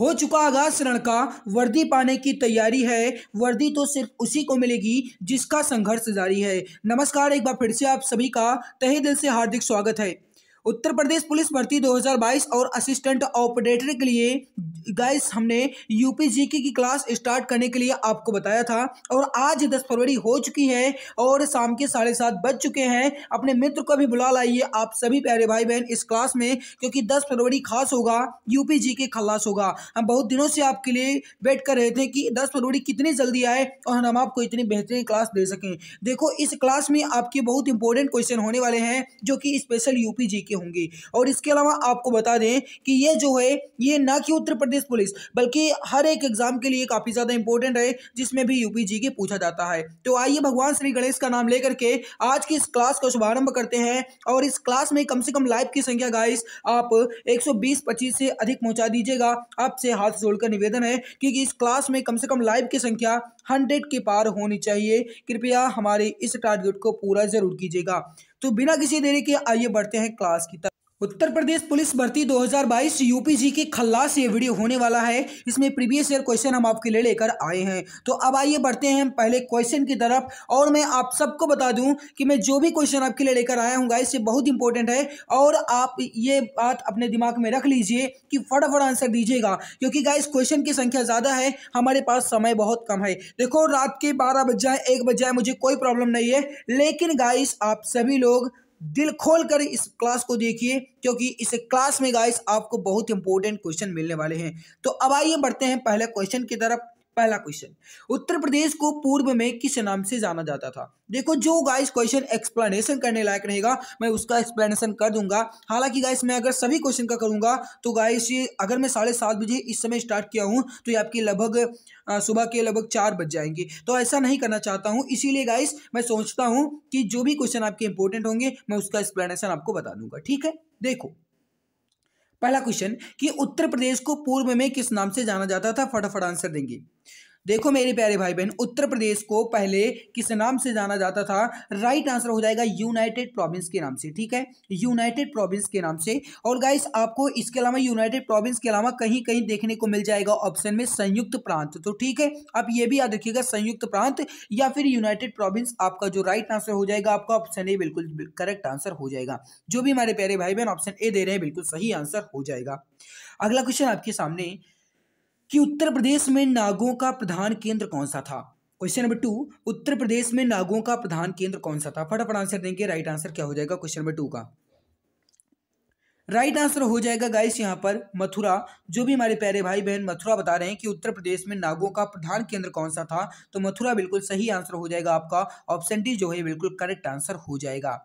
हो चुका आगाज रण का वर्दी पाने की तैयारी है वर्दी तो सिर्फ उसी को मिलेगी जिसका संघर्ष जारी है नमस्कार एक बार फिर से आप सभी का तहे दिल से हार्दिक स्वागत है उत्तर प्रदेश पुलिस भर्ती 2022 और असिस्टेंट ऑपरेटर के लिए गाइस हमने यूपी जीके की क्लास स्टार्ट करने के लिए आपको बताया था और आज 10 फरवरी हो चुकी है और शाम के साढ़े सात बज चुके हैं अपने मित्र को भी बुला लाइए आप सभी प्यारे भाई बहन इस क्लास में क्योंकि दस फरवरी खास होगा यूपी जी के खलास होगा हम बहुत दिनों से आपके लिए वेट कर रहे थे कि दस फरवरी कितनी जल्दी आए और हम आपको इतनी बेहतरीन क्लास दे सकें देखो इस क्लास में आपके बहुत इंपॉर्टेंट क्वेश्चन होने वाले हैं जो कि स्पेशल यूपी जी के के होंगे और इसके अलावा आपको बता दें कि ये जो है ये ना कि उत्तर प्रदेश पुलिस बल्कि हर एक एग्जाम के लिए काफ़ी ज़्यादा इंपॉर्टेंट है जिसमें भी यूपी जी के पूछा जाता है तो आइए भगवान श्री गणेश का नाम लेकर के आज की इस क्लास का शुभारंभ करते हैं और इस क्लास में कम से कम लाइव की संख्या गाइस आप एक सौ से अधिक पहुंचा दीजिएगा आपसे हाथ जोड़कर निवेदन है क्योंकि इस क्लास में कम से कम लाइव की संख्या हंड्रेड के पार होनी चाहिए कृपया हमारे इस टारगेट को पूरा जरूर कीजिएगा तो बिना किसी देरी के आइए बढ़ते हैं क्लास की तरफ उत्तर प्रदेश पुलिस भर्ती 2022 यूपीजी के खल्लास ये वीडियो होने वाला है इसमें प्रीवियस ईयर क्वेश्चन हम आपके लिए लेकर आए हैं तो अब आइए बढ़ते हैं पहले क्वेश्चन की तरफ और मैं आप सबको बता दूं कि मैं जो भी क्वेश्चन आपके लिए लेकर आया हूं गाइस ये बहुत इंपॉर्टेंट है और आप ये बात अपने दिमाग में रख लीजिए कि फटाफट आंसर दीजिएगा क्योंकि गाइस क्वेश्चन की संख्या ज़्यादा है हमारे पास समय बहुत कम है देखो रात के बारह बज जाए एक बज जाए मुझे कोई प्रॉब्लम नहीं है लेकिन गाइस आप सभी लोग दिल खोल कर इस क्लास को देखिए क्योंकि इस क्लास में गाइस आपको बहुत इंपॉर्टेंट क्वेश्चन मिलने वाले हैं तो अब आइए बढ़ते हैं पहले क्वेश्चन की तरफ पहला क्वेश्चन उत्तर प्रदेश को पूर्व में किस नाम से जाना जाता था देखो जो गाइस क्वेश्चन एक्सप्लेनेशन करने लायक रहेगा मैं उसका एक्सप्लेनेशन कर दूंगा हालांकि गाइस मैं अगर सभी क्वेश्चन का करूंगा तो गाइस ये अगर मैं साढ़े सात बजे इस समय स्टार्ट किया हूं तो ये आपकी लगभग सुबह के लगभग चार बज जाएंगे तो ऐसा नहीं करना चाहता हूँ इसीलिए गाइस मैं सोचता हूँ कि जो भी क्वेश्चन आपके इंपॉर्टेंट होंगे मैं उसका एक्सप्लेनेशन आपको बता दूंगा ठीक है देखो पहला क्वेश्चन कि उत्तर प्रदेश को पूर्व में किस नाम से जाना जाता था फटाफट आंसर देंगे देखो मेरे प्यारे भाई बहन उत्तर प्रदेश को पहले किस नाम से जाना जाता था राइट आंसर हो जाएगा यूनाइटेड प्रोविंस के नाम से ठीक है यूनाइटेड प्रोविंस के नाम से और गाइस आपको इसके अलावा यूनाइटेड प्रोविंस के अलावा कहीं कहीं देखने को मिल जाएगा ऑप्शन में संयुक्त प्रांत तो ठीक है आप ये भी याद रखिएगा संयुक्त प्रांत या फिर यूनाइटेड प्रोविंस आपका जो राइट आंसर हो जाएगा आपका ऑप्शन ए बिल्कुल करेक्ट आंसर हो जाएगा जो भी हमारे प्यारे भाई बहन ऑप्शन ए दे रहे हैं बिल्कुल सही आंसर हो जाएगा अगला क्वेश्चन आपके सामने कि उत्तर प्रदेश में नागों का प्रधान केंद्र कौन सा था question number two Uttar Pradesh में नागों का प्रधान केंद्र कौन सा था फटाफट आंसर देंगे राइट आंसर क्या हो जाएगा क्वेश्चन नंबर टू का राइट आंसर हो जाएगा गाइस यहाँ पर मथुरा जो भी हमारे प्यारे भाई बहन मथुरा बता रहे हैं कि उत्तर प्रदेश में नागों का प्रधान केंद्र कौन सा था तो मथुरा बिल्कुल सही आंसर हो जाएगा आपका ऑप्शन डी जो है बिल्कुल करेक्ट आंसर हो जाएगा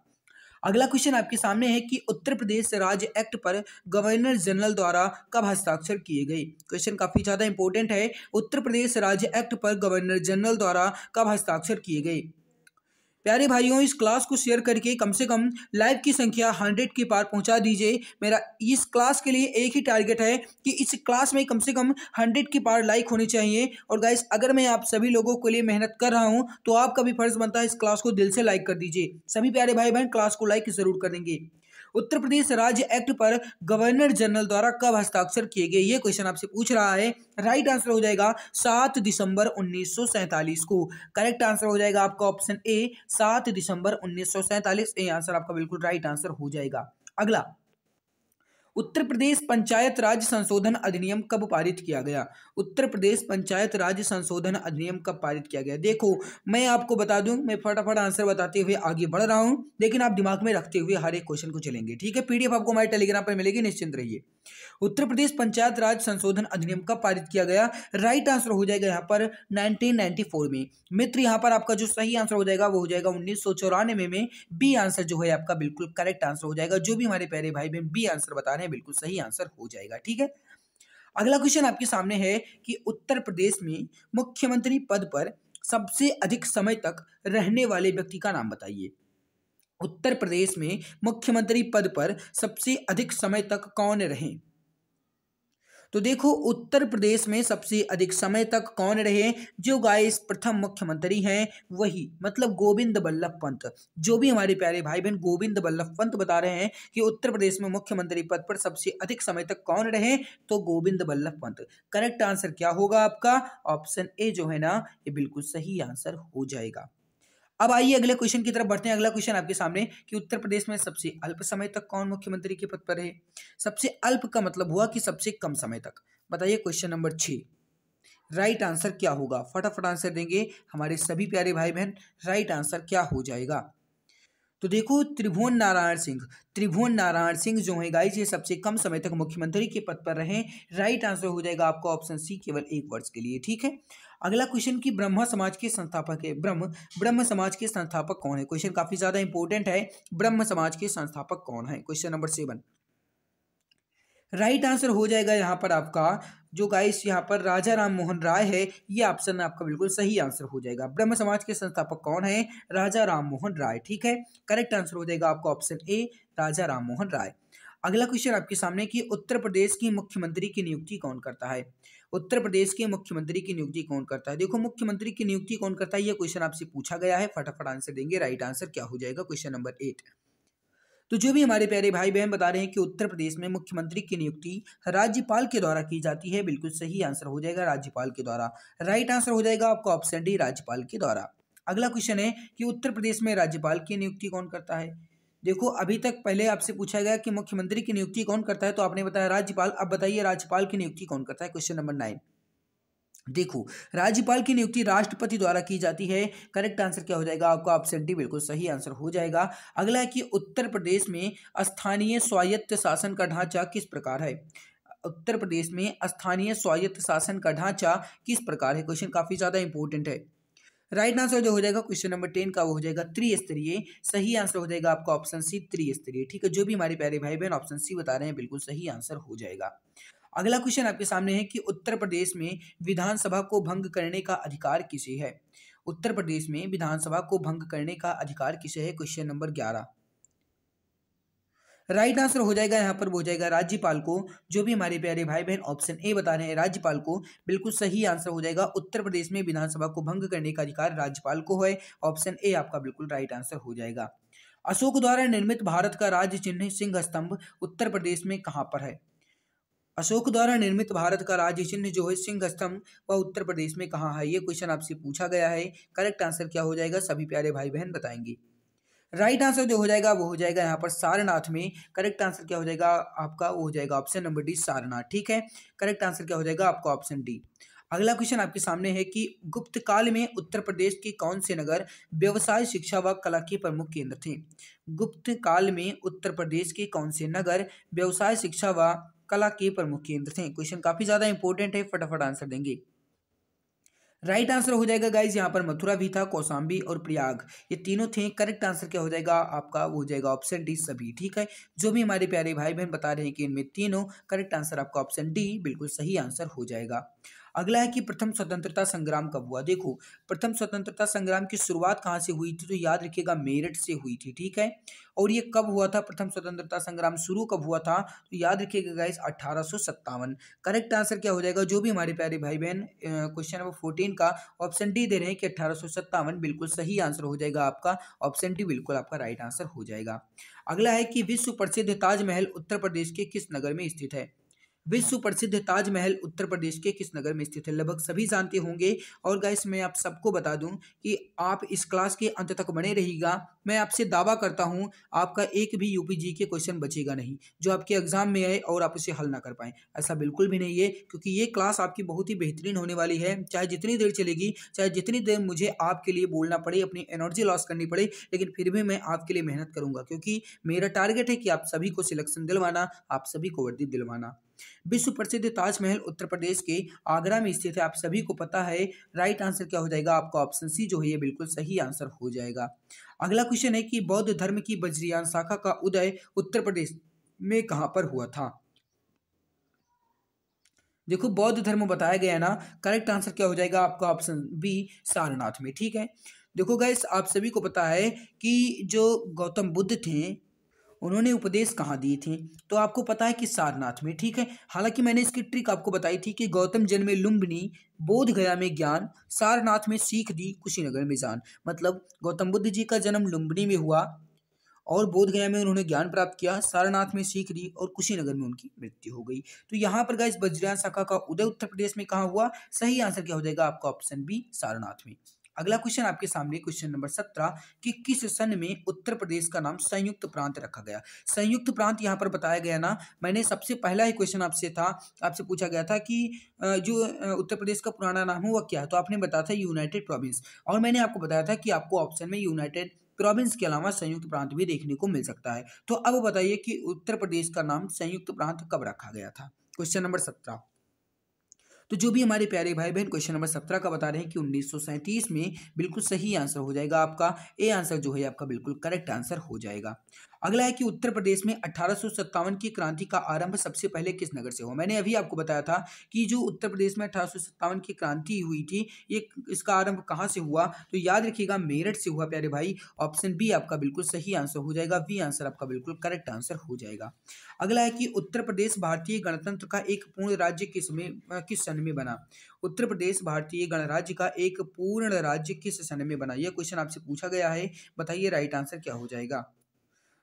अगला क्वेश्चन आपके सामने है कि उत्तर प्रदेश राज्य एक्ट पर गवर्नर जनरल द्वारा कब हस्ताक्षर किए गए क्वेश्चन काफी ज्यादा इंपॉर्टेंट है उत्तर प्रदेश राज्य एक्ट पर गवर्नर जनरल द्वारा कब हस्ताक्षर किए गए प्यारे भाइयों इस क्लास को शेयर करके कम से कम लाइव की संख्या हंड्रेड के पार पहुंचा दीजिए मेरा इस क्लास के लिए एक ही टारगेट है कि इस क्लास में कम से कम हंड्रेड के पार लाइक होने चाहिए और गाइस अगर मैं आप सभी लोगों के लिए मेहनत कर रहा हूँ तो आपका भी फर्ज बनता है इस क्लास को दिल से लाइक कर दीजिए सभी प्यारे भाई बहन क्लास को लाइक जरूर करेंगे उत्तर प्रदेश राज्य एक्ट पर गवर्नर जनरल द्वारा कब हस्ताक्षर किए गए ये क्वेश्चन आपसे पूछ रहा है राइट आंसर हो जाएगा सात दिसंबर उन्नीस को करेक्ट आंसर हो जाएगा आपका ऑप्शन ए सात दिसंबर उन्नीस ए आंसर आपका बिल्कुल राइट आंसर हो जाएगा अगला उत्तर प्रदेश पंचायत राज संशोधन अधिनियम कब पारित किया गया उत्तर प्रदेश पंचायत राज संशोधन अधिनियम कब पारित किया गया देखो मैं आपको बता दूं मैं फटाफट आंसर बताते हुए आगे बढ़ रहा हूं लेकिन आप दिमाग में रखते हुए हर एक क्वेश्चन को चलेंगे ठीक है पीडीएफ आपको हमारे टेलीग्राम पर मिलेगी निश्चिंत रहिए उत्तर प्रदेश पंचायत राज संशोधन अधिनियम कब पारित किया गया राइट आंसर हो जाएगा यहाँ पर नाइनटीन में मित्र यहाँ पर आपका जो सही आंसर हो जाएगा वो हो जाएगा उन्नीस में, में बी आंसर जो है आपका बिल्कुल करेक्ट आंसर हो जाएगा जो भी हमारे प्यारे भाई बहन बी आंसर बता रहे हैं में बिल्कुल सही आंसर हो जाएगा ठीक है अगला क्वेश्चन आपके सामने है कि उत्तर प्रदेश में मुख्यमंत्री पद पर सबसे अधिक समय तक रहने वाले व्यक्ति का नाम बताइए उत्तर प्रदेश में मुख्यमंत्री पद पर सबसे अधिक समय तक कौन रहें तो देखो उत्तर प्रदेश में सबसे अधिक समय तक कौन रहे जो गाइस प्रथम मुख्यमंत्री हैं वही मतलब गोविंद बल्लभ पंत जो भी हमारे प्यारे भाई बहन गोविंद बल्लभ पंत बता रहे हैं कि उत्तर प्रदेश में मुख्यमंत्री पद पर सबसे अधिक समय तक कौन रहे तो गोविंद बल्लभ पंत करेक्ट आंसर क्या होगा आपका ऑप्शन ए जो है ना ये बिल्कुल सही आंसर हो जाएगा अब आइए अगले क्वेश्चन की तरफ बढ़ते हैं अगला क्वेश्चन आपके सामने कि उत्तर प्रदेश में सबसे अल्प समय तक कौन मुख्यमंत्री के पद पर है सबसे अल्प का मतलब हुआ कि सबसे कम समय तक बताइए क्वेश्चन नंबर छ राइट आंसर क्या होगा फटाफट आंसर देंगे हमारे सभी प्यारे भाई बहन राइट आंसर क्या हो जाएगा तो देखो त्रिभुवन नारायण सिंह त्रिभुवन नारायण सिंह जो है गाइस ये सबसे कम समय तक मुख्यमंत्री के पद पर रहे राइट आंसर हो जाएगा आपका ऑप्शन सी केवल एक वर्ष के लिए ठीक है अगला क्वेश्चन कि ब्रह्म समाज के संस्थापक है ब्रह्म ब्रह्म समाज के संस्थापक कौन है क्वेश्चन काफी ज्यादा इंपॉर्टेंट है ब्रह्म समाज के संस्थापक कौन है question number seven right answer हो जाएगा यहाँ पर आपका जो गाइस यहाँ पर राजा राम मोहन राय है ये ऑप्शन आपका बिल्कुल सही आंसर हो जाएगा ब्रह्म समाज के संस्थापक कौन है राजा राम मोहन राय ठीक है करेक्ट आंसर हो जाएगा आपका ऑप्शन ए राजा राम मोहन राय अगला क्वेश्चन आपके सामने कि उत्तर प्रदेश की मुख्यमंत्री की नियुक्ति कौन करता है उत्तर प्रदेश के मुख्यमंत्री की नियुक्ति कौन करता है देखो मुख्यमंत्री की नियुक्ति कौन करता है यह क्वेश्चन आपसे पूछा गया है फटाफट आंसर देंगे राइट आंसर क्या हो जाएगा क्वेश्चन नंबर एट तो जो भी हमारे प्यारे भाई बहन बता रहे हैं कि उत्तर प्रदेश में मुख्यमंत्री की नियुक्ति राज्यपाल के द्वारा की जाती है बिल्कुल सही आंसर हो जाएगा राज्यपाल के द्वारा राइट आंसर हो जाएगा आपका ऑप्शन डी राज्यपाल के द्वारा अगला क्वेश्चन है कि उत्तर प्रदेश में राज्यपाल की नियुक्ति कौन करता है देखो अभी तक पहले आपसे पूछा गया कि मुख्यमंत्री की नियुक्ति कौन करता है तो आपने बताया राज्यपाल अब बताइए राज्यपाल की नियुक्ति कौन करता है क्वेश्चन नंबर नाइन देखो राज्यपाल की नियुक्ति राष्ट्रपति द्वारा की जाती है करेक्ट आंसर क्या हो जाएगा आपका ऑप्शन डी बिल्कुल सही आंसर हो जाएगा अगला है कि उत्तर प्रदेश में स्थानीय स्वायत्त शासन का ढांचा किस प्रकार है उत्तर प्रदेश में स्थानीय स्वायत्त शासन का ढांचा किस प्रकार है क्वेश्चन काफी ज्यादा इंपॉर्टेंट है राइट आंसर जो हो जाएगा क्वेश्चन नंबर टेन का वो हो जाएगा त्रिस्तरीय सही आंसर हो जाएगा आपका ऑप्शन सी त्रिस्तरीय ठीक है जो भी हमारे प्यारे भाई बहन ऑप्शन सी बता रहे हैं बिल्कुल सही आंसर हो जाएगा अगला क्वेश्चन आपके सामने है कि उत्तर प्रदेश में विधानसभा को भंग करने का अधिकार किसे है उत्तर प्रदेश में विधानसभा को भंग करने का अधिकार किसे है क्वेश्चन नंबर ग्यारह राइट आंसर हो जाएगा यहाँ पर हो जाएगा राज्यपाल को जो भी हमारे प्यारे भाई बहन ऑप्शन ए बता रहे हैं राज्यपाल को बिल्कुल सही आंसर हो जाएगा उत्तर प्रदेश में विधानसभा को भंग करने का अधिकार राज्यपाल को है ऑप्शन ए आपका बिल्कुल राइट आंसर हो जाएगा अशोक द्वारा निर्मित भारत का राज्य चिन्ह सिंह स्तंभ उत्तर प्रदेश में कहाँ पर है अशोक द्वारा निर्मित भारत का राज्य चिन्ह जो है सिंह स्तंभ वह उत्तर प्रदेश में कहाँ है ये क्वेश्चन आपसे पूछा गया है करेक्ट आंसर क्या हो जाएगा सभी प्यारे भाई बहन बताएंगे राइट आंसर जो हो जाएगा वो हो जाएगा यहाँ पर सारनाथ में करेक्ट आंसर क्या हो जाएगा आपका वो हो जाएगा ऑप्शन नंबर डी सारनाथ ठीक है करेक्ट आंसर क्या हो जाएगा आपका ऑप्शन डी अगला क्वेश्चन आपके सामने है कि गुप्त काल में उत्तर प्रदेश के कौन से नगर व्यवसाय शिक्षा व कला के प्रमुख केंद्र थे गुप्त काल में उत्तर प्रदेश के कौन से नगर व्यवसाय शिक्षा व कला के प्रमुख केंद्र थे क्वेश्चन काफी ज्यादा इंपॉर्टेंट है फटाफट आंसर देंगे राइट आंसर हो जाएगा गाइज यहाँ पर मथुरा भी था कौसाम्बी और प्रयाग ये तीनों थे करेक्ट आंसर क्या हो जाएगा आपका वो हो जाएगा ऑप्शन डी सभी ठीक है जो भी हमारे प्यारे भाई बहन बता रहे हैं कि इनमें तीनों करेक्ट आंसर आपका ऑप्शन डी बिल्कुल सही आंसर हो जाएगा अगला है कि प्रथम स्वतंत्रता संग्राम कब हुआ देखो प्रथम स्वतंत्रता संग्राम की शुरुआत कहाँ से हुई थी तो याद रखिएगा मेरठ से हुई थी ठीक है और ये कब हुआ था प्रथम स्वतंत्रता संग्राम शुरू कब हुआ था तो याद रखिएगा गाइस अठारह करेक्ट आंसर क्या हो जाएगा जो भी हमारे प्यारे भाई बहन क्वेश्चन नंबर फोर्टीन का ऑप्शन डी दे रहे हैं कि अठारह बिल्कुल सही आंसर हो जाएगा आपका ऑप्शन डी बिल्कुल आपका राइट आंसर हो जाएगा अगला है कि विश्व प्रसिद्ध ताजमहल उत्तर प्रदेश के किस नगर में स्थित है विश्व प्रसिद्ध ताजमहल उत्तर प्रदेश के किस नगर में स्थित है लगभग सभी जानते होंगे और गाइस मैं आप सबको बता दूं कि आप इस क्लास के अंत तक बने रहेगा मैं आपसे दावा करता हूं आपका एक भी यूपीजी के क्वेश्चन बचेगा नहीं जो आपके एग्जाम में आए और आप उसे हल ना कर पाए ऐसा बिल्कुल भी नहीं है क्योंकि ये क्लास आपकी बहुत ही बेहतरीन होने वाली है चाहे जितनी देर चलेगी चाहे जितनी देर मुझे आपके लिए बोलना पड़े अपनी एनर्जी लॉस करनी पड़े लेकिन फिर भी मैं आपके लिए मेहनत करूंगा क्योंकि मेरा टारगेट है कि आप सभी को सिलेक्शन दिलवाना आप सभी को वर्दी दिलवाना विश्व प्रसिद्ध ताजमहल उत्तर प्रदेश के आगरा में स्थित है आप सभी को पता है राइट आंसर क्या हो जाएगा आपका ऑप्शन सी जो है ये बिल्कुल सही आंसर हो जाएगा अगला क्वेश्चन है कि बौद्ध धर्म की बज्रियान शाखा का उदय उत्तर प्रदेश में कहाँ पर हुआ था देखो बौद्ध धर्म बताया गया है ना करेक्ट आंसर क्या हो जाएगा आपका ऑप्शन बी सारनाथ में ठीक है देखो गैस आप सभी को पता है कि जो गौतम बुद्ध थे उन्होंने उपदेश कहाँ दिए थे तो आपको पता है कि सारनाथ में ठीक है हालांकि मैंने इसकी ट्रिक आपको बताई थी कि गौतम में लुम्बनी बोध गया में ज्ञान सारनाथ में सीख दी कुशीनगर में जान मतलब गौतम बुद्ध जी का जन्म लुम्बनी में हुआ और बोध गया में उन्होंने ज्ञान प्राप्त किया सारनाथ में सीख दी और कुशीनगर में उनकी मृत्यु हो गई तो यहाँ पर इस बज्रिया शाखा का उदय उत्तर प्रदेश में कहाँ हुआ सही आंसर क्या हो जाएगा आपका ऑप्शन बी सारनाथ में अगला क्वेश्चन आपके सामने क्वेश्चन नंबर सत्रह कि किस सन में उत्तर प्रदेश का नाम संयुक्त प्रांत रखा गया संयुक्त प्रांत यहाँ पर बताया गया ना मैंने सबसे पहला ही क्वेश्चन आपसे था आपसे पूछा गया था कि जो उत्तर प्रदेश का पुराना नाम है वह क्या है तो आपने बताया था यूनाइटेड प्रोविंस और मैंने आपको बताया था कि आपको ऑप्शन में यूनाइटेड प्रोविंस के अलावा संयुक्त प्रांत भी देखने को मिल सकता है तो अब बताइए कि उत्तर प्रदेश का नाम संयुक्त प्रांत कब रखा गया था क्वेश्चन नंबर सत्रह तो जो भी हमारे प्यारे भाई बहन क्वेश्चन नंबर सत्रह का बता रहे हैं कि उन्नीस में बिल्कुल सही आंसर हो जाएगा आपका ए आंसर जो है आपका बिल्कुल करेक्ट आंसर हो जाएगा अगला है कि उत्तर प्रदेश में अठारह की क्रांति का आरंभ सबसे पहले किस नगर से हुआ मैंने अभी आपको बताया था कि जो उत्तर प्रदेश में अठारह की क्रांति हुई थी ये इसका आरंभ कहाँ से हुआ तो याद रखिएगा मेरठ से हुआ प्यारे भाई ऑप्शन बी आपका बिल्कुल सही आंसर हो जाएगा बी आंसर आपका बिल्कुल करेक्ट आंसर हो जाएगा अगला है कि उत्तर प्रदेश भारतीय गणतंत्र का एक पूर्ण राज्य किस में किस सन में बना उत्तर प्रदेश भारतीय गणराज्य का एक पूर्ण राज्य किस सन में बना यह क्वेश्चन आपसे पूछा गया है बताइए राइट आंसर क्या हो जाएगा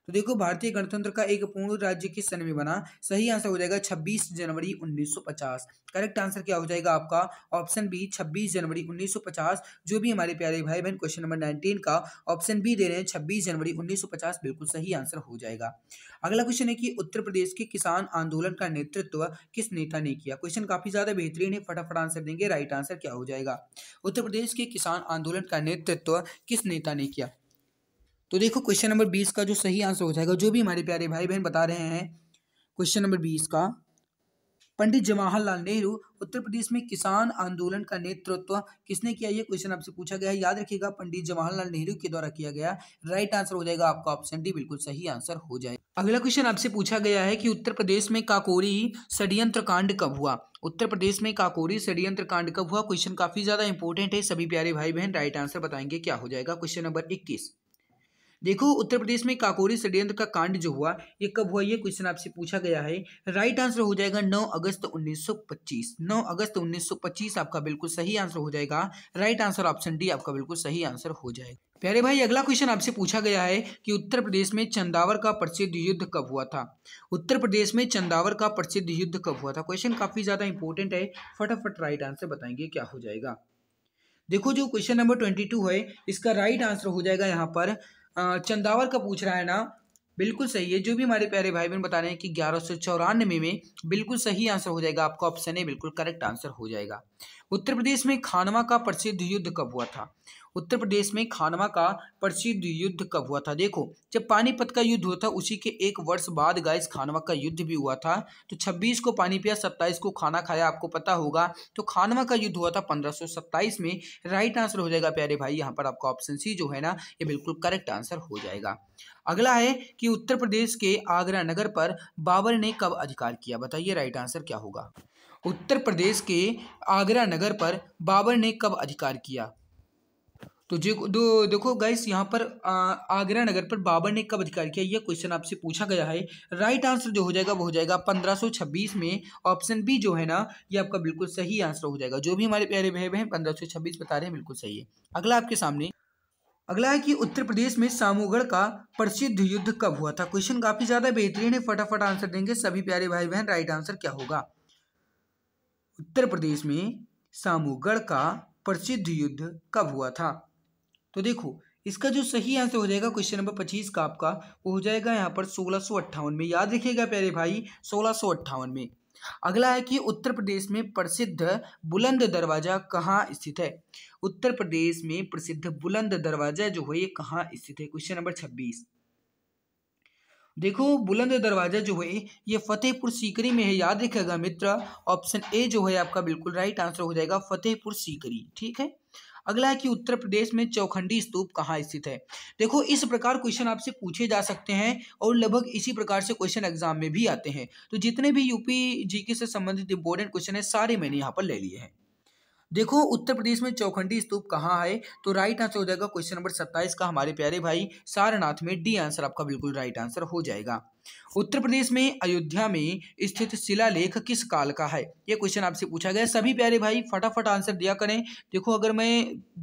तो देखो भारतीय गणतंत्र का एक पूर्ण राज्य किस सन में बना सही आंसर हो जाएगा 26 जनवरी 1950 करेक्ट आंसर क्या हो जाएगा आपका ऑप्शन बी 26 जनवरी 1950 जो भी हमारे प्यारे भाई बहन क्वेश्चन नंबर 19 का ऑप्शन बी दे रहे हैं 26 जनवरी 1950 बिल्कुल सही आंसर हो जाएगा अगला क्वेश्चन है कि उत्तर प्रदेश के किसान आंदोलन का नेतृत्व किस नेता ने किया क्वेश्चन काफी ज्यादा बेहतरीन है फटाफट आंसर देंगे राइट आंसर क्या हो जाएगा उत्तर प्रदेश के किसान आंदोलन का नेतृत्व किस नेता ने किया तो देखो क्वेश्चन नंबर बीस का जो सही आंसर हो जाएगा जो भी हमारे प्यारे भाई बहन बता रहे हैं क्वेश्चन नंबर बीस का पंडित जवाहरलाल नेहरू उत्तर प्रदेश में किसान आंदोलन का नेतृत्व किसने किया ये क्वेश्चन आपसे पूछा गया है याद रखिएगा पंडित जवाहरलाल नेहरू के द्वारा किया गया राइट आंसर हो जाएगा आपका ऑप्शन डी बिल्कुल सही आंसर हो जाएगा अगला क्वेश्चन आपसे पूछा गया है कि उत्तर प्रदेश में काकोरी षड्यंत्र कांड कब हुआ उत्तर प्रदेश में काकोरी षड्यंत्र कांड कब हुआ क्वेश्चन काफी ज्यादा इंपॉर्टेंट है सभी प्यारे भाई बहन राइट आंसर बताएंगे क्या हो जाएगा क्वेश्चन नंबर इक्कीस देखो उत्तर प्रदेश में काकोरी षड्यंत्र का कांड जो हुआ ये कब हुआ ये क्वेश्चन आपसे पूछा गया है राइट आंसर हो जाएगा 9 अगस्त 1925 9 अगस्त 1925 आपका बिल्कुल सही आंसर हो जाएगा राइट आंसर ऑप्शन डी आपका बिल्कुल सही आंसर हो जाएगा प्यारे भाई अगला क्वेश्चन आपसे पूछा गया है कि उत्तर प्रदेश में चंदावर का प्रसिद्ध युद्ध कब हुआ था उत्तर प्रदेश में चंदावर का प्रसिद्ध युद्ध कब हुआ था क्वेश्चन काफी ज्यादा इंपॉर्टेंट है फटाफट राइट आंसर बताएंगे क्या हो जाएगा देखो जो क्वेश्चन नंबर ट्वेंटी टू है इसका राइट आंसर हो जाएगा यहाँ पर चंदावर का पूछ रहा है ना बिल्कुल सही है जो भी हमारे प्यारे भाई बहन बता रहे हैं कि ग्यारह सौ चौरानवे में बिल्कुल सही आंसर हो जाएगा आपका ऑप्शन है बिल्कुल करेक्ट आंसर हो जाएगा उत्तर प्रदेश में खानवा का प्रसिद्ध युद्ध कब हुआ था उत्तर प्रदेश में खानवा का प्रसिद्ध युद्ध कब हुआ था देखो जब पानीपत का युद्ध हुआ था उसी के एक वर्ष बाद गाइस खानवा का युद्ध भी हुआ था तो 26 को पानी पिया 27 को खाना खाया आपको पता होगा तो खानवा का युद्ध हुआ था 1527 में राइट आंसर हो जाएगा प्यारे भाई यहाँ पर आपका ऑप्शन सी जो है ना ये बिल्कुल करेक्ट आंसर हो जाएगा अगला है कि उत्तर प्रदेश के आगरा नगर पर बाबर ने कब अधिकार किया बताइए राइट आंसर क्या होगा उत्तर प्रदेश के आगरा नगर पर बाबर ने कब अधिकार किया तो जो दो, देखो गाइस यहाँ पर आगरा नगर पर बाबर ने कब अधिकार किया यह क्वेश्चन आपसे पूछा गया है राइट आंसर जो हो जाएगा वो हो जाएगा 1526 में ऑप्शन बी जो है ना ये आपका बिल्कुल सही आंसर हो जाएगा जो भी हमारे प्यारे भाई बहन पंद्रह बता रहे हैं बिल्कुल सही है अगला आपके सामने अगला है कि उत्तर प्रदेश में सामूगढ़ का प्रसिद्ध युद्ध कब हुआ था क्वेश्चन काफी ज्यादा बेहतरीन है फटाफट आंसर देंगे सभी प्यारे भाई बहन राइट आंसर क्या होगा उत्तर प्रदेश में सामूगढ़ का प्रसिद्ध युद्ध कब हुआ था तो देखो इसका जो सही आंसर हो जाएगा क्वेश्चन नंबर पच्चीस का आपका वो हो जाएगा यहाँ पर सोलह में याद रखिएगा प्यारे भाई सोलह में अगला है कि उत्तर प्रदेश में प्रसिद्ध बुलंद दरवाजा कहाँ स्थित है उत्तर प्रदेश में प्रसिद्ध बुलंद दरवाजा जो है ये कहाँ स्थित है क्वेश्चन नंबर छब्बीस देखो बुलंद दरवाजा जो है ये फतेहपुर सीकरी में है याद रखेगा मित्र ऑप्शन ए जो है आपका बिल्कुल राइट आंसर हो जाएगा फतेहपुर सीकरी ठीक है अगला है कि उत्तर प्रदेश में चौखंडी स्तूप कहाँ स्थित है देखो इस प्रकार क्वेश्चन आपसे पूछे जा सकते हैं और लगभग इसी प्रकार से क्वेश्चन एग्जाम में भी आते हैं तो जितने भी यूपी जीके से संबंधित इंपोर्टेंट क्वेश्चन है सारे मैंने यहाँ पर ले लिए हैं देखो उत्तर प्रदेश में चौखंडी स्तूप कहाँ है तो राइट आंसर हो जाएगा क्वेश्चन नंबर सत्ताईस का हमारे प्यारे भाई सारनाथ में डी आंसर आपका बिल्कुल राइट आंसर हो जाएगा उत्तर प्रदेश में अयोध्या में स्थित शिलालेख किस काल का है यह क्वेश्चन आपसे पूछा गया सभी प्यारे भाई फटाफट आंसर दिया करें देखो अगर मैं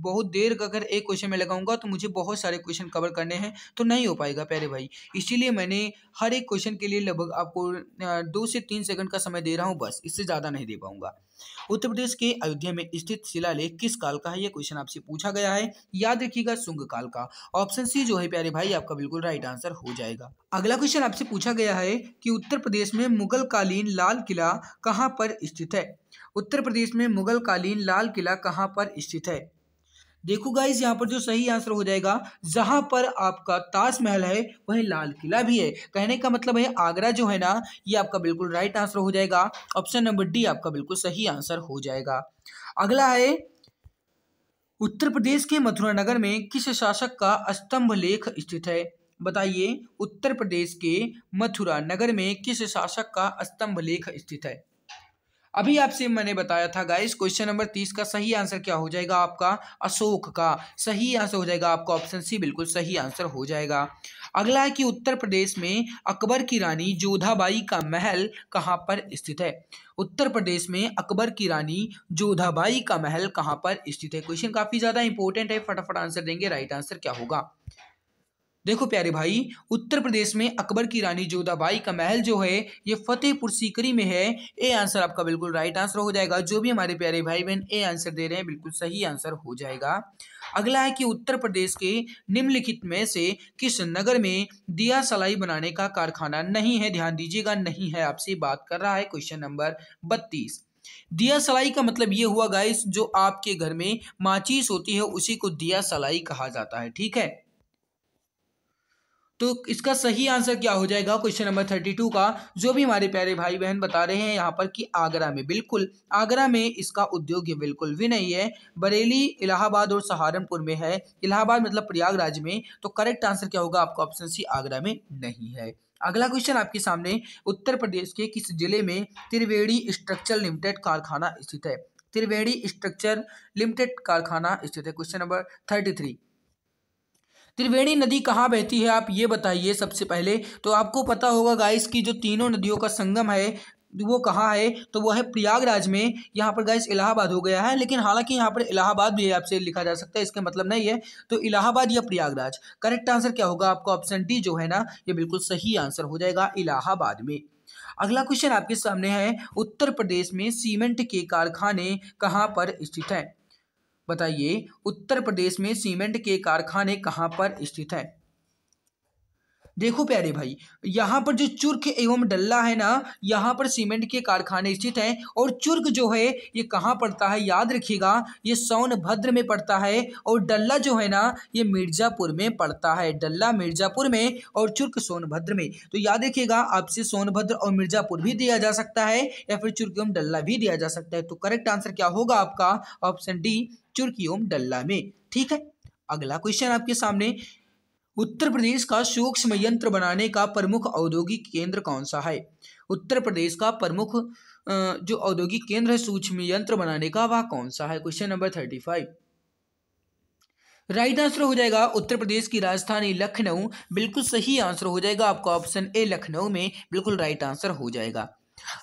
बहुत देर अगर एक क्वेश्चन में लगाऊंगा तो मुझे बहुत सारे क्वेश्चन कवर करने हैं तो नहीं हो पाएगा प्यारे भाई इसीलिए मैंने हर एक क्वेश्चन के लिए लगभग आपको दो से तीन सेकंड का समय दे रहा हूँ बस इससे ज़्यादा नहीं दे पाऊंगा उत्तर प्रदेश के अयोध्या में स्थित शिलालेख किस काल का है यह क्वेश्चन आपसे पूछा गया है याद रखिएगा सुंग काल का ऑप्शन सी जो है प्यारे भाई आपका बिल्कुल राइट आंसर हो जाएगा अगला क्वेश्चन आपसे पूछा गया है कि उत्तर प्रदेश में मुगल कालीन लाल किला कहाँ पर स्थित है उत्तर प्रदेश में मुगल कालीन लाल किला कहाँ पर स्थित है देखो गाइज यहाँ पर जो सही आंसर हो जाएगा जहां पर आपका ताजमहल है वह लाल किला भी है कहने का मतलब है आगरा जो है ना ये आपका बिल्कुल राइट आंसर हो जाएगा ऑप्शन नंबर डी आपका बिल्कुल सही आंसर हो जाएगा अगला है उत्तर प्रदेश के मथुरा नगर में किस शासक का स्तंभ लेख स्थित है बताइए उत्तर प्रदेश के मथुरा नगर में किस शासक का स्तंभ लेख स्थित है अभी आपसे मैंने बताया था गाइस क्वेश्चन नंबर तीस का सही आंसर क्या हो जाएगा आपका अशोक का सही आंसर हो जाएगा आपका ऑप्शन सी बिल्कुल सही आंसर हो जाएगा अगला है कि उत्तर प्रदेश में अकबर की रानी जोधाबाई का महल कहाँ पर स्थित है उत्तर प्रदेश में अकबर की रानी जोधाबाई का महल कहाँ पर स्थित है क्वेश्चन काफी ज्यादा इंपॉर्टेंट है फटाफट आंसर देंगे राइट आंसर क्या होगा देखो प्यारे भाई उत्तर प्रदेश में अकबर की रानी जोधाबाई का महल जो है ये फतेहपुर सीकरी में है ए आंसर आपका बिल्कुल राइट आंसर हो जाएगा जो भी हमारे प्यारे भाई बहन ए आंसर दे रहे हैं बिल्कुल सही आंसर हो जाएगा अगला है कि उत्तर प्रदेश के निम्नलिखित में से किस नगर में दिया सलाई बनाने का कारखाना नहीं है ध्यान दीजिएगा नहीं है आपसे बात कर रहा है क्वेश्चन नंबर बत्तीस दिया सलाई का मतलब ये हुआ गाइस जो आपके घर में माचिस होती है उसी को दिया सलाई कहा जाता है ठीक है तो इसका सही आंसर क्या हो जाएगा क्वेश्चन नंबर थर्टी टू का जो भी हमारे प्यारे भाई बहन बता रहे हैं यहाँ पर कि आगरा में बिल्कुल आगरा में इसका उद्योग ये बिल्कुल भी नहीं है बरेली इलाहाबाद और सहारनपुर में है इलाहाबाद मतलब प्रयागराज में तो करेक्ट आंसर क्या होगा आपका ऑप्शन सी आगरा में नहीं है अगला क्वेश्चन आपके सामने उत्तर प्रदेश के किस जिले में त्रिवेणी स्ट्रक्चर लिमिटेड कारखाना स्थित है त्रिवेणी स्ट्रक्चर लिमिटेड कारखाना स्थित है question number thirty three Triveni नदी कहाँ बहती है आप ये बताइए सबसे पहले तो आपको पता होगा गाइस की जो तीनों नदियों का संगम है वो कहाँ है तो वो है प्रयागराज में यहाँ पर गाइस इलाहाबाद हो गया है लेकिन हालांकि यहाँ पर इलाहाबाद भी आपसे लिखा जा सकता है इसका मतलब नहीं है तो इलाहाबाद या प्रयागराज करेक्ट आंसर क्या होगा आपका ऑप्शन डी जो है ना ये बिल्कुल सही आंसर हो जाएगा इलाहाबाद में अगला क्वेश्चन आपके सामने है उत्तर प्रदेश में सीमेंट के कारखाने कहाँ पर स्थित हैं बताइए उत्तर प्रदेश में सीमेंट के कारखाने कहाँ पर स्थित है देखो प्यारे भाई यहाँ पर जो चुर्क एवं डल्ला है ना यहाँ पर सीमेंट के कारखाने स्थित हैं और चुर्क जो है ये कहाँ पड़ता है याद रखिएगा ये सोनभद्र में पड़ता है और डल्ला जो है ना ये मिर्ज़ापुर में पड़ता है डल्ला मिर्ज़ापुर में और चुर्क सोनभद्र में तो याद रखिएगा आपसे सोनभद्र और मिर्ज़ापुर भी दिया जा सकता है या फिर चुर्क एवं डल्ला भी दिया जा सकता है तो करेक्ट आंसर क्या होगा आपका ऑप्शन डी ओम डल्ला में ठीक है अगला क्वेश्चन आपके सामने उत्तर प्रदेश का सूक्ष्म यंत्र बनाने का प्रमुख औद्योगिक केंद्र कौन सा है उत्तर प्रदेश का प्रमुख जो औद्योगिक केंद्र है सूक्ष्म यंत्र बनाने का वह कौन सा है question number thirty five right answer हो जाएगा उत्तर प्रदेश की राजधानी लखनऊ बिल्कुल सही आंसर हो जाएगा आपका ऑप्शन ए लखनऊ में बिल्कुल राइट आंसर हो जाएगा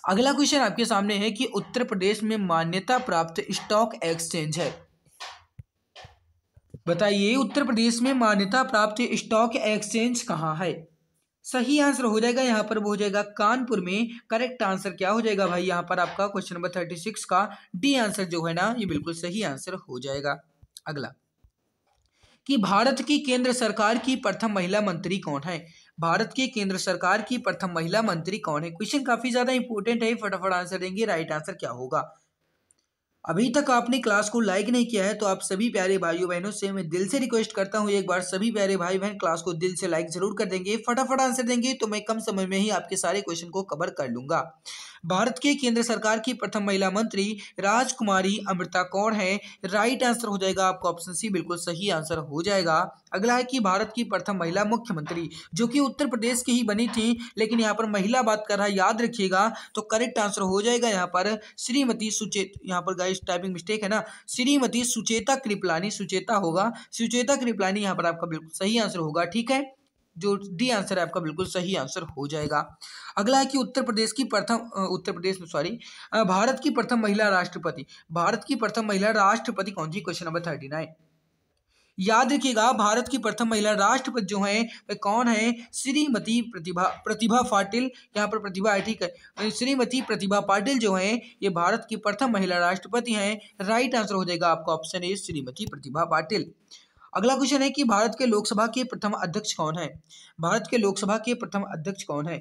अगला क्वेश्चन आपके सामने है कि उत्तर प्रदेश में मान्यता प्राप्त स्टॉक एक्सचेंज है बताइए उत्तर प्रदेश में मान्यता प्राप्त स्टॉक एक्सचेंज कहाँ है सही आंसर हो जाएगा यहाँ पर वो हो जाएगा कानपुर में करेक्ट आंसर क्या हो जाएगा भाई यहाँ पर आपका क्वेश्चन नंबर थर्टी सिक्स का डी आंसर जो है ना ये बिल्कुल सही आंसर हो जाएगा अगला कि भारत की केंद्र सरकार की प्रथम महिला मंत्री कौन है भारत की केंद्र सरकार की प्रथम महिला मंत्री कौन है क्वेश्चन काफी ज्यादा इंपॉर्टेंट है फटाफट आंसर देंगे राइट आंसर क्या होगा अभी तक आपने क्लास को लाइक नहीं किया है तो आप सभी प्यारे भाइयों बहनों से मैं दिल से रिक्वेस्ट करता हूँ एक बार सभी प्यारे भाई बहन क्लास को दिल से लाइक जरूर कर देंगे फटाफट आंसर देंगे तो मैं कम समय में ही आपके सारे क्वेश्चन को कवर कर लूंगा भारत के केंद्र सरकार की प्रथम महिला मंत्री राजकुमारी अमृता कौर है राइट आंसर हो जाएगा आपका ऑप्शन सी बिल्कुल सही आंसर हो जाएगा अगला है कि भारत की प्रथम महिला मुख्यमंत्री जो कि उत्तर प्रदेश की ही बनी थी लेकिन यहाँ पर महिला बात कर रहा है याद रखिएगा तो करेक्ट आंसर हो जाएगा यहाँ पर श्रीमती सुचेत यहाँ पर गाइस टाइपिंग मिस्टेक है ना श्रीमती सुचेता कृपलानी सुचेता होगा सुचेता कृपलानी यहाँ पर आपका बिल्कुल सही आंसर होगा ठीक है जो डी आंसर है आपका बिल्कुल सही आंसर हो जाएगा अगला है कि उत्तर प्रदेश की प्रथम उत्तर प्रदेश में सॉरी भारत की प्रथम महिला राष्ट्रपति भारत की प्रथम महिला राष्ट्रपति कौन थी क्वेश्चन नंबर थर्टी नाइन याद रखिएगा भारत की प्रथम महिला राष्ट्रपति जो है वह कौन है श्रीमती प्रतिभा प्रतिभा पाटिल यहाँ पर प्रतिभा आई ठीक है श्रीमती प्रतिभा पाटिल जो है ये भारत की प्रथम महिला राष्ट्रपति हैं राइट आंसर हो जाएगा आपका ऑप्शन ए श्रीमती प्रतिभा पाटिल अगला क्वेश्चन है कि भारत के लोकसभा के प्रथम अध्यक्ष कौन है भारत के लोकसभा के प्रथम अध्यक्ष कौन है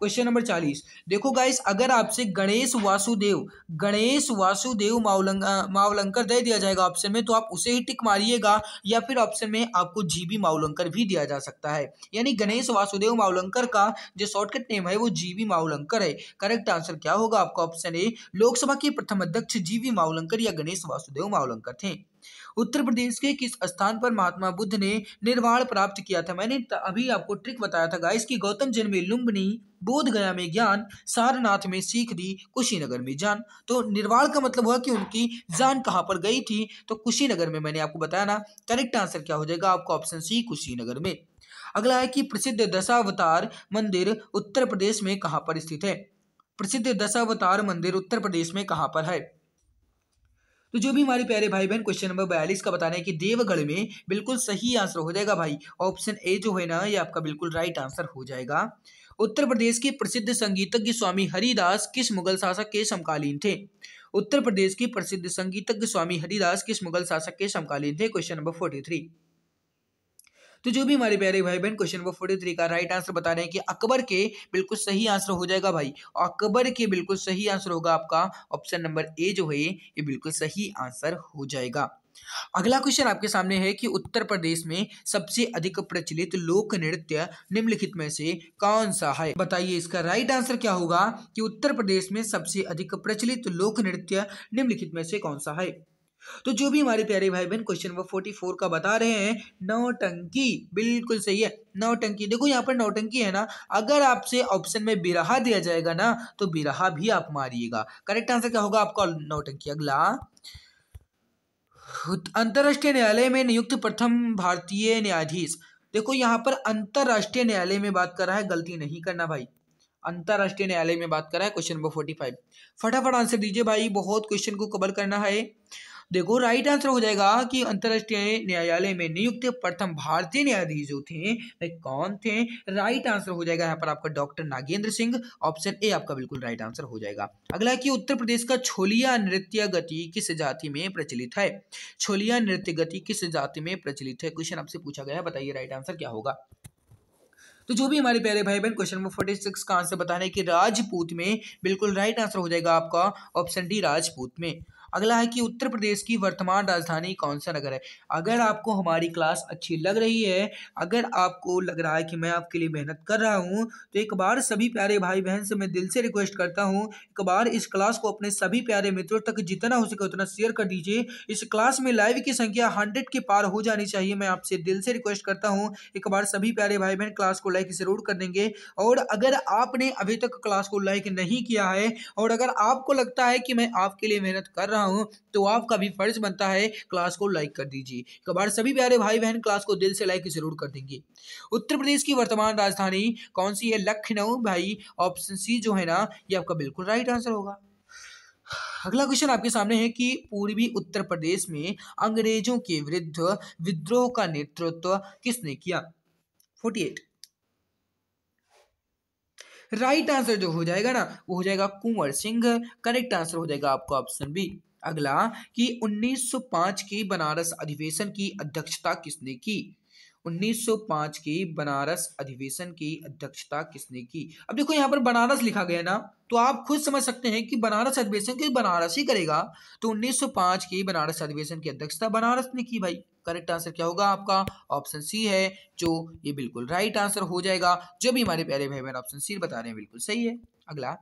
क्वेश्चन नंबर चालीस देखो गाइस अगर आपसे गणेश वासुदेव गणेश वासुदेव मावलंग मावलंकर दे दिया जाएगा ऑप्शन में तो आप उसे ही टिक मारिएगा या फिर ऑप्शन में आपको जीबी मावलंकर भी दिया जा सकता है यानी गणेश वासुदेव मावलंकर का जो शॉर्टकट नेम है वो जीबी मावलंकर है करेक्ट आंसर क्या होगा आपका ऑप्शन ए लोकसभा के प्रथम अध्यक्ष जीवी मावलंकर या गणेश वासुदेव मावलंकर थे उत्तर प्रदेश के किस स्थान पर महात्मा बुद्ध ने निर्वाण प्राप्त किया था मैंने अभी आपको ट्रिक बताया था गाइस कि गौतम जन्म में लुम्बनी बोध गया में ज्ञान सारनाथ में सीख दी कुशीनगर में जान तो निर्वाण का मतलब हुआ कि उनकी जान कहाँ पर गई थी तो कुशीनगर में मैंने आपको बताया ना करेक्ट आंसर क्या हो जाएगा आपका ऑप्शन सी कुशीनगर में अगला है कि प्रसिद्ध दशावतार मंदिर उत्तर प्रदेश में कहाँ पर स्थित है प्रसिद्ध दशावतार मंदिर उत्तर प्रदेश में कहाँ पर है तो जो भी हमारे प्यारे भाई बहन क्वेश्चन नंबर बयालीस का बताना है कि देवगढ़ में बिल्कुल सही आंसर हो जाएगा भाई ऑप्शन ए जो है ना ये आपका बिल्कुल राइट आंसर हो जाएगा उत्तर प्रदेश के प्रसिद्ध संगीतज्ञ स्वामी हरिदास किस मुगल शासक के समकालीन थे उत्तर प्रदेश के प्रसिद्ध संगीतज्ञ स्वामी हरिदास किस मुगल शासक के समकालीन थे क्वेश्चन नंबर फोर्टी थ्री तो जो भी हमारे प्यारे भाई बहन क्वेश्चन नंबर फोर्टी थ्री का राइट आंसर बता रहे हैं कि अकबर के बिल्कुल सही आंसर हो जाएगा भाई अकबर के बिल्कुल सही आंसर होगा आपका ऑप्शन नंबर ए जो है ये बिल्कुल सही आंसर हो जाएगा अगला क्वेश्चन आपके सामने है कि उत्तर प्रदेश में सबसे अधिक प्रचलित लोक नृत्य निम्नलिखित में से कौन सा है बताइए इसका राइट आंसर क्या होगा कि उत्तर प्रदेश में सबसे अधिक प्रचलित लोक नृत्य निम्नलिखित में से कौन सा है तो जो भी हमारे प्यारे भाई बहन क्वेश्चन नंबर फोर्टी फोर का बता रहे हैं नौटंकी बिल्कुल सही है नौटंकी देखो यहाँ पर नौटंकी है ना अगर आपसे ऑप्शन में बिरहा दिया जाएगा ना तो बिरहा भी आप मारिएगा करेक्ट आंसर क्या होगा आपका नौटंकी अगला अंतर्राष्ट्रीय न्यायालय में नियुक्त प्रथम भारतीय न्यायाधीश देखो यहाँ पर अंतर्राष्ट्रीय न्यायालय में बात कर रहा है गलती नहीं करना भाई अंतर्राष्ट्रीय न्यायालय में बात कर रहा है क्वेश्चन नंबर फोर्टी फाइव फटाफट आंसर दीजिए भाई बहुत क्वेश्चन को कवर करना है देखो राइट आंसर हो जाएगा कि अंतरराष्ट्रीय न्यायालय में नियुक्त प्रथम भारतीय न्यायाधीश जो थे वे कौन थे राइट आंसर हो जाएगा यहाँ पर आपका doctor Nagendra Singh option A आपका बिल्कुल राइट आंसर हो जाएगा अगला कि उत्तर प्रदेश का छोलिया नृत्य गति किस जाति में प्रचलित है छोलिया नृत्य गति किस जाति में प्रचलित है क्वेश्चन आपसे पूछा गया है बताइए राइट आंसर क्या होगा तो जो भी हमारे प्यारे भाई बहन क्वेश्चन नंबर फोर्टी सिक्स का आंसर बताने की राजपूत में बिल्कुल राइट आंसर हो जाएगा आपका ऑप्शन डी राजपूत में अगला है कि उत्तर प्रदेश की वर्तमान राजधानी कौन सा नगर है अगर आपको हमारी क्लास अच्छी लग रही है अगर आपको लग रहा है कि मैं आपके लिए मेहनत कर रहा हूँ तो एक बार सभी प्यारे भाई बहन से मैं दिल से रिक्वेस्ट करता हूँ एक बार इस क्लास को अपने सभी प्यारे मित्रों तक जितना हो सके उतना शेयर कर दीजिए इस क्लास में लाइव की संख्या हंड्रेड के पार हो जानी चाहिए मैं आपसे दिल से रिक्वेस्ट करता हूँ एक बार सभी प्यारे भाई बहन क्लास को लाइक जरूर कर देंगे और अगर आपने अभी तक क्लास को लाइक नहीं किया है और अगर आपको लगता है कि मैं आपके लिए मेहनत कर रहा रहा हूँ तो आपका भी फर्ज बनता है क्लास को लाइक कर दीजिए कबार सभी प्यारे भाई बहन क्लास को दिल से लाइक जरूर कर देंगे उत्तर प्रदेश की वर्तमान राजधानी कौन सी है लखनऊ भाई ऑप्शन सी जो है ना ये आपका बिल्कुल राइट आंसर होगा अगला क्वेश्चन आपके सामने है कि पूर्वी उत्तर प्रदेश में अंग्रेजों के विरुद्ध विद्रोह का नेतृत्व किसने किया 48 राइट आंसर जो हो जाएगा ना वो हो जाएगा कुंवर सिंह करेक्ट आंसर हो जाएगा आपका ऑप्शन बी अगला कि 1905 के बनारस अधिवेशन की अध्यक्षता किसने की 1905 के बनारस अधिवेशन की अध्यक्षता किसने की अब देखो यहाँ पर बनारस लिखा गया ना तो आप खुद समझ सकते हैं कि बनारस अधिवेशन की बनारस ही करेगा तो 1905 के बनारस अधिवेशन की अध्यक्षता बनारस ने की भाई करेक्ट आंसर क्या होगा आपका ऑप्शन सी है जो ये बिल्कुल राइट आंसर हो जाएगा जो भी हमारे प्यारे भाई बहन ऑप्शन सी बता रहे हैं बिल्कुल सही है अगला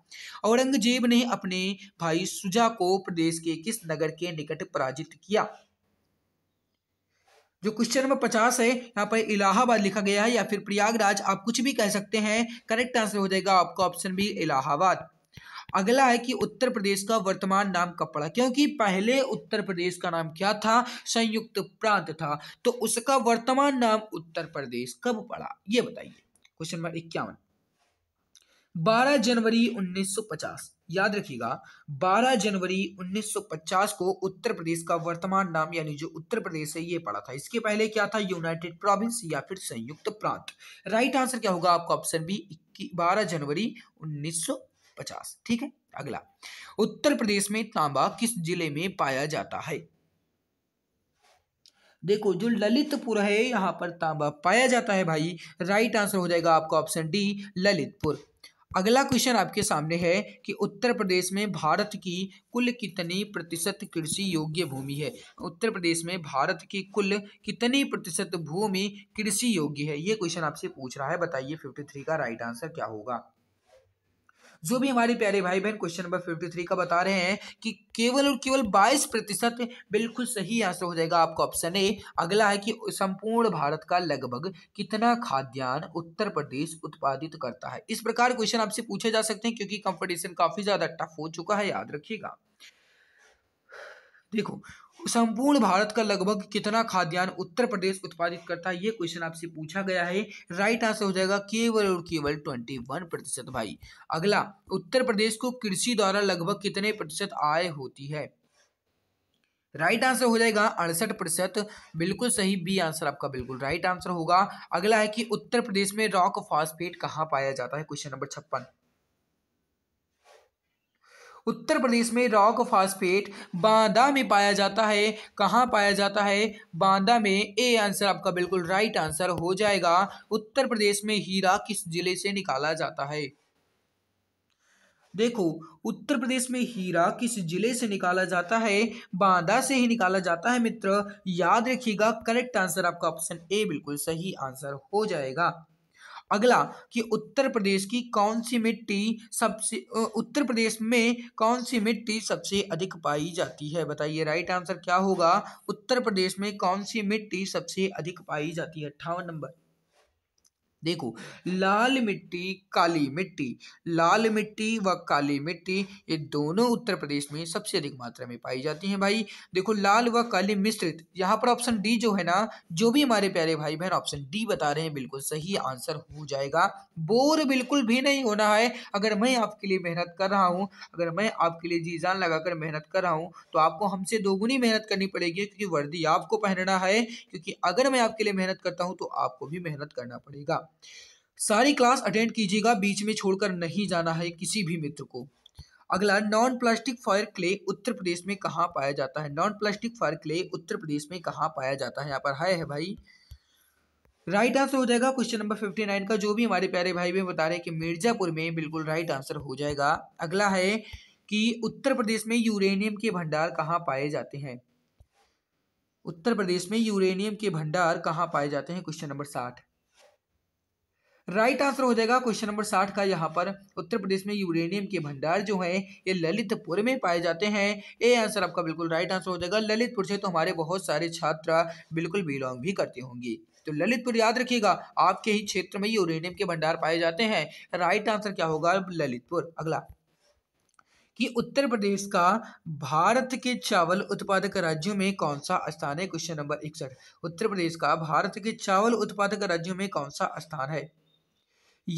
औरंगजेब ने अपने भाई सुजा को प्रदेश के किस नगर के निकट पराजित किया जो क्वेश्चन नंबर पचास है यहाँ पर इलाहाबाद लिखा गया है या फिर प्रयागराज आप कुछ भी कह सकते हैं करेक्ट आंसर हो जाएगा आपका ऑप्शन भी इलाहाबाद अगला है कि उत्तर प्रदेश का वर्तमान नाम कब पड़ा क्योंकि पहले उत्तर प्रदेश का नाम क्या था संयुक्त प्रांत था तो उसका वर्तमान नाम उत्तर प्रदेश कब पड़ा ये बताइए क्वेश्चन नंबर इक्यावन 12 जनवरी 1950 याद रखिएगा 12 जनवरी 1950 को उत्तर प्रदेश का वर्तमान नाम यानी जो उत्तर प्रदेश है ये पड़ा था इसके पहले क्या था यूनाइटेड प्रोविंस या फिर संयुक्त प्रांत राइट आंसर क्या होगा आपका ऑप्शन बी 12 जनवरी 1950 ठीक है अगला उत्तर प्रदेश में तांबा किस जिले में पाया जाता है देखो जो ललितपुर है यहाँ पर तांबा पाया जाता है भाई राइट आंसर हो जाएगा आपका ऑप्शन डी ललितपुर अगला क्वेश्चन आपके सामने है कि उत्तर प्रदेश में भारत की कुल कितनी प्रतिशत कृषि योग्य भूमि है उत्तर प्रदेश में भारत की कुल कितनी प्रतिशत भूमि कृषि योग्य है ये क्वेश्चन आपसे पूछ रहा है बताइए फिफ्टी थ्री का राइट आंसर क्या होगा जो भी हमारे प्यारे भाई बहन क्वेश्चन नंबर फिफ्टी थ्री का बता रहे हैं कि केवल और केवल बाईस प्रतिशत बिल्कुल सही आंसर हो जाएगा आपका ऑप्शन ए अगला है कि संपूर्ण भारत का लगभग कितना खाद्यान्न उत्तर प्रदेश उत्पादित करता है इस प्रकार क्वेश्चन आपसे पूछे जा सकते हैं क्योंकि कॉम्पिटिशन काफी ज्यादा टफ हो चुका है याद रखिएगा देखो संपूर्ण भारत का लगभग कितना खाद्यान्न उत्तर प्रदेश उत्पादित करता है ये क्वेश्चन आपसे पूछा गया है राइट आंसर हो जाएगा केवल और केवल ट्वेंटी वन प्रतिशत भाई अगला उत्तर प्रदेश को कृषि द्वारा लगभग कितने प्रतिशत आय होती है राइट आंसर हो जाएगा अड़सठ प्रतिशत बिल्कुल सही बी आंसर आपका बिल्कुल राइट आंसर होगा अगला है कि उत्तर प्रदेश में रॉक फॉस्फेट कहाँ पाया जाता है क्वेश्चन नंबर छप्पन उत्तर प्रदेश में रॉक फास्फेट बांदा में पाया जाता है कहाँ पाया जाता है बांदा में ए आंसर आपका बिल्कुल राइट आंसर हो जाएगा उत्तर प्रदेश में हीरा किस जिले से निकाला जाता है देखो उत्तर प्रदेश में हीरा किस जिले से निकाला जाता है बांदा से ही निकाला जाता है मित्र याद रखिएगा करेक्ट आंसर आपका ऑप्शन ए बिल्कुल सही आंसर हो जाएगा अगला कि उत्तर प्रदेश की कौन सी मिट्टी सबसे उत्तर प्रदेश में कौन सी मिट्टी सबसे अधिक पाई जाती है बताइए राइट आंसर क्या होगा उत्तर प्रदेश में कौन सी मिट्टी सबसे अधिक पाई जाती है अट्ठावन नंबर देखो लाल मिट्टी काली मिट्टी लाल मिट्टी व काली मिट्टी ये दोनों उत्तर प्रदेश में सबसे अधिक मात्रा में पाई जाती हैं भाई देखो लाल व काली मिश्रित यहाँ पर ऑप्शन डी जो है ना जो भी हमारे प्यारे भाई बहन ऑप्शन डी बता रहे हैं बिल्कुल सही आंसर हो जाएगा बोर बिल्कुल भी नहीं होना है अगर मैं आपके लिए मेहनत कर रहा हूँ अगर मैं आपके लिए जी जान लगाकर मेहनत कर रहा हूँ तो आपको हमसे दोगुनी मेहनत करनी पड़ेगी क्योंकि वर्दी आपको पहनना है क्योंकि अगर मैं आपके लिए मेहनत करता हूँ तो आपको भी मेहनत करना पड़ेगा सारी क्लास अटेंड कीजिएगा बीच में छोड़कर नहीं जाना है किसी भी मित्र को अगला non plastic fire clay Uttar Pradesh में कहाँ पाया जाता है non plastic fire clay Uttar Pradesh में कहाँ पाया जाता है यहाँ पर हाय है भाई राइट आंसर हो जाएगा क्वेश्चन नंबर फिफ्टी नाइन का जो भी हमारे प्यारे भाई भी बता रहे हैं कि मिर्जापुर में बिल्कुल राइट आंसर हो जाएगा अगला है कि उत्तर प्रदेश में यूरेनियम के भंडार कहाँ पाए जाते हैं उत्तर प्रदेश में यूरेनियम के भंडार कहाँ पाए जाते हैं क्वेश्चन नंबर साठ राइट आंसर हो जाएगा क्वेश्चन नंबर साठ का यहाँ पर उत्तर प्रदेश में यूरेनियम के भंडार जो है ये ललितपुर में पाए जाते हैं ए आंसर आपका बिल्कुल राइट आंसर हो जाएगा ललितपुर से तो हमारे बहुत सारे छात्र बिल्कुल बिलोंग भी करते होंगे तो ललितपुर याद रखिएगा आपके ही क्षेत्र में यूरेनियम के भंडार पाए जाते हैं राइट आंसर क्या होगा ललितपुर अगला कि उत्तर प्रदेश का भारत के चावल उत्पादक राज्यों में कौन सा स्थान है क्वेश्चन नंबर इकसठ उत्तर प्रदेश का भारत के चावल उत्पादक राज्यों में कौन सा स्थान है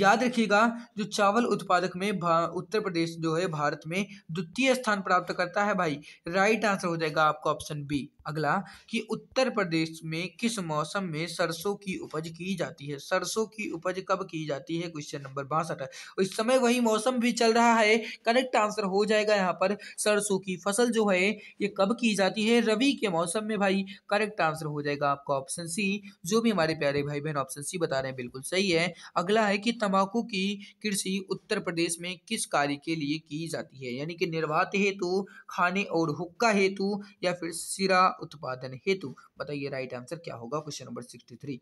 याद रखिएगा जो चावल उत्पादक में उत्तर प्रदेश जो है भारत में द्वितीय स्थान प्राप्त करता है भाई राइट आंसर हो जाएगा आपका ऑप्शन बी अगला कि उत्तर प्रदेश में किस मौसम में सरसों की उपज की जाती है सरसों की उपज कब की जाती है क्वेश्चन नंबर बासठ इस समय वही मौसम भी चल रहा है करेक्ट आंसर हो जाएगा यहाँ पर सरसों की फसल जो है ये कब की जाती है रवि के मौसम में भाई करेक्ट आंसर हो जाएगा आपका ऑप्शन सी जो भी हमारे प्यारे भाई बहन ऑप्शन सी बता रहे हैं बिल्कुल सही है अगला है कि तंबाकू की कृषि उत्तर प्रदेश में किस कार्य के लिए की जाती है यानी कि निर्वात हेतु खाने और हुक्का हेतु या फिर सिरा उत्पादन हेतु बताइए राइट आंसर क्या होगा क्वेश्चन नंबर सिक्सटी थ्री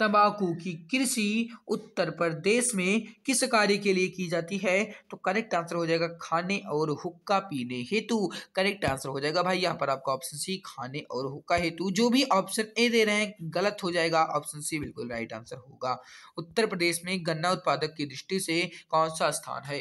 तंबाकू की कृषि उत्तर प्रदेश में किस कार्य के लिए की जाती है तो करेक्ट आंसर हो जाएगा खाने और हुक्का पीने हेतु करेक्ट आंसर हो जाएगा भाई यहाँ पर आपका ऑप्शन सी खाने और हुक्का हेतु जो भी ऑप्शन ए दे रहे हैं गलत हो जाएगा ऑप्शन सी बिल्कुल राइट आंसर होगा उत्तर प्रदेश में गन्ना उत्पादक की दृष्टि से कौन सा स्थान है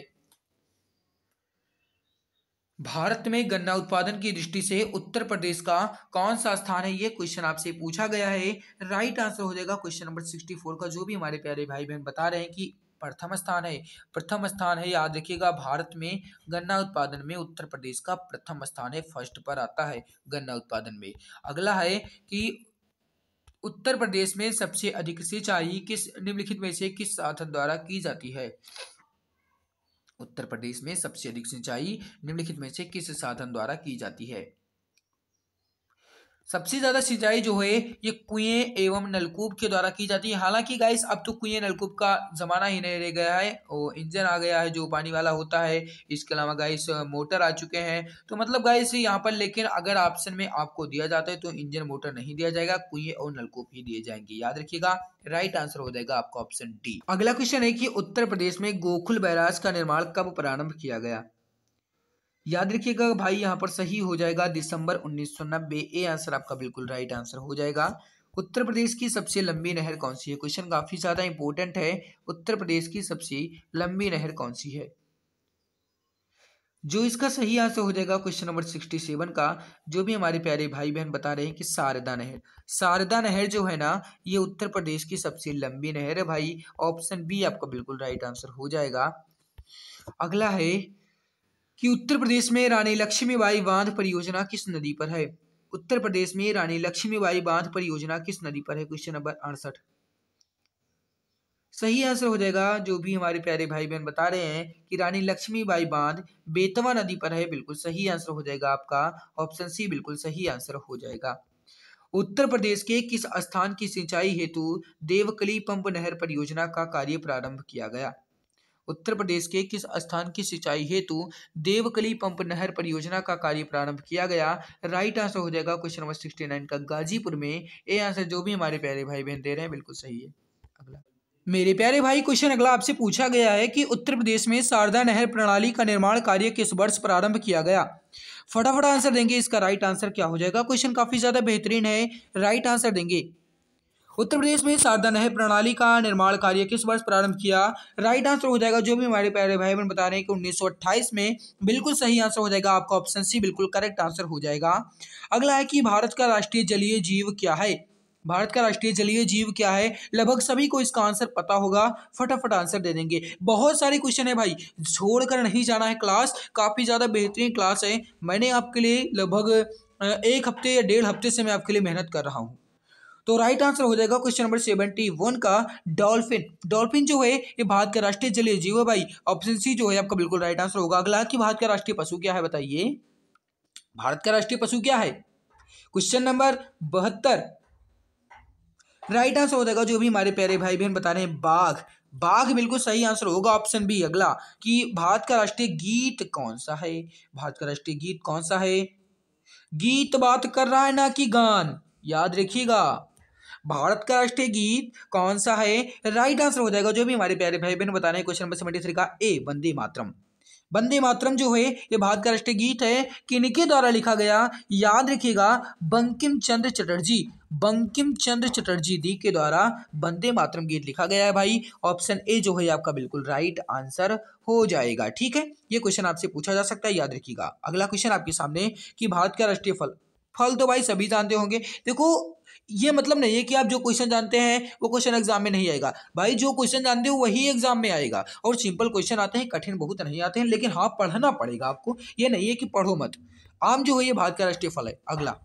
भारत में गन्ना उत्पादन की दृष्टि से उत्तर प्रदेश का कौन सा स्थान है ये क्वेश्चन आपसे पूछा गया है राइट आंसर हो जाएगा क्वेश्चन नंबर सिक्सटी फोर का जो भी हमारे प्यारे भाई बहन बता रहे हैं कि प्रथम स्थान है प्रथम स्थान है याद रखिएगा भारत में गन्ना उत्पादन में उत्तर प्रदेश का प्रथम स्थान है फर्स्ट पर आता है गन्ना उत्पादन में अगला है कि उत्तर प्रदेश में सबसे अधिक सिंचाई किस निम्नलिखित में से किस साधन द्वारा की जाती है उत्तर प्रदेश में सबसे अधिक सिंचाई निम्नलिखित में से किस साधन द्वारा की जाती है सबसे ज़्यादा सिंचाई जो है ये कुएं एवं नलकूप के द्वारा की जाती है हालांकि गाइस अब तो कुएं नलकूप का ज़माना ही नहीं रह गया है और इंजन आ गया है जो पानी वाला होता है इसके अलावा गाइस मोटर आ चुके हैं तो मतलब गाइस यहाँ पर लेकिन अगर ऑप्शन में आपको दिया जाता है तो इंजन मोटर नहीं दिया जाएगा कुएं और नलकूप ही दिए जाएंगे याद रखिएगा राइट आंसर हो जाएगा आपका ऑप्शन डी अगला क्वेश्चन है कि उत्तर प्रदेश में गोकुल बैराज का निर्माण कब प्रारंभ किया गया याद रखिएगा भाई यहाँ पर सही हो जाएगा दिसंबर 1990 ए आंसर आपका बिल्कुल राइट आंसर हो जाएगा उत्तर प्रदेश की सबसे लंबी नहर कौन सी है क्वेश्चन काफी ज्यादा इंपॉर्टेंट है उत्तर प्रदेश की सबसे लंबी नहर कौन सी है जो इसका सही आंसर हो जाएगा क्वेश्चन नंबर सिक्सटी सेवन का जो भी हमारे प्यारे भाई बहन बता रहे हैं कि शारदा नहर शारदा नहर जो है ना ये उत्तर प्रदेश की सबसे लंबी नहर है भाई ऑप्शन बी आपका बिल्कुल राइट आंसर हो जाएगा अगला है कि उत्तर प्रदेश में रानी लक्ष्मीबाई बांध परियोजना किस नदी पर है उत्तर प्रदेश में रानी लक्ष्मीबाई बांध परियोजना किस नदी पर है क्वेश्चन नंबर अड़सठ सही आंसर हो जाएगा जो भी हमारे प्यारे भाई बहन बता रहे हैं कि रानी लक्ष्मीबाई बांध बेतवा नदी पर है बिल्कुल सही आंसर हो जाएगा आपका ऑप्शन सी बिल्कुल सही आंसर हो जाएगा उत्तर प्रदेश के किस स्थान की सिंचाई हेतु देवकली पंप नहर परियोजना का कार्य प्रारंभ किया गया उत्तर प्रदेश के किस स्थान की सिंचाई हेतु देवकली पंप नहर परियोजना का कार्य प्रारंभ किया गया राइट आंसर हो जाएगा क्वेश्चन नंबर सिक्सटी नाइन का गाजीपुर में ए आंसर जो भी हमारे प्यारे भाई बहन दे रहे हैं बिल्कुल सही है अगला मेरे प्यारे भाई क्वेश्चन अगला आपसे पूछा गया है कि उत्तर प्रदेश में शारदा नहर प्रणाली का निर्माण कार्य किस वर्ष प्रारंभ किया गया फटाफट आंसर देंगे इसका राइट आंसर क्या हो जाएगा क्वेश्चन काफी ज्यादा बेहतरीन है राइट आंसर देंगे उत्तर प्रदेश में शारदा नहर प्रणाली का निर्माण कार्य किस वर्ष प्रारंभ किया राइट आंसर हो जाएगा जो भी हमारे प्यारे भाई बहन बता रहे हैं कि उन्नीस में बिल्कुल सही आंसर हो जाएगा आपका ऑप्शन सी बिल्कुल करेक्ट आंसर हो जाएगा अगला है कि भारत का राष्ट्रीय जलीय जीव क्या है भारत का राष्ट्रीय जलीय जीव क्या है लगभग सभी को इसका आंसर पता होगा फटाफट आंसर दे देंगे बहुत सारे क्वेश्चन है भाई छोड़कर नहीं जाना है क्लास काफ़ी ज़्यादा बेहतरीन क्लास है मैंने आपके लिए लगभग एक हफ्ते या डेढ़ हफ्ते से मैं आपके लिए मेहनत कर रहा हूँ तो राइट आंसर हो जाएगा क्वेश्चन नंबर सेवेंटी वन का डॉल्फिन डॉल्फिन जो है ये भारत का राष्ट्रीय जलीय जीव है भाई ऑप्शन सी जो है आपका बिल्कुल राइट आंसर होगा अगला कि भारत का राष्ट्रीय पशु क्या है बताइए भारत का राष्ट्रीय पशु क्या है क्वेश्चन नंबर बहत्तर राइट आंसर हो जाएगा जो भी हमारे प्यारे भाई बहन बता रहे हैं बाघ बाघ बिल्कुल सही आंसर होगा ऑप्शन बी अगला कि भारत का राष्ट्रीय गीत कौन सा है भारत का राष्ट्रीय गीत कौन सा है गीत बात कर रहा है ना कि गान याद रखिएगा भारत का राष्ट्रीय गीत कौन सा है राइट आंसर हो जाएगा जो भी हमारे प्यारे भाई बहन बताने क्वेश्चन नंबर सेवेंटी थ्री का ए वंदे मातरम वंदे मातरम जो है ये भारत का राष्ट्रीय गीत है किनके द्वारा लिखा गया याद रखिएगा बंकिम चंद्र चटर्जी बंकिम चंद्र चटर्जी दी के द्वारा वंदे मातरम गीत लिखा गया है भाई ऑप्शन ए जो है आपका बिल्कुल राइट आंसर हो जाएगा ठीक है ये क्वेश्चन आपसे पूछा जा सकता है याद रखिएगा अगला क्वेश्चन आपके सामने कि भारत का राष्ट्रीय फल फल तो भाई सभी जानते होंगे देखो ये मतलब नहीं है कि आप जो क्वेश्चन जानते हैं वो क्वेश्चन एग्जाम में नहीं आएगा भाई जो क्वेश्चन जानते हो वही एग्जाम में आएगा और सिंपल क्वेश्चन आते हैं कठिन बहुत नहीं आते हैं लेकिन हाँ पढ़ना पड़ेगा आपको ये नहीं है कि पढ़ो मत आम जो है ये भारत का राष्ट्रीय फल है अगला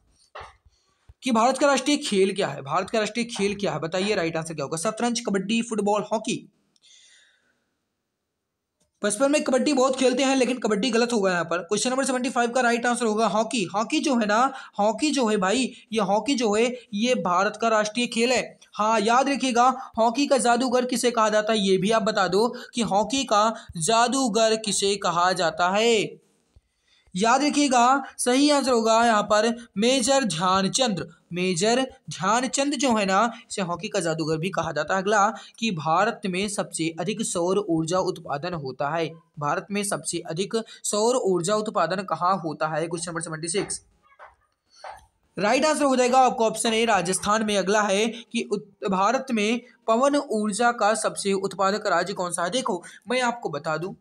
कि भारत का राष्ट्रीय खेल क्या है भारत का राष्ट्रीय खेल क्या है बताइए राइट आंसर क्या होगा शतरंज कबड्डी फुटबॉल हॉकी बचपन में कबड्डी बहुत खेलते हैं लेकिन कबड्डी गलत होगा यहाँ पर क्वेश्चन नंबर सेवेंटी फाइव का राइट आंसर होगा हॉकी हॉकी जो है ना हॉकी जो है भाई ये हॉकी जो है ये भारत का राष्ट्रीय खेल है हाँ याद रखिएगा हॉकी का जादूगर किसे कहा जाता है ये भी आप बता दो कि हॉकी का जादूगर किसे कहा जाता है याद रखिएगा सही आंसर होगा यहाँ पर मेजर ध्यानचंद्र मेजर ध्यानचंद जो है ना इसे हॉकी का जादूगर भी कहा जाता है अगला कि भारत में सबसे अधिक सौर ऊर्जा उत्पादन होता है भारत में सबसे अधिक सौर ऊर्जा उत्पादन कहाँ होता है question number seventy six right answer हो जाएगा आपका ऑप्शन ए राजस्थान में अगला है कि भारत में पवन ऊर्जा का सबसे उत्पादक राज्य कौन सा है देखो मैं आपको बता दूं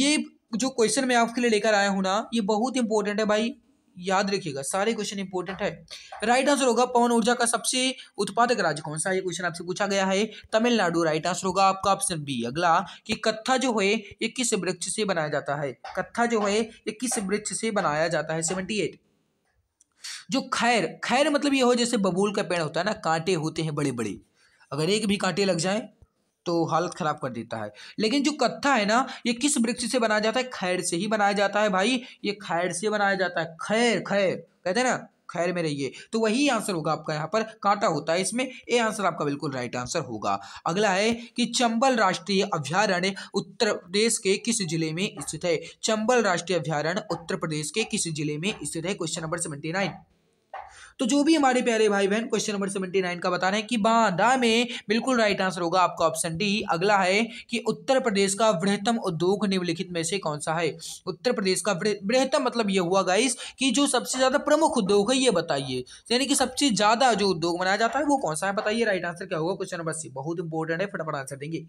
ये जो क्वेश्चन मैं आपके लिए लेकर आया हूँ ना ये बहुत इंपॉर्टेंट है भाई याद रखिएगा सारे क्वेश्चन इंपॉर्टेंट है राइट आंसर होगा पवन ऊर्जा का सबसे उत्पादक राज्य कौन सा ये क्वेश्चन आपसे पूछा गया है तमिलनाडु राइट आंसर होगा आपका ऑप्शन बी अगला कि कत्था जो है ये किस वृक्ष से बनाया जाता है कत्था जो है ये किस वृक्ष से बनाया जाता है सेवेंटी एट जो खैर खैर मतलब ये हो जैसे बबूल का पेड़ होता है ना कांटे होते हैं बड़े बड़े अगर एक भी कांटे लग जाए तो हालत ख़राब कर देता है लेकिन जो कत्था है ना ये किस वृक्ष से बनाया जाता है खैर से ही बनाया जाता है भाई ये खैर से बनाया जाता है खैर खैर कहते हैं ना खैर में रहिए तो वही आंसर होगा आपका यहाँ पर कांटा होता है इसमें ए आंसर आपका बिल्कुल राइट आंसर होगा अगला है कि चंबल राष्ट्रीय अभ्यारण्य उत्तर प्रदेश के किस जिले में स्थित है चंबल राष्ट्रीय अभ्यारण्य उत्तर प्रदेश के किस जिले में स्थित है क्वेश्चन नंबर सेवेंटी नाइन तो जो भी हमारे प्यारे भाई बहन क्वेश्चन नंबर सेवेंटी नाइन का बता रहे हैं कि बांदा में बिल्कुल राइट आंसर होगा आपका ऑप्शन डी अगला है कि उत्तर प्रदेश का बृहत्तम उद्योग निम्नलिखित में से कौन सा है उत्तर प्रदेश का बृहत्तम मतलब यह हुआ गाइस कि जो सबसे ज़्यादा प्रमुख उद्योग है ये बताइए यानी कि सबसे ज़्यादा जो उद्योग मनाया जाता है वो कौन सा है बताइए राइट आंसर क्या होगा क्वेश्चन नंबर सी बहुत इंपॉर्टेंट है फटाफट आंसर देंगे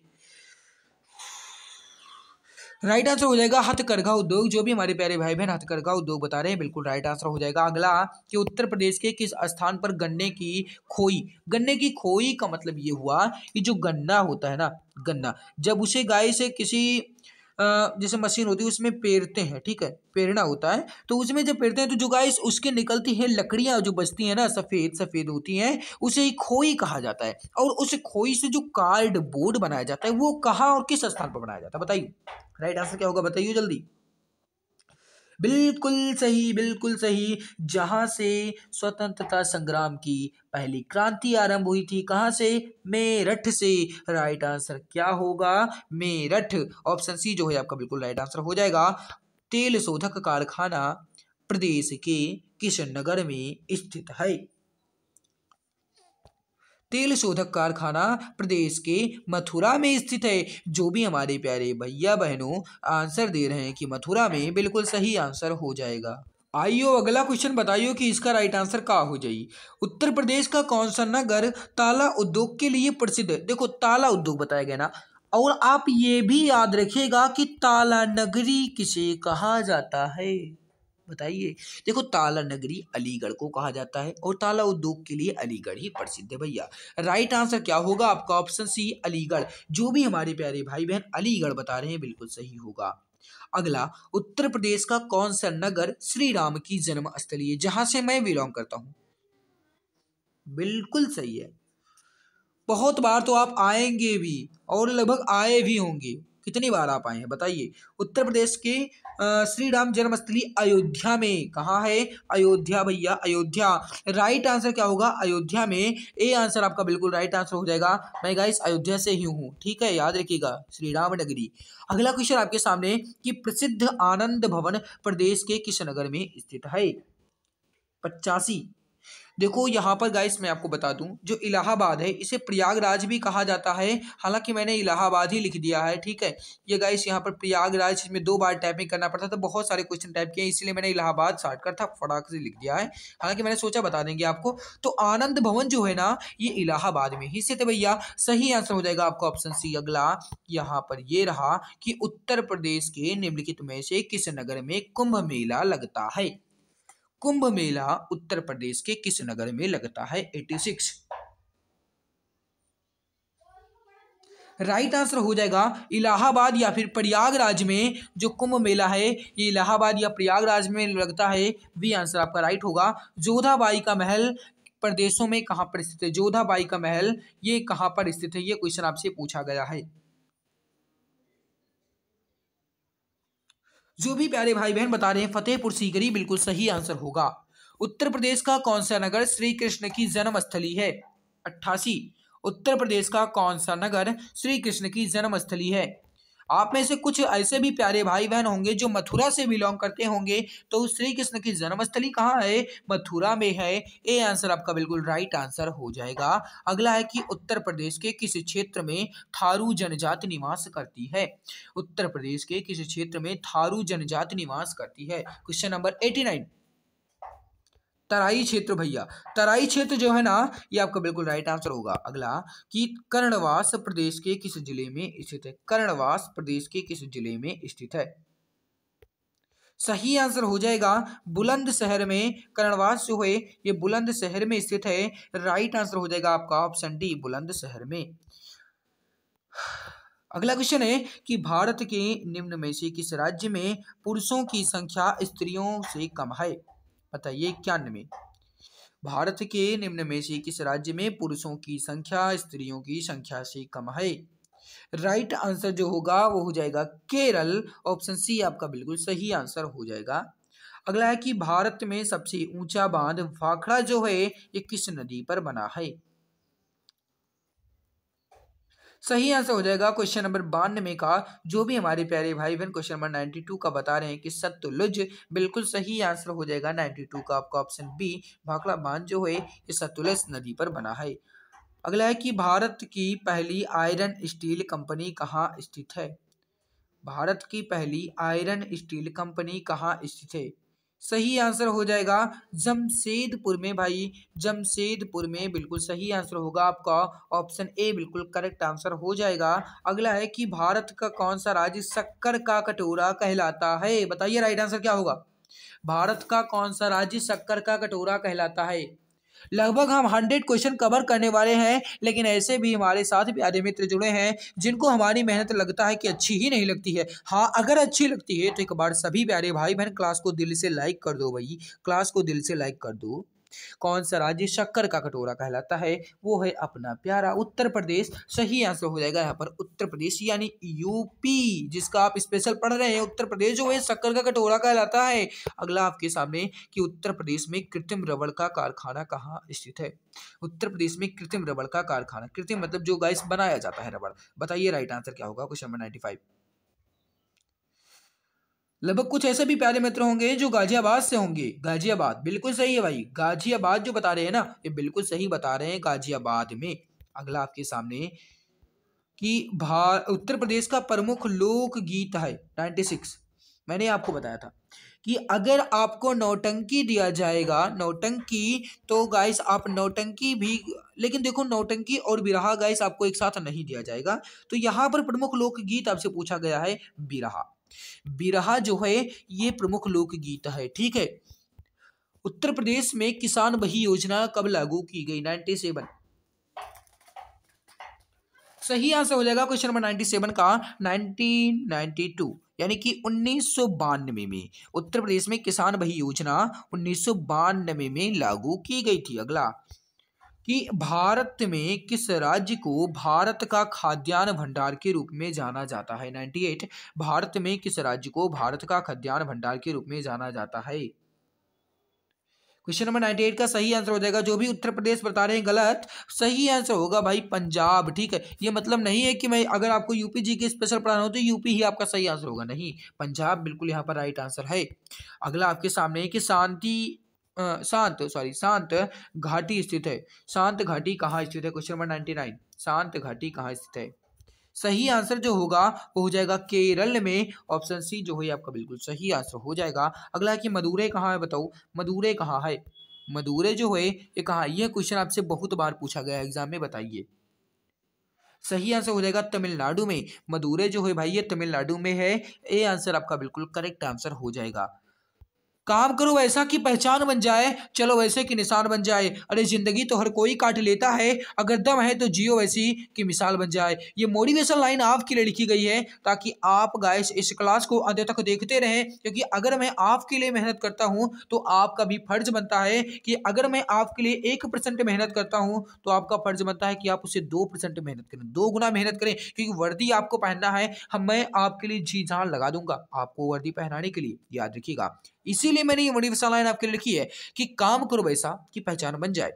राइट आंसर हो जाएगा हथकरघा उद्योग जो भी हमारे प्यारे भाई बहन हथकरघा उद्योग बता रहे हैं बिल्कुल राइट आंसर हो जाएगा अगला कि उत्तर प्रदेश के किस स्थान पर गन्ने की खोई गन्ने की खोई का मतलब ये हुआ कि जो गन्ना होता है ना गन्ना जब उसे गाय से किसी जैसे मशीन होती है उसमें पेरते हैं ठीक है पेरना होता है तो उसमें जब पेरते हैं तो जो गाइस उसके निकलती है लकड़ियाँ जो बचती हैं ना सफ़ेद सफ़ेद होती हैं उसे ही खोई कहा जाता है और उस खोई से जो कार्डबोर्ड बनाया जाता है वो कहाँ और किस स्थान पर बनाया जाता है बताइए राइट आंसर क्या होगा बताइए जल्दी बिल्कुल सही बिल्कुल सही जहाँ से स्वतंत्रता संग्राम की पहली क्रांति आरंभ हुई थी कहाँ से मेरठ से राइट आंसर क्या होगा मेरठ ऑप्शन सी जो है आपका बिल्कुल राइट आंसर हो जाएगा तेल शोधक कारखाना प्रदेश के किशन नगर में स्थित है तेल शोधक कारखाना प्रदेश के मथुरा में स्थित है जो भी हमारे प्यारे भैया बहनों आंसर दे रहे हैं कि मथुरा में बिल्कुल सही आंसर हो जाएगा आइयो अगला क्वेश्चन बताइयो कि इसका राइट आंसर का हो जाए उत्तर प्रदेश का कौन सा नगर ताला उद्योग के लिए प्रसिद्ध है देखो ताला उद्योग बताया गया ना और आप ये भी याद रखिएगा कि ताला नगरी किसे कहा जाता है बताइए देखो ताला नगरी अलीगढ़ को कहा जाता है और ताला उद्योग के लिए अलीगढ़ ही प्रसिद्ध है भैया राइट आंसर क्या होगा आपका ऑप्शन सी अलीगढ़ जो भी हमारे प्यारे भाई बहन अलीगढ़ बता रहे हैं बिल्कुल सही होगा अगला उत्तर प्रदेश का कौन सा नगर श्री राम की जन्म स्थली है जहां से मैं बिलोंग करता हूं बिल्कुल सही है बहुत बार तो आप आएंगे भी और लगभग आए भी होंगे कितनी बार आप आए हैं बताइए उत्तर प्रदेश के श्री राम जन्मस्थली अयोध्या में कहाँ है अयोध्या भैया अयोध्या राइट आंसर क्या होगा अयोध्या में ए आंसर आपका बिल्कुल राइट आंसर हो जाएगा मैं गाइस अयोध्या से ही हूँ ठीक है याद रखिएगा श्री राम नगरी अगला क्वेश्चन आपके सामने कि प्रसिद्ध आनंद भवन प्रदेश के किस नगर में स्थित है पचासी देखो यहाँ पर गाइस मैं आपको बता दूं जो इलाहाबाद है इसे प्रयागराज भी कहा जाता है हालांकि मैंने इलाहाबाद ही लिख दिया है ठीक है ये गाइस यहाँ पर प्रयागराज में दो बार टाइपिंग करना पड़ता था बहुत सारे क्वेश्चन टाइप किए इसलिए मैंने इलाहाबाद कर था फटाक से लिख दिया है हालांकि मैंने सोचा बता देंगे आपको तो आनंद भवन जो है ना ये इलाहाबाद में ही स्थित भैया सही आंसर हो जाएगा आपका ऑप्शन सी अगला यहाँ पर ये रहा कि उत्तर प्रदेश के निम्नलिखित में से किस नगर में कुंभ मेला लगता है कुंभ मेला उत्तर प्रदेश के किस नगर में लगता है 86 राइट आंसर हो जाएगा इलाहाबाद या फिर प्रयागराज में जो कुंभ मेला है ये इलाहाबाद या प्रयागराज में लगता है बी आंसर आपका राइट होगा जोधाबाई का महल प्रदेशों में कहाँ पर स्थित है जोधाबाई का महल ये कहाँ पर स्थित है ये क्वेश्चन आपसे पूछा गया है जो भी प्यारे भाई बहन बता रहे हैं फतेहपुर सीकरी बिल्कुल सही आंसर होगा उत्तर प्रदेश का कौन सा नगर श्री कृष्ण की जन्मस्थली है अट्ठासी उत्तर प्रदेश का कौन सा नगर श्री कृष्ण की जन्मस्थली है आप में से कुछ ऐसे भी प्यारे भाई बहन होंगे जो मथुरा से बिलोंग करते होंगे तो श्री कृष्ण की जन्मस्थली कहाँ है मथुरा में है ये आंसर आपका बिल्कुल राइट आंसर हो जाएगा अगला है कि उत्तर प्रदेश के किस क्षेत्र में थारू जनजाति निवास करती है उत्तर प्रदेश के किस क्षेत्र में थारू जनजाति निवास करती है question number eighty nine Terai क्षेत्र भैया तराई क्षेत्र जो है ना ये आपका बिल्कुल राइट आंसर होगा अगला कि कर्णवास प्रदेश के किस जिले में स्थित है कर्णवास प्रदेश के किस जिले में स्थित है सही आंसर हो जाएगा बुलंद शहर में कर्णवास जो है ये बुलंद शहर में स्थित है राइट आंसर हो जाएगा आपका ऑप्शन डी बुलंद शहर में अगला क्वेश्चन है कि भारत के निम्न में से किस राज्य में पुरुषों की संख्या स्त्रियों से कम है बताइए इक्यानवे भारत के निम्न में से किस राज्य में पुरुषों की संख्या स्त्रियों की संख्या से कम है राइट आंसर जो होगा वो हो जाएगा केरल ऑप्शन सी आपका बिल्कुल सही आंसर हो जाएगा अगला है कि भारत में सबसे ऊंचा बांध भाखड़ा जो है ये किस नदी पर बना है सही आंसर हो जाएगा क्वेश्चन नंबर बानवे का जो भी हमारे प्यारे भाई बहन क्वेश्चन नंबर नाइन्टी टू का बता रहे हैं कि सतुलुज बिल्कुल सही आंसर हो जाएगा नाइन्टी टू का आपका ऑप्शन बी भाखड़ा बांध जो है ये सतुलज नदी पर बना है अगला है कि भारत की पहली आयरन स्टील कंपनी कहाँ स्थित है भारत की पहली आयरन स्टील कंपनी कहाँ स्थित है सही आंसर हो जाएगा जमशेदपुर में भाई जमशेदपुर में बिल्कुल सही आंसर होगा आपका ऑप्शन ए बिल्कुल करेक्ट आंसर हो जाएगा अगला है कि भारत का कौन सा राज्य शक्कर का कटोरा कहलाता है बताइए राइट आंसर क्या होगा भारत का कौन सा राज्य शक्कर का कटोरा कहलाता है लगभग हम हंड्रेड क्वेश्चन कवर करने वाले हैं लेकिन ऐसे भी हमारे साथ प्यारे मित्र जुड़े हैं जिनको हमारी मेहनत लगता है कि अच्छी ही नहीं लगती है हाँ अगर अच्छी लगती है तो एक बार सभी प्यारे भाई बहन क्लास को दिल से लाइक कर दो भाई क्लास को दिल से लाइक कर दो कौन सा राज्य शक्कर का कटोरा कहलाता है वो है अपना प्यारा उत्तर प्रदेश सही आंसर हो जाएगा यहाँ पर उत्तर प्रदेश यानी यूपी जिसका आप स्पेशल पढ़ रहे हैं उत्तर प्रदेश जो है शक्कर का कटोरा कहलाता है अगला आपके सामने कि उत्तर प्रदेश में कृत्रिम रबड़ का कारखाना कहाँ स्थित है उत्तर प्रदेश में कृत्रिम रबड़ का कारखाना कृत्रिम मतलब जो गैस बनाया जाता है रबड़ बताइए राइट आंसर क्या होगा क्वेश्चन नंबर नाइन्टी फाइव लगभग कुछ ऐसे भी प्यारे मित्र होंगे जो गाजियाबाद से होंगे गाजियाबाद बिल्कुल सही है भाई गाजियाबाद जो बता रहे हैं ना ये बिल्कुल सही बता रहे हैं गाजियाबाद में अगला आपके सामने कि भार उत्तर प्रदेश का प्रमुख लोक गीत है नाइन्टी सिक्स मैंने आपको बताया था कि अगर आपको नौटंकी दिया जाएगा नौटंकी तो गाइस आप नौटंकी भी लेकिन देखो नौटंकी और बिरहा गाइस आपको एक साथ नहीं दिया जाएगा तो यहाँ पर प्रमुख लोकगीत आपसे पूछा गया है बिरहा बिरहा जो है ये प्रमुख लोकगीत है ठीक है उत्तर प्रदेश में किसान बही योजना कब लागू की गई नाइन्टी सेवन सही आंसर हो जाएगा क्वेश्चन नंबर नाइन्टी सेवन का नाइनटीन नाइन्टी टू यानी कि उन्नीस में उत्तर प्रदेश में किसान बही योजना उन्नीस में लागू की गई थी अगला कि भारत में किस राज्य को भारत का खाद्यान्न भंडार के रूप में जाना जाता है 98 भारत में किस राज्य को भारत का खाद्यान्न भंडार के रूप में जाना जाता है क्वेश्चन नंबर 98 का सही आंसर हो जाएगा जो भी उत्तर प्रदेश बता रहे हैं गलत सही आंसर होगा भाई पंजाब ठीक है ये मतलब नहीं है कि मैं अगर आपको यूपी जी के स्पेशल पढ़ाना हो तो यूपी ही आपका सही आंसर होगा नहीं पंजाब बिल्कुल यहाँ पर राइट आंसर है अगला आपके सामने है कि शांति शांत सॉरी शांत घाटी स्थित है शांत घाटी कहाँ स्थित है क्वेश्चन नंबर नाइन्टी नाइन शांत घाटी कहाँ स्थित है सही आंसर जो होगा वो हो जाएगा केरल में ऑप्शन सी जो है आपका बिल्कुल सही आंसर हो जाएगा अगला है कि मदुरे कहाँ है बताओ मदुरे कहाँ है मदुरे जो है ये कहाँ यह क्वेश्चन आपसे बहुत बार पूछा गया एग्जाम में बताइए सही आंसर हो जाएगा तमिलनाडु में मदुरे जो है भाई ये तमिलनाडु में है ए आंसर आपका बिल्कुल करेक्ट आंसर हो जाएगा काम करो वैसा की पहचान बन जाए चलो वैसे कि निशान बन जाए अरे ज़िंदगी तो हर कोई काट लेता है अगर दम है तो जियो वैसी की मिसाल बन जाए ये मोटिवेशन लाइन आपके लिए लिखी गई है ताकि आप गाइस इस क्लास को अंत तक देखते रहें क्योंकि अगर मैं आपके लिए मेहनत करता हूँ तो आपका भी फर्ज बनता है कि अगर मैं आपके लिए एक परसेंट मेहनत करता हूँ तो आपका फर्ज बनता है कि आप उसे दो परसेंट मेहनत करें दो गुना मेहनत करें क्योंकि वर्दी आपको पहनना है हम मैं आपके लिए जी जान लगा दूंगा आपको वर्दी पहनाने के लिए याद रखिएगा इसीलिए मैंने ये बड़ी मसाला लाइन आपके लिए लिखी है कि काम करो वैसा कि पहचान बन जाए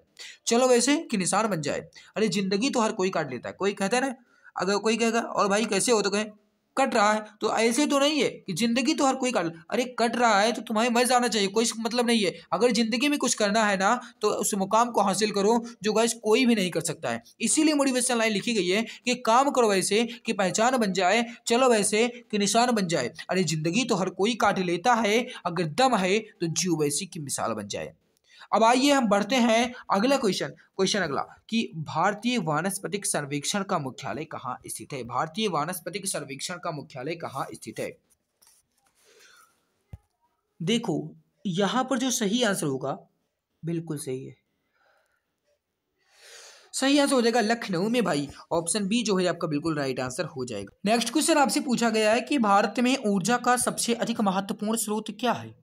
चलो वैसे कि निशान बन जाए अरे जिंदगी तो हर कोई काट लेता है कोई कहता है ना अगर कोई कहेगा और भाई कैसे हो तो कहें कट रहा है तो ऐसे तो नहीं है कि ज़िंदगी तो हर कोई काट अरे कट रहा है तो तुम्हारी मर जाना चाहिए कोई मतलब नहीं है अगर ज़िंदगी में कुछ करना है ना तो उस मुकाम को हासिल करो जो गैस कोई भी नहीं कर सकता है इसीलिए मोटिवेशन लाइन लिखी गई है कि काम करो वैसे कि पहचान बन जाए चलो वैसे कि निशान बन जाए अरे ज़िंदगी तो हर कोई काट लेता है अगर दम है तो जीव वैसी की मिसाल बन जाए अब आइए हम बढ़ते हैं अगला क्वेश्चन क्वेश्चन अगला कि भारतीय वानस्पतिक सर्वेक्षण का मुख्यालय कहाँ स्थित है भारतीय वानस्पतिक सर्वेक्षण का मुख्यालय कहाँ स्थित है देखो यहां पर जो सही आंसर होगा बिल्कुल सही है सही आंसर हो जाएगा लखनऊ में भाई ऑप्शन बी जो है आपका बिल्कुल राइट आंसर हो जाएगा नेक्स्ट क्वेश्चन आपसे पूछा गया है कि भारत में ऊर्जा का सबसे अधिक महत्वपूर्ण स्रोत क्या है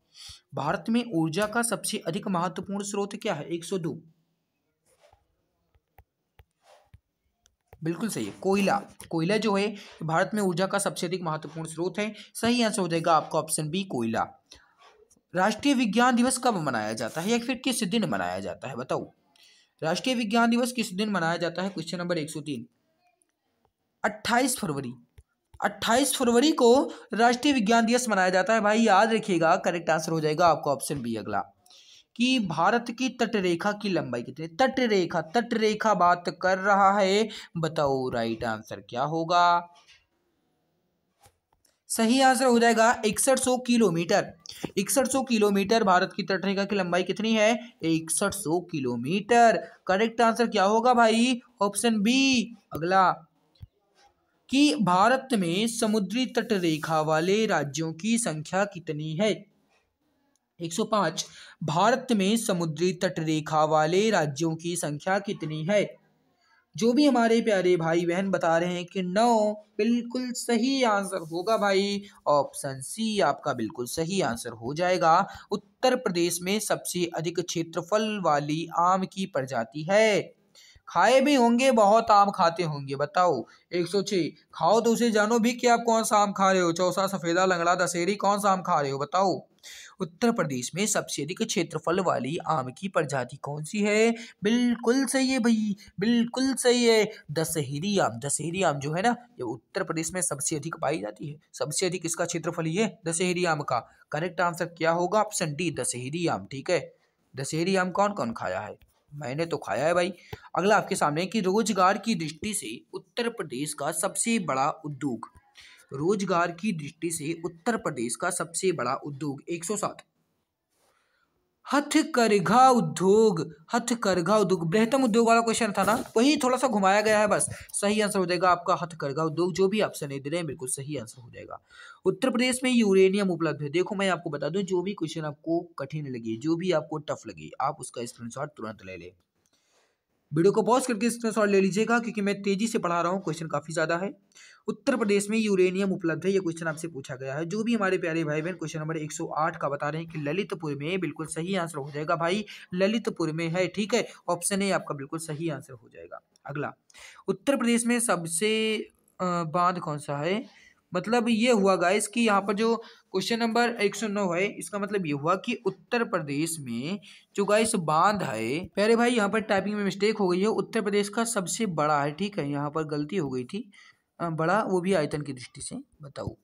भारत में ऊर्जा का सबसे अधिक महत्वपूर्ण स्रोत क्या है 102 बिल्कुल सही है कोयला कोयला जो है भारत में ऊर्जा का सबसे अधिक महत्वपूर्ण स्रोत है सही आंसर हो जाएगा आपका ऑप्शन बी कोयला राष्ट्रीय विज्ञान दिवस कब मनाया जाता है या फिर किस दिन मनाया जाता है बताओ राष्ट्रीय विज्ञान दिवस किस दिन मनाया जाता है क्वेश्चन नंबर एक सौ तीन अट्ठाईस फरवरी 28 फरवरी को राष्ट्रीय विज्ञान दिवस मनाया जाता है भाई याद रखिएगा करेक्ट आंसर हो जाएगा आपका ऑप्शन बी अगला कि भारत की तटरेखा की लंबाई कितनी तटरेखा तटरेखा बात कर रहा है बताओ राइट आंसर क्या होगा सही आंसर हो जाएगा इकसठ सौ किलोमीटर इकसठ सौ किलोमीटर भारत की तटरेखा की लंबाई कितनी है इकसठ सौ किलोमीटर करेक्ट आंसर क्या होगा भाई ऑप्शन बी अगला कि भारत में समुद्री तट रेखा वाले राज्यों की संख्या कितनी है 105 भारत में समुद्री तट रेखा वाले राज्यों की संख्या कितनी है जो भी हमारे प्यारे भाई बहन बता रहे हैं कि नौ बिल्कुल सही आंसर होगा भाई ऑप्शन सी आपका बिल्कुल सही आंसर हो जाएगा उत्तर प्रदेश में सबसे अधिक क्षेत्रफल वाली आम की प्रजाति है खाए भी होंगे बहुत आम खाते होंगे बताओ एक सौ छः खाओ तो उसे जानो भी कि आप कौन सा आम खा रहे हो चौसा सफेदा लंगड़ा दशहरी कौन सा आम खा रहे हो बताओ उत्तर प्रदेश में सबसे अधिक क्षेत्रफल वाली आम की प्रजाति कौन सी है बिल्कुल सही है भाई बिल्कुल सही है दशहरी आम दशहरी आम जो है ना ये उत्तर प्रदेश में सबसे अधिक पाई जाती है सबसे अधिक इसका क्षेत्रफल ये दशहरी आम का करेक्ट आंसर क्या होगा ऑप्शन डी दशहरी आम ठीक है दशहरी आम कौन कौन खाया है मैंने तो खाया है भाई अगला आपके सामने कि रोजगार की दृष्टि से उत्तर प्रदेश का सबसे बड़ा उद्योग रोजगार की दृष्टि से उत्तर प्रदेश का सबसे बड़ा उद्योग एक सौ सात हथकरघा उद्योग हथकरघा उद्योग बृहतम उद्योग वाला क्वेश्चन था ना वही थोड़ा सा घुमाया गया है बस सही आंसर हो जाएगा आपका हथकरघा उद्योग जो भी ऑप्शन दे रहे हैं बिल्कुल सही आंसर हो जाएगा उत्तर प्रदेश में यूरेनियम उपलब्ध है देखो मैं आपको बता दूं जो भी क्वेश्चन आपको कठिन लगे जो भी आपको टफ लगे आप उसका स्क्रीनशॉट तुरंत ले लें वीडियो को पॉज करके स्क्रीनशॉट ले लीजिएगा क्योंकि मैं तेजी से पढ़ा रहा हूँ क्वेश्चन काफ़ी ज़्यादा है उत्तर प्रदेश में यूरेनियम उपलब्ध है यह क्वेश्चन आपसे पूछा गया है जो भी हमारे प्यारे भाई बहन क्वेश्चन नंबर 108 का बता रहे हैं कि ललितपुर में बिल्कुल सही आंसर हो जाएगा भाई ललितपुर में है ठीक है ऑप्शन ए आपका बिल्कुल सही आंसर हो जाएगा अगला उत्तर प्रदेश में सबसे बांध कौन सा है मतलब ये हुआ गाइस कि यहाँ पर जो क्वेश्चन नंबर 109 है इसका मतलब ये हुआ कि उत्तर प्रदेश में जो गाइस बांध है प्यारे भाई यहाँ पर टाइपिंग में मिस्टेक हो गई है उत्तर प्रदेश का सबसे बड़ा है ठीक है यहाँ पर गलती हो गई थी बड़ा वो भी आयतन की दृष्टि से बताओ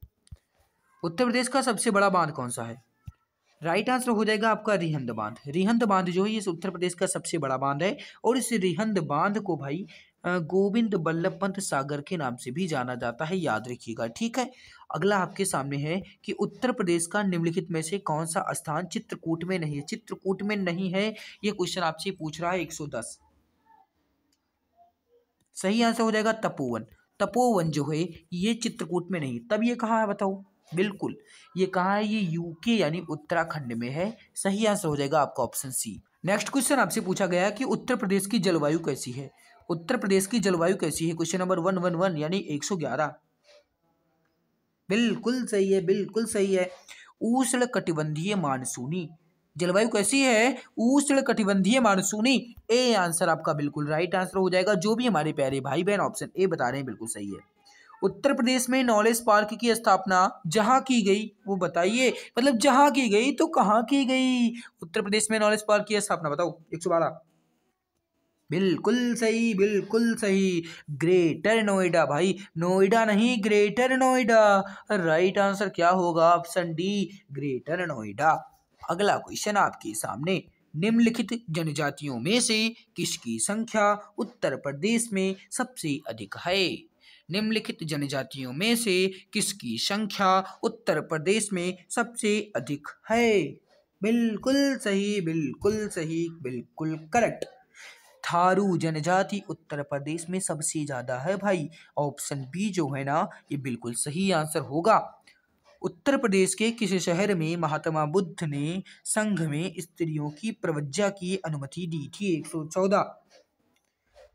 उत्तर प्रदेश का सबसे बड़ा बांध कौन सा है राइट आंसर हो जाएगा आपका रिहंद बांध रिहंद बांध जो है ये उत्तर प्रदेश का सबसे बड़ा बांध है और इस रिहंद बांध को भाई गोविंद बल्लभ पंत सागर के नाम से भी जाना जाता है याद रखिएगा ठीक है अगला आपके सामने है कि उत्तर प्रदेश का निम्नलिखित में से कौन सा स्थान चित्रकूट में नहीं है चित्रकूट में नहीं है ये क्वेश्चन आपसे पूछ रहा है 110 सही आंसर हो जाएगा तपोवन तपोवन जो है ये चित्रकूट में नहीं तब ये कहा है बताओ बिल्कुल ये कहा है ये यूके यानी उत्तराखंड में है सही आंसर हो जाएगा आपका ऑप्शन सी नेक्स्ट क्वेश्चन आपसे पूछा गया कि उत्तर प्रदेश की जलवायु कैसी है उत्तर प्रदेश की जलवायु कैसी है question number one one one यानी एक सौ ग्यारह बिल्कुल सही है बिल्कुल सही है उष्ण कटिबंधीय मानसूनी जलवायु कैसी है उष्ण कटिबंधीय मानसूनी ए आंसर आपका बिल्कुल राइट आंसर हो जाएगा जो भी हमारे प्यारे भाई बहन ऑप्शन ए बता रहे हैं बिल्कुल सही है उत्तर प्रदेश में नॉलेज पार्क की स्थापना जहाँ की गई वो बताइए मतलब जहाँ की गई तो कहाँ की गई उत्तर प्रदेश में नॉलेज पार्क की स्थापना बताओ एक सौ बारह बिल्कुल सही बिल्कुल सही ग्रेटर नोएडा भाई नोएडा नहीं ग्रेटर नोएडा राइट आंसर क्या होगा ऑप्शन डी ग्रेटर नोएडा अगला क्वेश्चन आपके सामने निम्नलिखित जनजातियों में से किसकी संख्या उत्तर प्रदेश में सबसे अधिक है निम्नलिखित जनजातियों में से किसकी संख्या उत्तर प्रदेश में सबसे अधिक है बिल्कुल सही बिल्कुल सही बिल्कुल करेक्ट थारू जनजाति उत्तर प्रदेश में सबसे ज़्यादा है भाई ऑप्शन बी जो है ना ये बिल्कुल सही आंसर होगा उत्तर प्रदेश के किस शहर में महात्मा बुद्ध ने संघ में स्त्रियों की प्रवज्जा की अनुमति दी थी एक सौ चौदह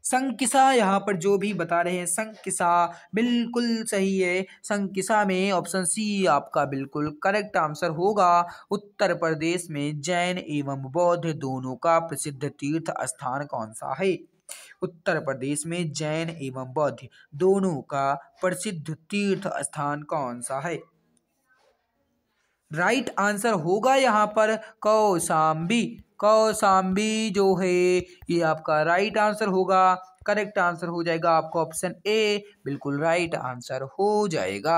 संकिसा यहाँ पर जो भी बता रहे हैं संकिसा बिल्कुल सही है संकिसा में ऑप्शन सी आपका बिल्कुल करेक्ट आंसर होगा उत्तर प्रदेश में जैन एवं बौद्ध दोनों का प्रसिद्ध तीर्थ स्थान कौन सा है उत्तर प्रदेश में जैन एवं बौद्ध दोनों का प्रसिद्ध तीर्थ स्थान कौन सा है राइट आंसर होगा यहाँ पर कौशाम्बी कौसाम्बी जो है ये आपका राइट आंसर होगा करेक्ट आंसर हो जाएगा आपका ऑप्शन ए बिल्कुल राइट आंसर हो जाएगा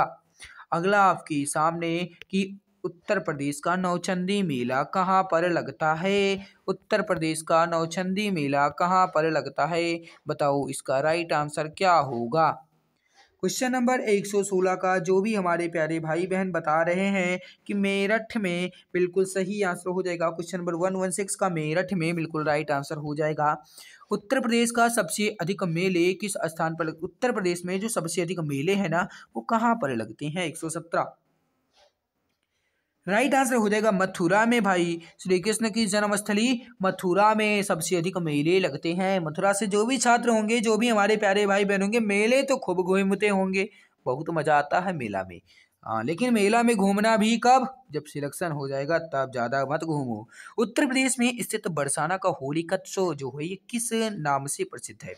अगला आपके सामने कि उत्तर प्रदेश का नौचंदी मेला कहाँ पर लगता है उत्तर प्रदेश का नौचंदी मेला कहाँ पर लगता है बताओ इसका राइट आंसर क्या होगा क्वेश्चन नंबर 116 का जो भी हमारे प्यारे भाई बहन बता रहे हैं कि मेरठ में बिल्कुल सही आंसर हो जाएगा क्वेश्चन नंबर 116 का मेरठ में बिल्कुल राइट आंसर हो जाएगा उत्तर प्रदेश का सबसे अधिक मेले किस स्थान पर उत्तर प्रदेश में जो सबसे अधिक मेले हैं ना वो कहाँ पर लगते हैं एक राइट आंसर हो जाएगा मथुरा में भाई श्री कृष्ण की जन्मस्थली मथुरा में सबसे अधिक मेले लगते हैं मथुरा से जो भी छात्र होंगे जो भी हमारे प्यारे भाई बहन होंगे मेले तो खूब घूमते होंगे बहुत मजा आता है मेला में हाँ लेकिन मेला में घूमना भी कब जब सिलेक्शन हो जाएगा तब ज़्यादा मत घूमो उत्तर प्रदेश में स्थित तो बरसाना का होली का उत्सव जो है ये किस नाम से प्रसिद्ध है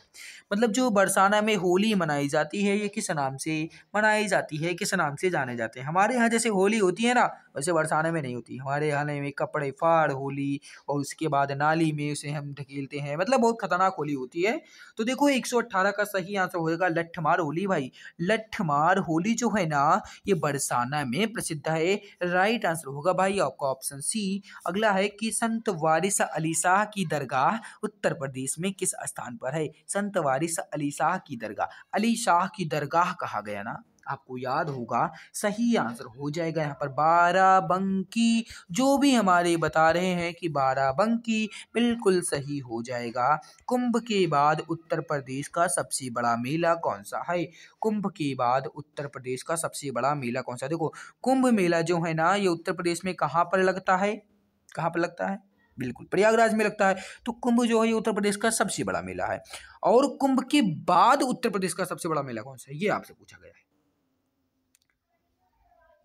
मतलब जो बरसाना में होली मनाई जाती है ये किस नाम से मनाई जाती है किस नाम से जाने जाते हैं हमारे यहाँ जैसे होली होती है ना वैसे बरसाना में नहीं होती हमारे यहाँ में कपड़े फाड़ होली और उसके बाद नाली में उसे हम ढकेलते हैं मतलब बहुत खतरनाक होली होती है तो देखो एक का सही आंसर होगा लट्ठमार होली भाई लट्ठमार होली जो है ना ये बरसाना में प्रसिद्ध है राइट राइट आंसर होगा भाई आपका ऑप्शन सी अगला है कि संत वारिस अली शाह की दरगाह उत्तर प्रदेश में किस स्थान पर है संत वारिस अली शाह की दरगाह अली शाह की दरगाह कहा गया ना आपको याद होगा सही आंसर हो जाएगा यहाँ पर बाराबंकी जो भी हमारे बता रहे हैं कि बाराबंकी बिल्कुल सही हो जाएगा कुंभ के बाद उत्तर प्रदेश का सबसे बड़ा मेला कौन सा है कुंभ के बाद उत्तर प्रदेश का सबसे बड़ा मेला कौन सा देखो कुंभ मेला जो है ना ये उत्तर प्रदेश में कहाँ पर लगता है कहाँ पर लगता है बिल्कुल प्रयागराज में लगता है तो कुंभ जो है उत्तर प्रदेश का सबसे बड़ा मेला है और कुंभ के बाद उत्तर प्रदेश का सबसे बड़ा मेला कौन सा है ये आपसे पूछा गया है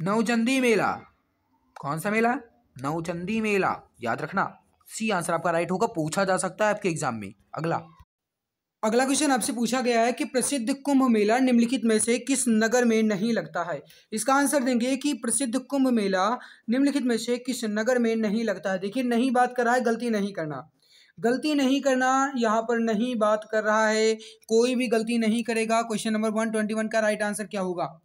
नवचंदी मेला कौन सा मेला नवचंदी मेला याद रखना सी आंसर आपका राइट होगा पूछा जा सकता है आपके एग्जाम में अगला अगला क्वेश्चन आपसे पूछा गया है कि प्रसिद्ध कुंभ मेला निम्नलिखित में से किस नगर में नहीं लगता है इसका आंसर देंगे कि प्रसिद्ध कुंभ मेला निम्नलिखित में से किस नगर में नहीं लगता है देखिए नहीं बात कर रहा है गलती नहीं करना गलती नहीं करना यहाँ पर नहीं बात कर रहा है कोई भी गलती नहीं करेगा question number one twenty one का राइट आंसर क्या होगा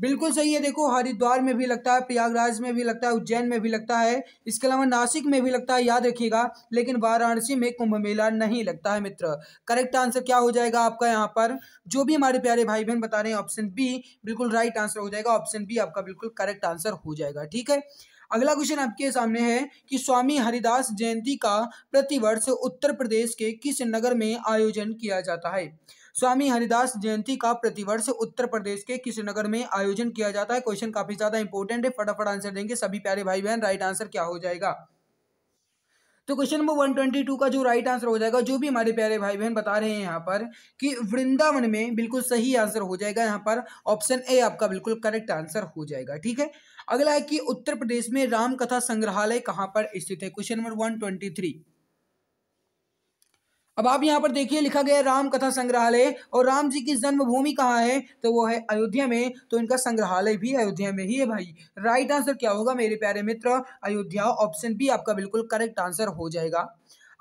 बिल्कुल सही है देखो हरिद्वार में भी लगता है प्रयागराज में भी लगता है उज्जैन में भी लगता है इसके अलावा नासिक में भी लगता है याद रखिएगा लेकिन वाराणसी में कुंभ मेला नहीं लगता है मित्र करेक्ट आंसर क्या हो जाएगा आपका यहाँ पर जो भी हमारे प्यारे भाई बहन बता रहे हैं ऑप्शन बी बिल्कुल राइट आंसर हो जाएगा ऑप्शन बी आपका बिल्कुल करेक्ट आंसर हो जाएगा ठीक है अगला क्वेश्चन आपके सामने है कि स्वामी हरिदास जयंती का प्रतिवर्ष उत्तर प्रदेश के किस नगर में आयोजन किया जाता है स्वामी हरिदास जयंती का प्रतिवर्ष उत्तर प्रदेश के कृष्णनगर में आयोजन किया जाता है क्वेश्चन काफी ज्यादा इंपॉर्टेंट है फटाफट आंसर देंगे सभी प्यारे भाई बहन राइट आंसर क्या हो जाएगा तो क्वेश्चन नंबर 122 का जो राइट आंसर हो जाएगा जो भी हमारे प्यारे भाई बहन बता रहे हैं यहाँ पर कि वृंदावन में बिल्कुल सही आंसर हो जाएगा यहाँ पर ऑप्शन ए आपका बिल्कुल करेक्ट आंसर हो जाएगा ठीक है अगला है कि उत्तर प्रदेश में रामकथा संग्रहालय कहाँ पर स्थित है क्वेश्चन नंबर 123 अब आप यहाँ पर देखिए लिखा गया राम कथा संग्रहालय और राम जी की जन्मभूमि कहाँ है तो वो है अयोध्या में तो इनका संग्रहालय भी अयोध्या में ही है भाई राइट आंसर क्या होगा मेरे प्यारे मित्र अयोध्या ऑप्शन बी आपका बिल्कुल करेक्ट आंसर हो जाएगा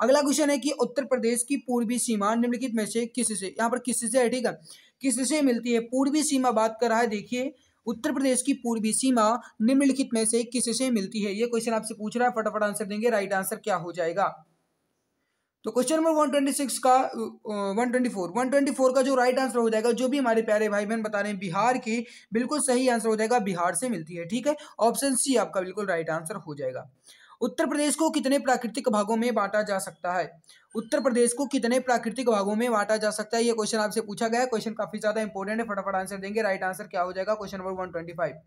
अगला क्वेश्चन है कि उत्तर प्रदेश की पूर्वी सीमा निम्नलिखित में से किस से यहाँ पर किस से है ठीक है किस से मिलती है पूर्वी सीमा बात कर रहा है देखिए उत्तर प्रदेश की पूर्वी सीमा निम्नलिखित में से किस से मिलती है ये क्वेश्चन आपसे पूछ रहा है फटाफट आंसर देंगे राइट आंसर क्या हो जाएगा तो question number one twenty six का one twenty four one twenty four का जो राइट आंसर हो जाएगा जो भी हमारे प्यारे भाई बहन बता रहे हैं बिहार की बिल्कुल सही आंसर हो जाएगा बिहार से मिलती है ठीक है ऑप्शन सी आपका बिल्कुल राइट आंसर हो जाएगा उत्तर प्रदेश को कितने प्राकृतिक भागों में बांटा जा सकता है उत्तर प्रदेश को कितने प्राकृतिक भागों में बांटा जा सकता है ये क्वेश्चन आपसे पूछा गया है क्वेश्चन काफी ज्यादा इंपॉर्टेंट है फटाफट आंसर देंगे राइट आंसर क्या हो जाएगा question number one twenty five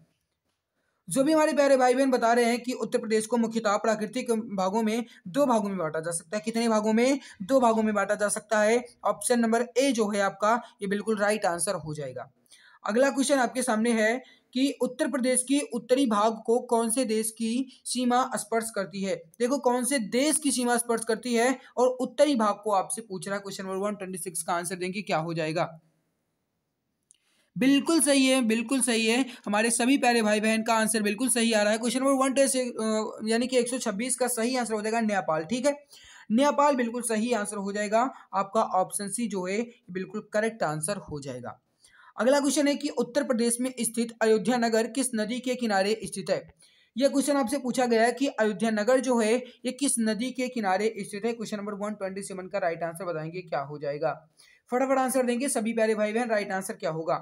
जो भी हमारे प्यारे भाई बहन बता रहे हैं कि उत्तर प्रदेश को मुख्यतः प्राकृतिक भागों में दो भागों में बांटा जा सकता है कितने भागों में दो भागों में बांटा जा सकता है ऑप्शन नंबर ए जो है आपका ये बिल्कुल राइट आंसर हो जाएगा अगला क्वेश्चन आपके सामने है कि उत्तर प्रदेश की उत्तरी भाग को कौन से देश की सीमा स्पर्श करती है देखो कौन से देश की सीमा स्पर्श करती है और उत्तरी भाग को आपसे पूछ रहा है question number one twenty six का आंसर देंगे क्या हो जाएगा बिल्कुल सही है बिल्कुल सही है हमारे सभी प्यारे भाई बहन का आंसर बिल्कुल सही आ रहा है क्वेश्चन नंबर वन टेस्ट यानी कि 126 का सही आंसर हो जाएगा नेपाल ठीक है नेपाल बिल्कुल सही आंसर हो जाएगा आपका ऑप्शन सी जो है बिल्कुल करेक्ट आंसर हो जाएगा अगला क्वेश्चन है कि उत्तर प्रदेश में स्थित अयोध्या नगर किस नदी के किनारे स्थित है यह क्वेश्चन आपसे पूछा गया है कि अयोध्या नगर जो है ये किस नदी के किनारे स्थित है question number one twenty seven का राइट आंसर बताएंगे क्या हो जाएगा फटाफट आंसर देंगे सभी प्यारे भाई बहन राइट आंसर क्या होगा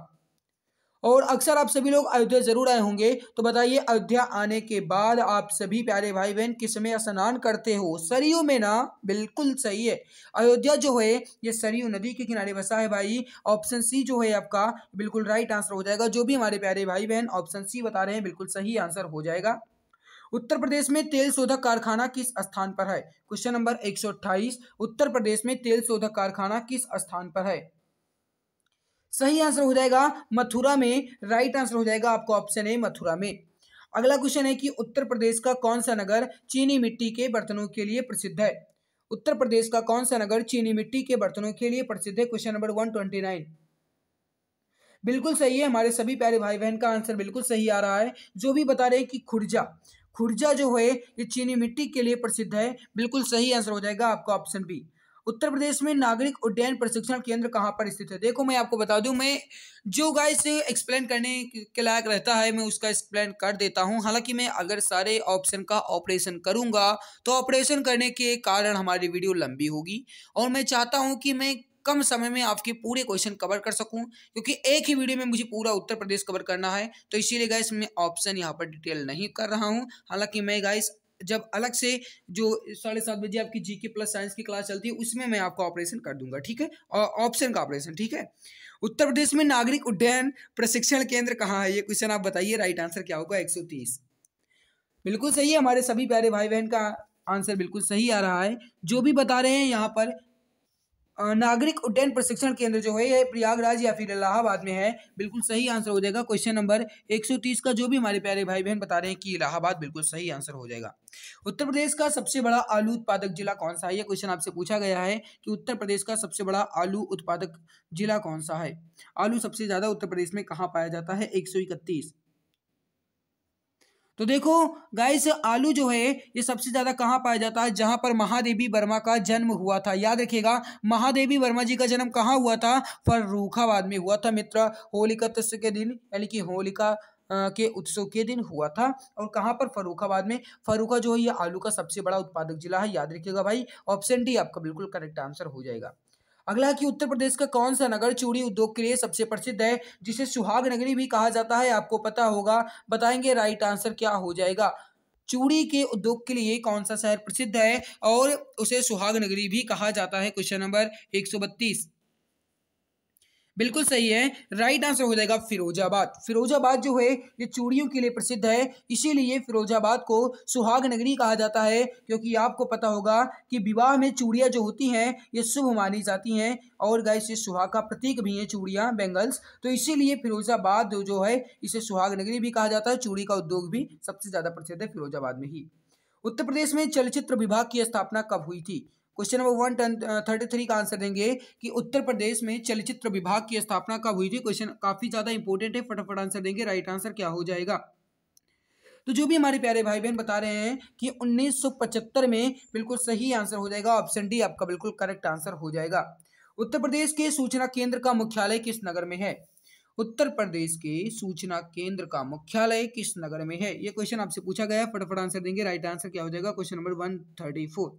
और अक्सर आप सभी लोग अयोध्या ज़रूर आए होंगे तो बताइए अयोध्या आने के बाद आप सभी प्यारे भाई बहन किस में स्नान करते हो सरयू में ना बिल्कुल सही है अयोध्या जो है ये सरयू नदी के किनारे बसा है भाई ऑप्शन सी जो है आपका बिल्कुल राइट आंसर हो जाएगा जो भी हमारे प्यारे भाई बहन ऑप्शन सी बता रहे हैं बिल्कुल सही आंसर हो जाएगा उत्तर प्रदेश में तेल शोधक कारखाना किस स्थान पर है क्वेश्चन नंबर एक उत्तर प्रदेश में तेल शोधक कारखाना किस स्थान पर है सही आंसर हो जाएगा मथुरा में राइट आंसर हो जाएगा आपका ऑप्शन है मथुरा में अगला क्वेश्चन है कि उत्तर प्रदेश का कौन सा नगर चीनी मिट्टी के बर्तनों के लिए प्रसिद्ध है उत्तर प्रदेश का कौन सा नगर चीनी मिट्टी के बर्तनों के लिए प्रसिद्ध है question number one twenty nine बिल्कुल सही है हमारे सभी प्यारे भाई बहन का आंसर बिल्कुल सही आ रहा है जो भी बता रहे हैं कि खुर्जा खुर्जा जो है ये चीनी मिट्टी के लिए प्रसिद्ध है बिल्कुल सही आंसर हो जाएगा आपका ऑप्शन बी उत्तर प्रदेश में नागरिक उड्डयन प्रशिक्षण केंद्र कहाँ पर स्थित है देखो मैं आपको बता दूं मैं जो गाइस एक्सप्लेन करने के लायक रहता है मैं उसका एक्सप्लेन कर देता हूँ हालांकि मैं अगर सारे ऑप्शन का ऑपरेशन करूंगा तो ऑपरेशन करने के कारण हमारी वीडियो लंबी होगी और मैं चाहता हूँ कि मैं कम समय में आपके पूरे क्वेश्चन कवर कर सकूं क्योंकि एक ही वीडियो में मुझे पूरा उत्तर प्रदेश कवर करना है तो इसीलिए गाइस मैं ऑप्शन यहाँ पर डिटेल नहीं कर रहा हूँ हालांकि मैं गाइस जब अलग से जो साढ़े सात बजे आपकी जीके प्लस साइंस की क्लास चलती है उसमें मैं आपका ऑपरेशन कर दूंगा ठीक है और ऑप्शन का ऑपरेशन ठीक है उत्तर प्रदेश में नागरिक उड्डयन प्रशिक्षण केंद्र कहाँ है ये क्वेश्चन आप बताइए राइट आंसर क्या होगा एक बिल्कुल सही है हमारे सभी प्यारे भाई बहन का आंसर बिल्कुल सही आ रहा है जो भी बता रहे हैं यहाँ पर नागरिक उड्डयन प्रशिक्षण केंद्र जो है ये प्रयागराज या फिर इलाहाबाद में है बिल्कुल सही आंसर हो जाएगा क्वेश्चन नंबर 130 का जो भी हमारे प्यारे भाई बहन बता रहे हैं कि इलाहाबाद बिल्कुल सही आंसर हो जाएगा उत्तर प्रदेश का सबसे बड़ा आलू उत्पादक जिला कौन सा है ये क्वेश्चन आपसे पूछा गया है कि उत्तर प्रदेश का सबसे बड़ा आलू उत्पादक जिला कौन सा है आलू सबसे ज्यादा उत्तर प्रदेश में कहाँ पाया जाता है एक तो देखो गाइस आलू जो है ये सबसे ज़्यादा कहाँ पाया जाता है जहाँ पर महादेवी वर्मा का जन्म हुआ था याद रखिएगा महादेवी वर्मा जी का जन्म कहाँ हुआ था फर्रुखाबाद में हुआ था मित्र होलिका तस्य के दिन यानी कि होलिका के उत्सव के दिन हुआ था और कहाँ पर फरुखाबाद में फरुखा जो है ये आलू का सबसे बड़ा उत्पादक जिला है याद रखिएगा भाई ऑप्शन डी आपका बिल्कुल करेक्ट आंसर हो जाएगा अगला कि उत्तर प्रदेश का कौन सा नगर चूड़ी उद्योग के लिए सबसे प्रसिद्ध है जिसे सुहाग नगरी भी कहा जाता है आपको पता होगा बताएंगे राइट आंसर क्या हो जाएगा चूड़ी के उद्योग के लिए कौन सा शहर प्रसिद्ध है और उसे सुहाग नगरी भी कहा जाता है क्वेश्चन नंबर एक सौ बत्तीस बिल्कुल सही है राइट आंसर हो जाएगा फिरोजाबाद फिरोजाबाद जो है ये चूड़ियों के लिए प्रसिद्ध है इसीलिए फिरोजाबाद को सुहाग नगरी कहा जाता है क्योंकि आपको पता होगा कि विवाह में चूड़ियाँ जो होती हैं ये शुभ मानी जाती हैं और गाय इसे सुहाग का प्रतीक भी है चूड़ियाँ बैंगल्स तो इसीलिए फिरोजाबाद जो है इसे सुहाग नगरी भी कहा जाता है चूड़ी का उद्योग भी सबसे ज़्यादा प्रसिद्ध है फिरोजाबाद में ही उत्तर प्रदेश में चलचित्र विभाग की स्थापना कब हुई थी question number one thirty three का आंसर देंगे कि उत्तर प्रदेश में चलचित्र विभाग की स्थापना कब हुई थी क्वेश्चन काफी ज्यादा इंपॉर्टेंट है फटाफट आंसर देंगे राइट आंसर क्या हो जाएगा तो जो भी हमारे प्यारे भाई बहन बता रहे हैं कि 1975 में बिल्कुल सही आंसर हो जाएगा ऑप्शन डी आपका बिल्कुल करेक्ट आंसर हो जाएगा उत्तर प्रदेश के सूचना केंद्र का मुख्यालय किस नगर में है उत्तर प्रदेश के सूचना केंद्र का मुख्यालय किस नगर में है यह क्वेश्चन आपसे पूछा गया फटाफट आंसर देंगे राइट आंसर क्या हो जाएगा question number one thirty four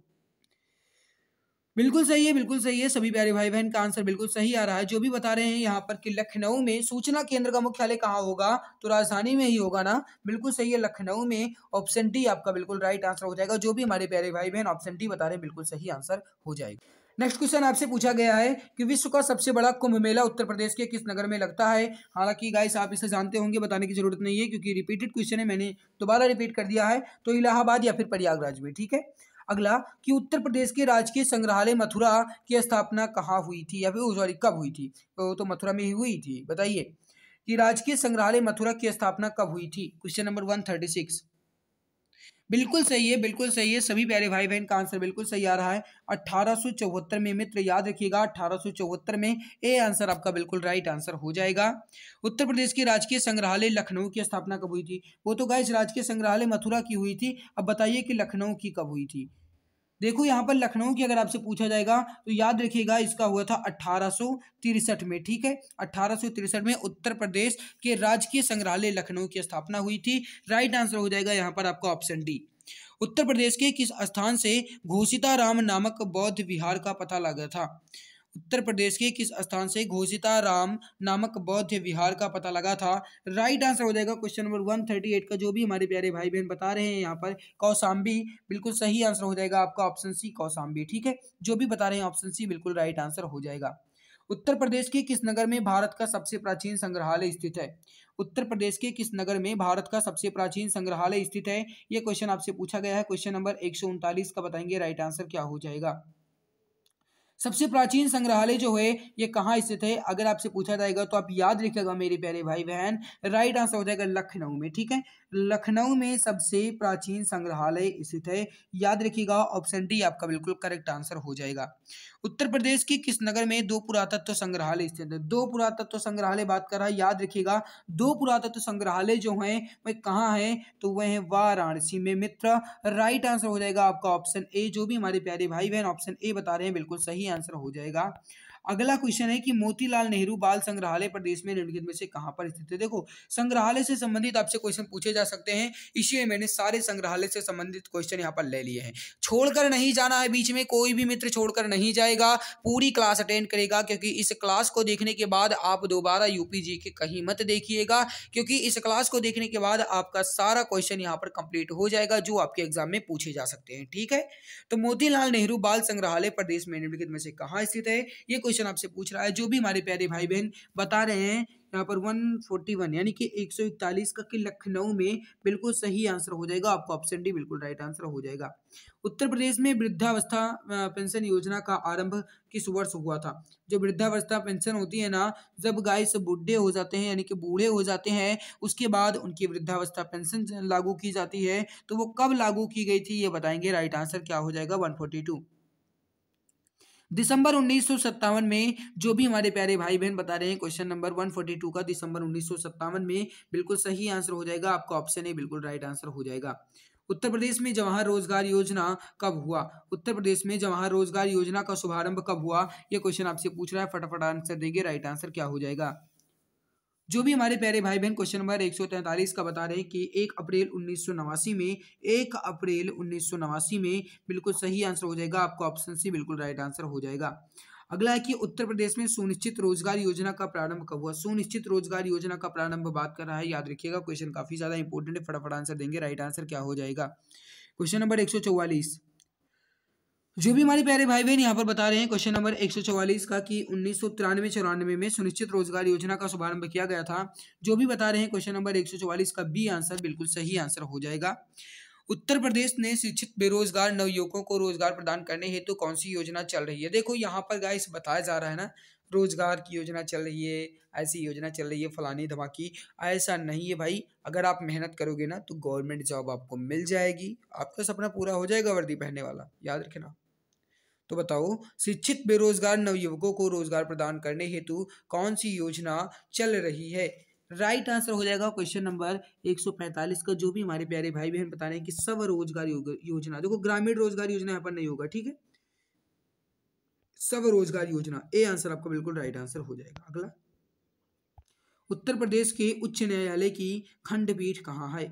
बिल्कुल सही है बिल्कुल सही है सभी प्यारे भाई बहन का आंसर बिल्कुल सही आ रहा है जो भी बता रहे हैं यहाँ पर कि लखनऊ में सूचना केंद्र का मुख्यालय कहाँ होगा तो राजधानी में ही होगा ना बिल्कुल सही है लखनऊ में ऑप्शन डी आपका बिल्कुल राइट आंसर हो जाएगा जो भी हमारे प्यारे भाई बहन ऑप्शन डी बता रहे हैं बिल्कुल सही आंसर हो जाएगा नेक्स्ट क्वेश्चन आपसे पूछा गया है कि विश्व का सबसे बड़ा कुंभ मेला उत्तर प्रदेश के किस नगर में लगता है हालांकि गाइस आप इसे जानते होंगे बताने की जरूरत नहीं है क्योंकि रिपीटेड क्वेश्चन है मैंने दोबारा रिपीट कर दिया है तो इलाहाबाद या फिर प्रयागराज में ठीक है अगला कि उत्तर प्रदेश के राजकीय संग्रहालय मथुरा की स्थापना कहाँ हुई थी या फिर सॉरी कब हुई थी तो मथुरा में ही हुई थी बताइए कि राजकीय संग्रहालय मथुरा की स्थापना कब हुई थी question number one thirty six बिल्कुल सही है बिल्कुल सही है सभी प्यारे भाई बहन का आंसर बिल्कुल सही आ रहा है अट्ठारह में मित्र याद रखिएगा अट्ठारह में ए आंसर आपका बिल्कुल राइट आंसर हो जाएगा उत्तर प्रदेश के राजकीय संग्रहालय लखनऊ की स्थापना कब हुई थी वो तो इस राजकीय संग्रहालय मथुरा की हुई थी अब बताइए कि लखनऊ की कब हुई थी देखो यहाँ पर लखनऊ की अगर आपसे पूछा जाएगा तो याद रखिएगा इसका हुआ था अट्ठारह में ठीक है अट्ठारह में उत्तर प्रदेश के राजकीय संग्रहालय लखनऊ की स्थापना हुई थी राइट आंसर हो जाएगा यहाँ पर आपका ऑप्शन डी उत्तर प्रदेश के किस स्थान से घोषिता राम नामक बौद्ध विहार का पता लगा था उत्तर प्रदेश के किस स्थान से घोषिताराम नामक बौद्ध विहार का पता लगा था राइट आंसर हो जाएगा question number one thirty eight का जो भी हमारे प्यारे भाई बहन बता रहे हैं यहाँ पर कौसाम्बी बिल्कुल सही आंसर हो जाएगा आपका ऑप्शन सी कौसाम्बी ठीक है जो भी बता रहे हैं ऑप्शन सी बिल्कुल राइट आंसर हो जाएगा उत्तर प्रदेश के किस नगर में भारत का सबसे प्राचीन संग्रहालय स्थित है उत्तर प्रदेश के किस नगर में भारत का सबसे प्राचीन संग्रहालय स्थित है यह क्वेश्चन आपसे पूछा गया है क्वेश्चन नंबर एक का बताएंगे राइट आंसर क्या हो जाएगा सबसे प्राचीन संग्रहालय जो है ये कहाँ स्थित है अगर आपसे पूछा जाएगा तो आप याद रखिएगा मेरे प्यारे भाई बहन राइट आंसर हो जाएगा लखनऊ में ठीक है लखनऊ में सबसे प्राचीन संग्रहालय स्थित है याद रखिएगा ऑप्शन डी आपका बिल्कुल करेक्ट आंसर हो जाएगा उत्तर प्रदेश के किस नगर में दो पुरातत्व संग्रहालय स्थित है दो पुरातत्व संग्रहालय बात कर रहा है याद रखिएगा दो पुरातत्व संग्रहालय जो है वह कहाँ है तो वह है वाराणसी में मित्र राइट आंसर हो जाएगा आपका ऑप्शन ए जो भी हमारे प्यारे भाई बहन ऑप्शन ए बता रहे हैं बिल्कुल सही आंसर हो जाएगा अगला क्वेश्चन है कि मोतीलाल नेहरू बाल संग्रहालय प्रदेश में निम्नलिखित में से कहां पर स्थित है देखो संग्रहालय से संबंधित आपसे क्वेश्चन पूछे जा सकते हैं इसलिए मैंने सारे संग्रहालय से संबंधित क्वेश्चन यहाँ पर ले लिए हैं छोड़कर नहीं जाना है बीच में कोई भी मित्र छोड़कर नहीं जाएगा पूरी क्लास अटेंड करेगा क्योंकि इस क्लास को देखने के बाद आप दोबारा यूपी के कहीं मत देखिएगा क्योंकि इस क्लास को देखने के बाद आपका सारा क्वेश्चन यहाँ पर कंप्लीट हो जाएगा जो आपके एग्जाम में पूछे जा सकते हैं ठीक है तो मोतीलाल नेहरू बाल संग्रहालय प्रदेश में निम्नलिखित में से कहाँ स्थित है ये क्वेश्चन क्वेश्चन आपसे पूछ रहा है जो भी हमारे प्यारे भाई बहन बता रहे हैं यहाँ पर 141 यानी कि 141 का कि लखनऊ में बिल्कुल सही आंसर हो जाएगा आपको ऑप्शन डी बिल्कुल राइट आंसर हो जाएगा उत्तर प्रदेश में वृद्धावस्था पेंशन योजना का आरंभ किस वर्ष हुआ था जो वृद्धावस्था पेंशन होती है ना जब गाय से बुढ़े हो जाते हैं यानी कि बूढ़े हो जाते हैं उसके बाद उनकी वृद्धावस्था पेंशन लागू की जाती है तो वो कब लागू की गई थी ये बताएंगे राइट आंसर क्या हो जाएगा 142 दिसंबर उन्नीस में जो भी हमारे प्यारे भाई बहन बता रहे हैं क्वेश्चन नंबर 142 का दिसंबर उन्नीस में बिल्कुल सही आंसर हो जाएगा आपका ऑप्शन ए बिल्कुल राइट आंसर हो जाएगा उत्तर प्रदेश में जवाहर रोजगार योजना कब हुआ उत्तर प्रदेश में जवाहर रोजगार योजना का शुभारंभ कब हुआ यह क्वेश्चन आपसे पूछ रहा है फटाफट आंसर देंगे राइट आंसर क्या हो जाएगा जो भी हमारे प्यारे भाई बहन क्वेश्चन नंबर एक का बता रहे हैं कि एक अप्रैल उन्नीस में एक अप्रैल उन्नीस में बिल्कुल सही आंसर हो जाएगा आपका ऑप्शन सी बिल्कुल राइट आंसर हो जाएगा अगला है कि उत्तर प्रदेश में सुनिश्चित रोजगार योजना का प्रारंभ कब हुआ सुनिश्चित रोजगार योजना का प्रारंभ बात कर रहा है याद रखिएगा क्वेश्चन काफी ज्यादा इंपॉर्टेंट है फटाफट आंसर देंगे राइट आंसर क्या हो जाएगा क्वेश्चन नंबर एक सौ चौवालीस जो भी हमारे प्यारे भाई बहन यहाँ पर बता रहे हैं क्वेश्चन नंबर चौवालीस का कि उन्नीस सौ तिरानवे चौरानवे में सुनिश्चित रोजगार योजना का शुभारंभ किया गया था जो भी बता रहे हैं क्वेश्चन नंबर 144 का बी आंसर बिल्कुल सही आंसर हो जाएगा उत्तर प्रदेश ने शिक्षित बेरोजगार नवयुवकों को रोजगार प्रदान करने हेतु तो कौन सी योजना चल रही है देखो यहाँ पर गाइस बताया जा रहा है ना रोजगार की योजना चल रही है ऐसी योजना चल रही है फलानी धमाकी ऐसा नहीं है भाई अगर आप मेहनत करोगे ना तो गवर्नमेंट जॉब आपको मिल जाएगी आपका सपना पूरा हो जाएगा वर्दी पहनने वाला याद रखना तो बताओ शिक्षित बेरोजगार नवयुवकों को रोजगार प्रदान करने हेतु कौन सी योजना चल रही है राइट right आंसर हो जाएगा क्वेश्चन नंबर 145 का जो भी हमारे प्यारे भाई बहन बता रहे हैं कि सब रोजगार योजना देखो ग्रामीण रोजगार योजना यहाँ पर नहीं होगा ठीक है सब रोजगार योजना ए आंसर आपका बिल्कुल राइट आंसर हो जाएगा अगला उत्तर प्रदेश के उच्च न्यायालय की खंडपीठ कहाँ है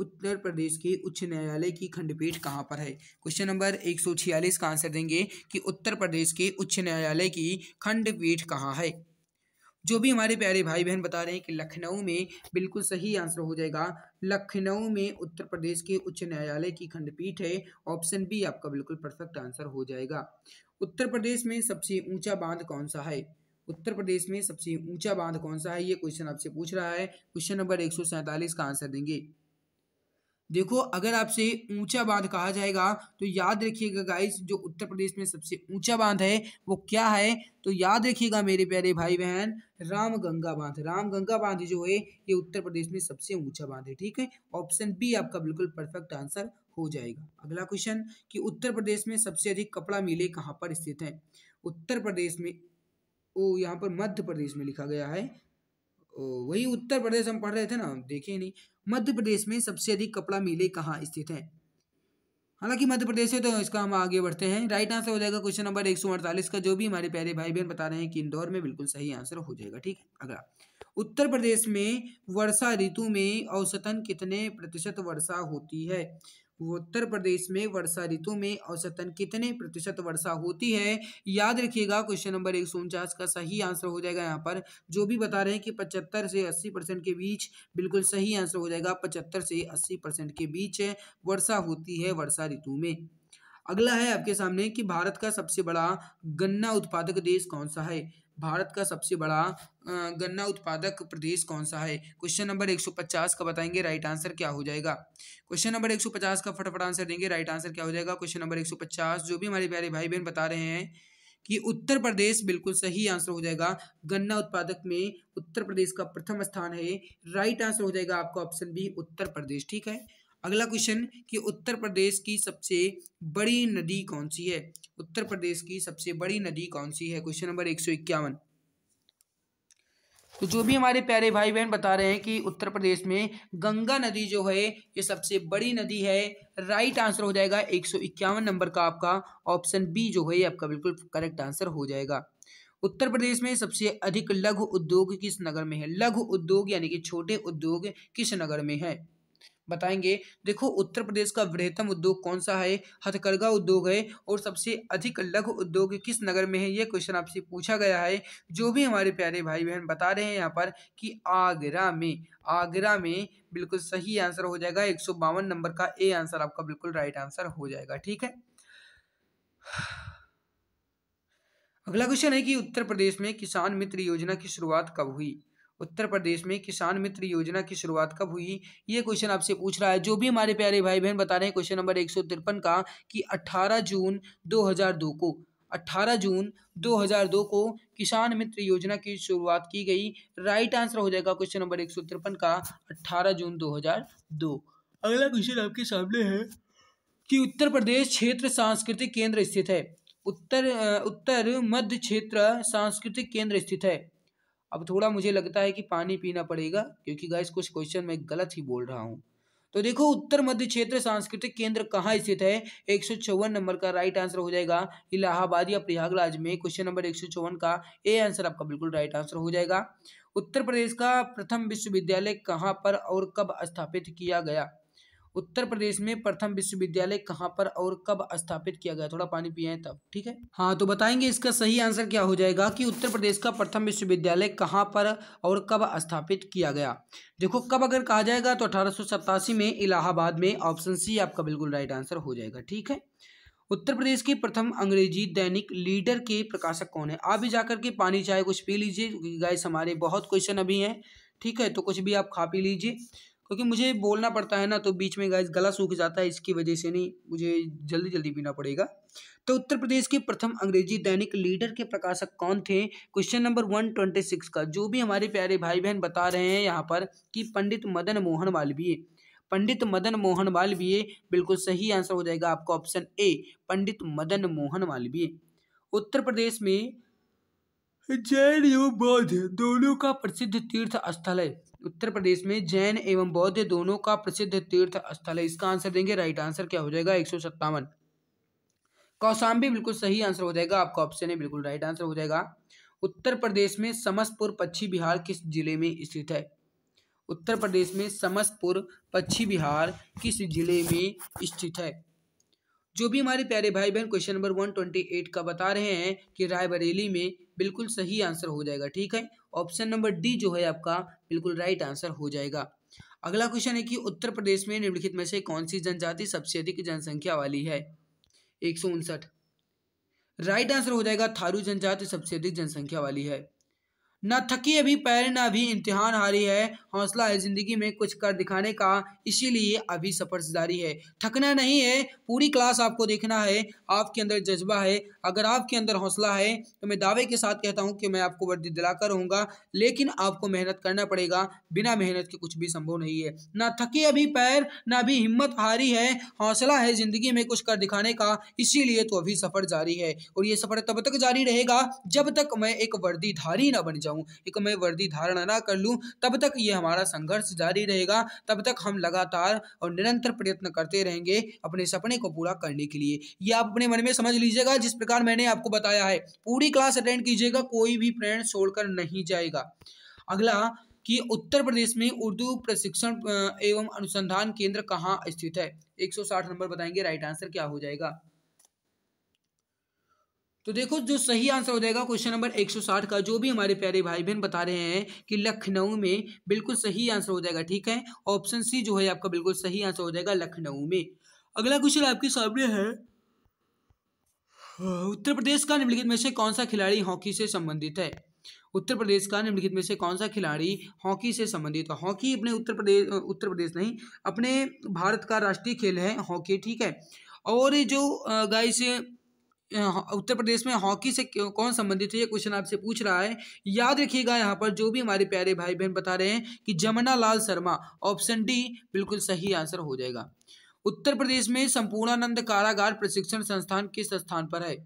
उत्तर प्रदेश के उच्च न्यायालय की खंडपीठ कहाँ पर है क्वेश्चन नंबर एक सौ छियालीस का आंसर देंगे कि उत्तर प्रदेश के उच्च न्यायालय की खंडपीठ कहाँ है जो भी हमारे प्यारे भाई बहन बता रहे हैं कि लखनऊ में बिल्कुल सही आंसर हो जाएगा लखनऊ में उत्तर प्रदेश के उच्च न्यायालय की खंडपीठ है ऑप्शन बी आपका बिल्कुल परफेक्ट आंसर हो जाएगा उत्तर प्रदेश में सबसे ऊंचा बांध कौन सा है उत्तर प्रदेश में सबसे ऊंचा बांध कौन सा है ये क्वेश्चन आपसे पूछ रहा है क्वेश्चन नंबर एक का आंसर देंगे देखो अगर आपसे ऊंचा बांध कहा जाएगा तो याद रखिएगा गाइस जो उत्तर प्रदेश में सबसे ऊंचा बांध है वो क्या है तो याद रखिएगा मेरे प्यारे भाई बहन राम गंगा बांध राम गंगा बांध जो है ये उत्तर प्रदेश में सबसे ऊंचा बांध है ठीक है ऑप्शन बी आपका बिल्कुल परफेक्ट आंसर हो जाएगा अगला क्वेश्चन कि उत्तर प्रदेश में सबसे अधिक कपड़ा मिले कहाँ पर स्थित है उत्तर प्रदेश में ओ यहाँ पर मध्य प्रदेश में लिखा गया है वही उत्तर प्रदेश हम पढ़ रहे थे ना देखे नहीं मध्य प्रदेश में सबसे अधिक कपड़ा मिले कहाँ स्थित है हालांकि मध्य प्रदेश है तो इसका हम आगे बढ़ते हैं राइट आंसर हो जाएगा क्वेश्चन नंबर एक सौ अड़तालीस का जो भी हमारे प्यारे भाई बहन बता रहे हैं कि इंदौर में बिल्कुल सही आंसर हो जाएगा ठीक है अगला उत्तर प्रदेश में वर्षा ऋतु में औसतन कितने प्रतिशत वर्षा होती है उत्तर प्रदेश में वर्षा ऋतु में औसतन कितने प्रतिशत वर्षा होती है याद रखिएगा क्वेश्चन नंबर एक सौ उनचास का सही आंसर हो जाएगा यहाँ पर जो भी बता रहे हैं कि पचहत्तर से अस्सी परसेंट के बीच बिल्कुल सही आंसर हो जाएगा पचहत्तर से अस्सी परसेंट के बीच वर्षा होती है वर्षा ऋतु में अगला है आपके सामने कि भारत का सबसे बड़ा गन्ना उत्पादक देश कौन सा है भारत का सबसे बड़ा गन्ना उत्पादक प्रदेश कौन सा है क्वेश्चन नंबर 150 का बताएंगे राइट आंसर क्या हो जाएगा क्वेश्चन नंबर 150 का फटाफट आंसर देंगे राइट आंसर क्या हो जाएगा क्वेश्चन नंबर 150 जो भी हमारे प्यारे भाई बहन बता रहे हैं कि उत्तर प्रदेश बिल्कुल सही आंसर हो जाएगा गन्ना उत्पादक में उत्तर प्रदेश का प्रथम स्थान है राइट आंसर हो जाएगा आपका ऑप्शन बी उत्तर प्रदेश ठीक है अगला क्वेश्चन कि उत्तर प्रदेश की सबसे बड़ी नदी कौन सी है उत्तर प्रदेश की सबसे बड़ी नदी कौन सी है क्वेश्चन नंबर एक सौ इक्यावन तो जो भी हमारे प्यारे भाई बहन बता रहे हैं कि उत्तर प्रदेश में गंगा नदी जो है ये सबसे बड़ी नदी है राइट आंसर हो जाएगा एक सौ इक्यावन नंबर का आपका ऑप्शन बी जो है आपका बिल्कुल करेक्ट आंसर हो जाएगा उत्तर प्रदेश में सबसे अधिक लघु उद्योग किस नगर में है लघु उद्योग यानी कि छोटे उद्योग किस नगर में है बताएंगे देखो उत्तर प्रदेश का वृहतम उद्योग कौन सा है हथकरघा उद्योग है और सबसे अधिक लघु उद्योग किस नगर में है ये क्वेश्चन आपसे पूछा गया है जो भी हमारे प्यारे भाई बहन बता रहे हैं यहाँ पर कि आगरा में आगरा में बिल्कुल सही आंसर हो जाएगा एक नंबर का ए आंसर आपका बिल्कुल राइट आंसर हो जाएगा ठीक है अगला क्वेश्चन है कि उत्तर प्रदेश में किसान मित्र योजना की शुरुआत कब हुई उत्तर प्रदेश में किसान मित्र योजना की शुरुआत कब हुई ये क्वेश्चन आपसे पूछ रहा है जो भी हमारे प्यारे भाई बहन बता रहे हैं क्वेश्चन नंबर एक का कि 18 जून 2002 को 18 जून 2002 को किसान मित्र योजना की शुरुआत की गई राइट आंसर हो जाएगा क्वेश्चन नंबर एक का 18 जून 2002 अगला क्वेश्चन आपके सामने है कि उत्तर प्रदेश क्षेत्र सांस्कृतिक केंद्र स्थित है उत्तर उत्तर मध्य क्षेत्र सांस्कृतिक केंद्र स्थित है अब थोड़ा मुझे लगता है कि पानी पीना पड़ेगा क्योंकि गाइस कुछ क्वेश्चन मैं गलत ही बोल रहा हूँ तो देखो उत्तर मध्य क्षेत्र सांस्कृतिक केंद्र कहाँ स्थित है एक नंबर का राइट आंसर हो जाएगा इलाहाबाद या प्रयागराज में क्वेश्चन नंबर एक का ए आंसर आपका बिल्कुल राइट आंसर हो जाएगा उत्तर प्रदेश का प्रथम विश्वविद्यालय कहाँ पर और कब स्थापित किया गया उत्तर प्रदेश में प्रथम विश्वविद्यालय कहाँ पर और कब स्थापित किया गया थोड़ा पानी पिया है तब ठीक है हाँ तो बताएंगे इसका सही आंसर क्या हो जाएगा कि उत्तर प्रदेश का प्रथम विश्वविद्यालय कहाँ पर और कब स्थापित किया गया देखो कब अगर कहा जाएगा तो अठारह में इलाहाबाद में ऑप्शन सी आपका बिल्कुल राइट आंसर हो जाएगा ठीक है उत्तर प्रदेश के प्रथम अंग्रेजी दैनिक लीडर के प्रकाशक कौन है आप भी जाकर के पानी चाय कुछ पी लीजिए क्योंकि गाइस हमारे बहुत क्वेश्चन अभी हैं ठीक है तो कुछ भी आप खा पी लीजिए क्योंकि मुझे बोलना पड़ता है ना तो बीच में गाइस गला सूख जाता है इसकी वजह से नहीं मुझे जल्दी जल्दी पीना पड़ेगा तो उत्तर प्रदेश के प्रथम अंग्रेजी दैनिक लीडर के प्रकाशक कौन थे question number one twenty six का जो भी हमारे प्यारे भाई बहन बता रहे हैं यहाँ पर कि पंडित मदन मोहन मालवीय पंडित मदन मोहन मालवीय बिल्कुल सही आंसर हो जाएगा आपका ऑप्शन ए पंडित मदन मोहन मालवीय उत्तर प्रदेश में जैन एवं बौद्ध दोनों का प्रसिद्ध तीर्थ स्थल है उत्तर प्रदेश में जैन एवं बौद्ध दोनों का प्रसिद्ध तीर्थ स्थल है इसका आंसर देंगे राइट आंसर क्या हो जाएगा एक सौ सत्तावन कौशाम्बी बिल्कुल सही आंसर हो जाएगा आपका ऑप्शन है बिल्कुल राइट आंसर हो जाएगा उत्तर प्रदेश में समस्तपुर पश्चिम बिहार किस जिले में स्थित है उत्तर प्रदेश में समस्तपुर पश्चिम बिहार किस जिले में स्थित है जो भी हमारे प्यारे भाई बहन question number one twenty eight का बता रहे हैं कि रायबरेली में बिल्कुल सही आंसर हो जाएगा ठीक है ऑप्शन नंबर डी जो है आपका बिल्कुल राइट आंसर हो जाएगा अगला क्वेश्चन है कि उत्तर प्रदेश में निम्नलिखित में से कौन सी जनजाति सबसे अधिक जनसंख्या वाली है एक सौ उनसठ राइट आंसर हो जाएगा थारू जनजाति सबसे अधिक जनसंख्या वाली है ना थकी अभी पैर ना अभी इम्तिहान हारी है हौसला है ज़िंदगी में कुछ कर दिखाने का इसीलिए अभी सफ़र जारी है थकना नहीं है पूरी क्लास आपको देखना है आपके अंदर जज्बा है अगर आपके अंदर हौसला है तो मैं दावे के साथ कहता हूँ कि मैं आपको वर्दी दिलाकर रहूँगा लेकिन आपको मेहनत करना पड़ेगा बिना मेहनत के कुछ भी संभव नहीं है ना थकी अभी पैर ना अभी हिम्मत हारी है हौसला है ज़िंदगी में कुछ कर दिखाने का इसीलिए तो अभी सफ़र जारी है और ये सफ़र तब तक जारी रहेगा जब तक मैं एक वर्दीधारी ना बन जाऊँ जाऊं एक मैं वर्दी धारण ना कर लूं तब तक ये हमारा संघर्ष जारी रहेगा तब तक हम लगातार और निरंतर प्रयत्न करते रहेंगे अपने सपने को पूरा करने के लिए ये आप अपने मन में समझ लीजिएगा जिस प्रकार मैंने आपको बताया है पूरी क्लास अटेंड कीजिएगा कोई भी प्रेरण छोड़कर नहीं जाएगा अगला कि उत्तर प्रदेश में उर्दू प्रशिक्षण एवं अनुसंधान केंद्र कहाँ स्थित है 160 नंबर बताएंगे राइट आंसर क्या हो जाएगा तो देखो जो सही आंसर हो जाएगा क्वेश्चन नंबर 160 का जो भी हमारे प्यारे भाई बहन बता रहे हैं कि लखनऊ में बिल्कुल सही आंसर हो जाएगा ठीक है ऑप्शन सी जो है आपका बिल्कुल सही आंसर हो जाएगा लखनऊ में अगला क्वेश्चन आपके सामने है उत्तर प्रदेश का निम्नलिखित में से कौन सा खिलाड़ी हॉकी से संबंधित है उत्तर प्रदेश का निम्नलिखित में से कौन सा खिलाड़ी हॉकी से संबंधित है हॉकी अपने उत्तर प्रदेश उत्तर प्रदेश नहीं अपने भारत का राष्ट्रीय खेल है हॉकी ठीक है और जो गाइस उत्तर प्रदेश में हॉकी से कौन संबंधित है ये क्वेश्चन आपसे पूछ रहा है याद रखिएगा यहाँ पर जो भी हमारे प्यारे भाई बहन बता रहे हैं कि जमुना लाल शर्मा ऑप्शन डी बिल्कुल सही आंसर हो जाएगा उत्तर प्रदेश में संपूर्णानंद कारागार प्रशिक्षण संस्थान किस स्थान पर है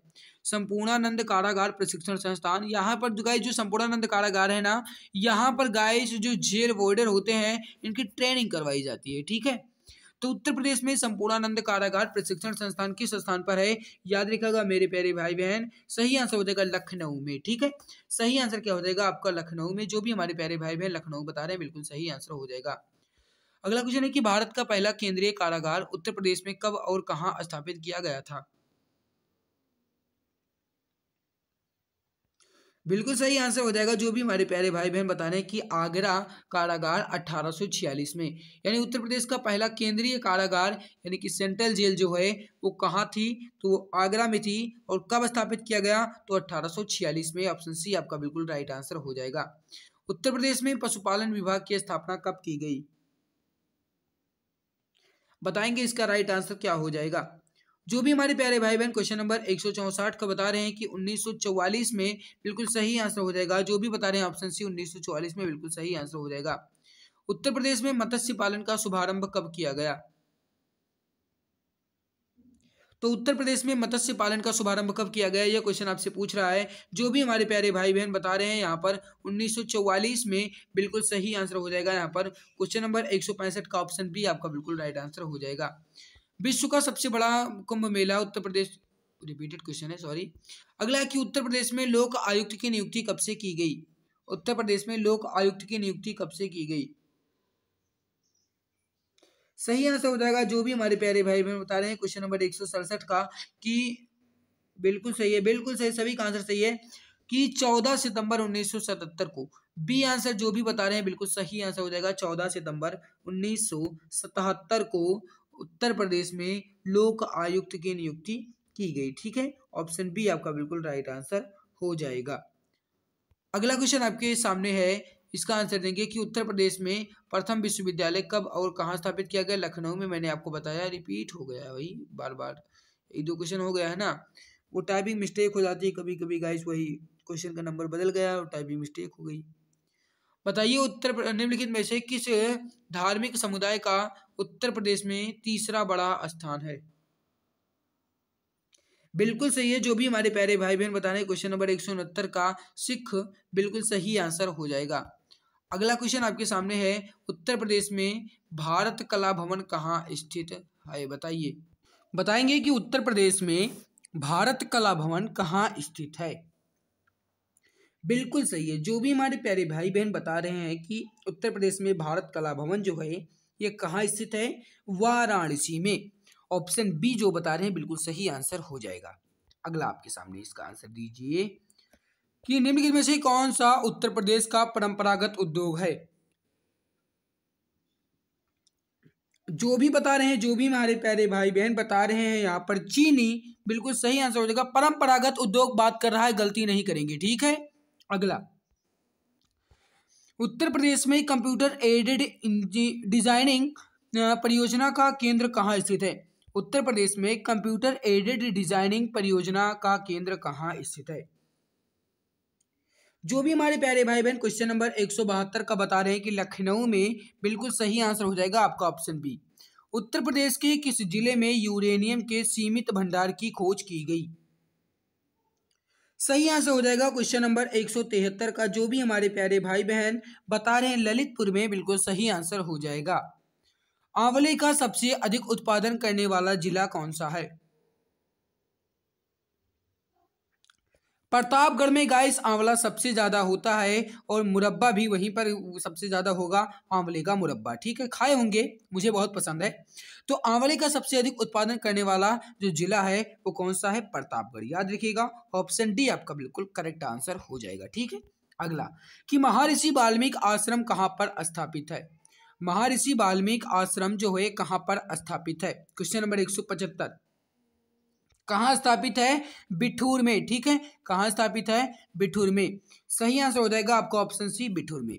संपूर्णानंद कारागार प्रशिक्षण संस्थान यहाँ पर गाय जो संपूर्णानंद कारागार है ना यहाँ पर गाय जो जेल वार्डर होते हैं इनकी ट्रेनिंग करवाई जाती है ठीक है तो उत्तर प्रदेश में संपूर्णानंद कारागार प्रशिक्षण संस्थान किस स्थान पर है याद रखेगा मेरे प्यारे भाई बहन सही आंसर हो जाएगा लखनऊ में ठीक है सही आंसर क्या हो जाएगा आपका लखनऊ में जो भी हमारे प्यारे भाई बहन लखनऊ बता रहे हैं बिल्कुल सही आंसर हो जाएगा अगला क्वेश्चन है कि भारत का पहला केंद्रीय कारागार उत्तर प्रदेश में कब और कहाँ स्थापित किया गया था बिल्कुल सही आंसर हो जाएगा जो भी हमारे प्यारे भाई बहन बता रहे हैं कि आगरा कारागार 1846 में यानी उत्तर प्रदेश का पहला केंद्रीय कारागार यानी कि सेंट्रल जेल जो है वो कहाँ थी तो वो आगरा में थी और कब स्थापित किया गया तो 1846 में ऑप्शन सी आपका बिल्कुल राइट आंसर हो जाएगा उत्तर प्रदेश में पशुपालन विभाग की स्थापना कब की गई बताएंगे इसका राइट आंसर क्या हो जाएगा जो भी हमारे प्यारे भाई बहन क्वेश्चन नंबर एक का बता रहे हैं कि 1944 में बिल्कुल सही आंसर हो जाएगा जो भी बता रहे हैं ऑप्शन सी 1944 में बिल्कुल सही आंसर हो जाएगा उत्तर प्रदेश में मत्स्य पालन का शुभारंभ कब किया गया तो उत्तर प्रदेश में मत्स्य पालन का शुभारंभ कब किया गया यह क्वेश्चन आपसे पूछ रहा है जो भी हमारे प्यारे भाई बहन बता रहे हैं यहाँ पर 1944 में बिल्कुल सही आंसर हो जाएगा यहाँ पर क्वेश्चन नंबर 165 का ऑप्शन बी आपका बिल्कुल राइट आंसर हो जाएगा विश्व का सबसे बड़ा कुंभ मेला उत्तर प्रदेश रिपीटेड क्वेश्चन है सॉरी अगला कि उत्तर प्रदेश में लोक आयुक्त की नियुक्ति कब से की गई उत्तर प्रदेश में लोक आयुक्त की नियुक्ति कब से की गई सही आंसर हो जाएगा जो भी हमारे प्यारे भाई बहन बता रहे हैं क्वेश्चन नंबर एक का कि बिल्कुल सही है बिल्कुल सही सभी का आंसर सही है कि 14 सितंबर 1977 को बी आंसर जो भी बता रहे हैं बिल्कुल सही आंसर हो जाएगा 14 सितंबर 1977 को उत्तर प्रदेश में लोक आयुक्त की नियुक्ति की गई ठीक है ऑप्शन बी आपका बिल्कुल राइट आंसर हो जाएगा अगला क्वेश्चन आपके सामने है इसका आंसर देंगे कि उत्तर प्रदेश में प्रथम विश्वविद्यालय कब और कहाँ स्थापित किया गया लखनऊ में मैंने आपको बताया रिपीट हो गया वही बार बार ये दो क्वेश्चन हो गया है ना वो टाइपिंग मिस्टेक हो जाती है कभी कभी गाइस वही क्वेश्चन का नंबर बदल गया और टाइपिंग मिस्टेक हो गई बताइए उत्तर निम्नलिखित में से किस धार्मिक समुदाय का उत्तर प्रदेश में तीसरा बड़ा स्थान है बिल्कुल सही है जो भी हमारे प्यारे भाई बहन बता रहे क्वेश्चन नंबर एक सौ उनहत्तर का सिख बिल्कुल सही आंसर हो जाएगा अगला क्वेश्चन आपके सामने है उत्तर प्रदेश में भारत कला भवन कहाँ स्थित है बताइए बताएंगे कि उत्तर प्रदेश में भारत कला भवन कहाँ स्थित है बिल्कुल सही है जो भी हमारे प्यारे भाई बहन बता रहे हैं कि उत्तर प्रदेश में भारत कला भवन जो है ये कहाँ स्थित है वाराणसी में ऑप्शन बी जो बता रहे हैं बिल्कुल सही आंसर हो जाएगा अगला आपके सामने इसका आंसर दीजिए कि निम्नलिखित में से कौन सा उत्तर प्रदेश का परंपरागत उद्योग है जो भी बता रहे हैं जो भी हमारे प्यारे भाई बहन बता रहे हैं यहाँ पर चीनी बिल्कुल सही आंसर हो जाएगा परंपरागत उद्योग बात कर रहा है गलती नहीं करेंगे ठीक है अगला उत्तर प्रदेश में कंप्यूटर एडेड डिजाइनिंग परियोजना का केंद्र कहाँ स्थित है उत्तर प्रदेश में कंप्यूटर एडेड डिजाइनिंग परियोजना का केंद्र कहाँ स्थित है जो भी हमारे प्यारे भाई बहन क्वेश्चन नंबर एक सौ बहत्तर का बता रहे हैं कि लखनऊ में बिल्कुल सही आंसर हो जाएगा आपका ऑप्शन बी उत्तर प्रदेश के किस जिले में यूरेनियम के सीमित भंडार की खोज की गई सही आंसर हो जाएगा क्वेश्चन नंबर एक सौ तिहत्तर का जो भी हमारे प्यारे भाई बहन बता रहे हैं ललितपुर में बिल्कुल सही आंसर हो जाएगा आंवले का सबसे अधिक उत्पादन करने वाला जिला कौन सा है प्रतापगढ़ में गाइस आंवला सबसे ज़्यादा होता है और मुरब्बा भी वहीं पर सबसे ज़्यादा होगा आंवले का मुरब्बा ठीक है खाए होंगे मुझे बहुत पसंद है तो आंवले का सबसे अधिक उत्पादन करने वाला जो जिला है वो कौन सा है प्रतापगढ़ याद रखिएगा ऑप्शन डी आपका बिल्कुल करेक्ट आंसर हो जाएगा ठीक है अगला कि महर्षि वाल्मीकि आश्रम कहाँ पर स्थापित है महर्षि वाल्मीकि आश्रम जो है कहाँ पर स्थापित है क्वेश्चन नंबर एक सौ पचहत्तर कहाँ स्थापित है बिठूर में ठीक है कहाँ स्थापित है बिठूर में सही आंसर हो जाएगा आपका ऑप्शन सी बिठूर में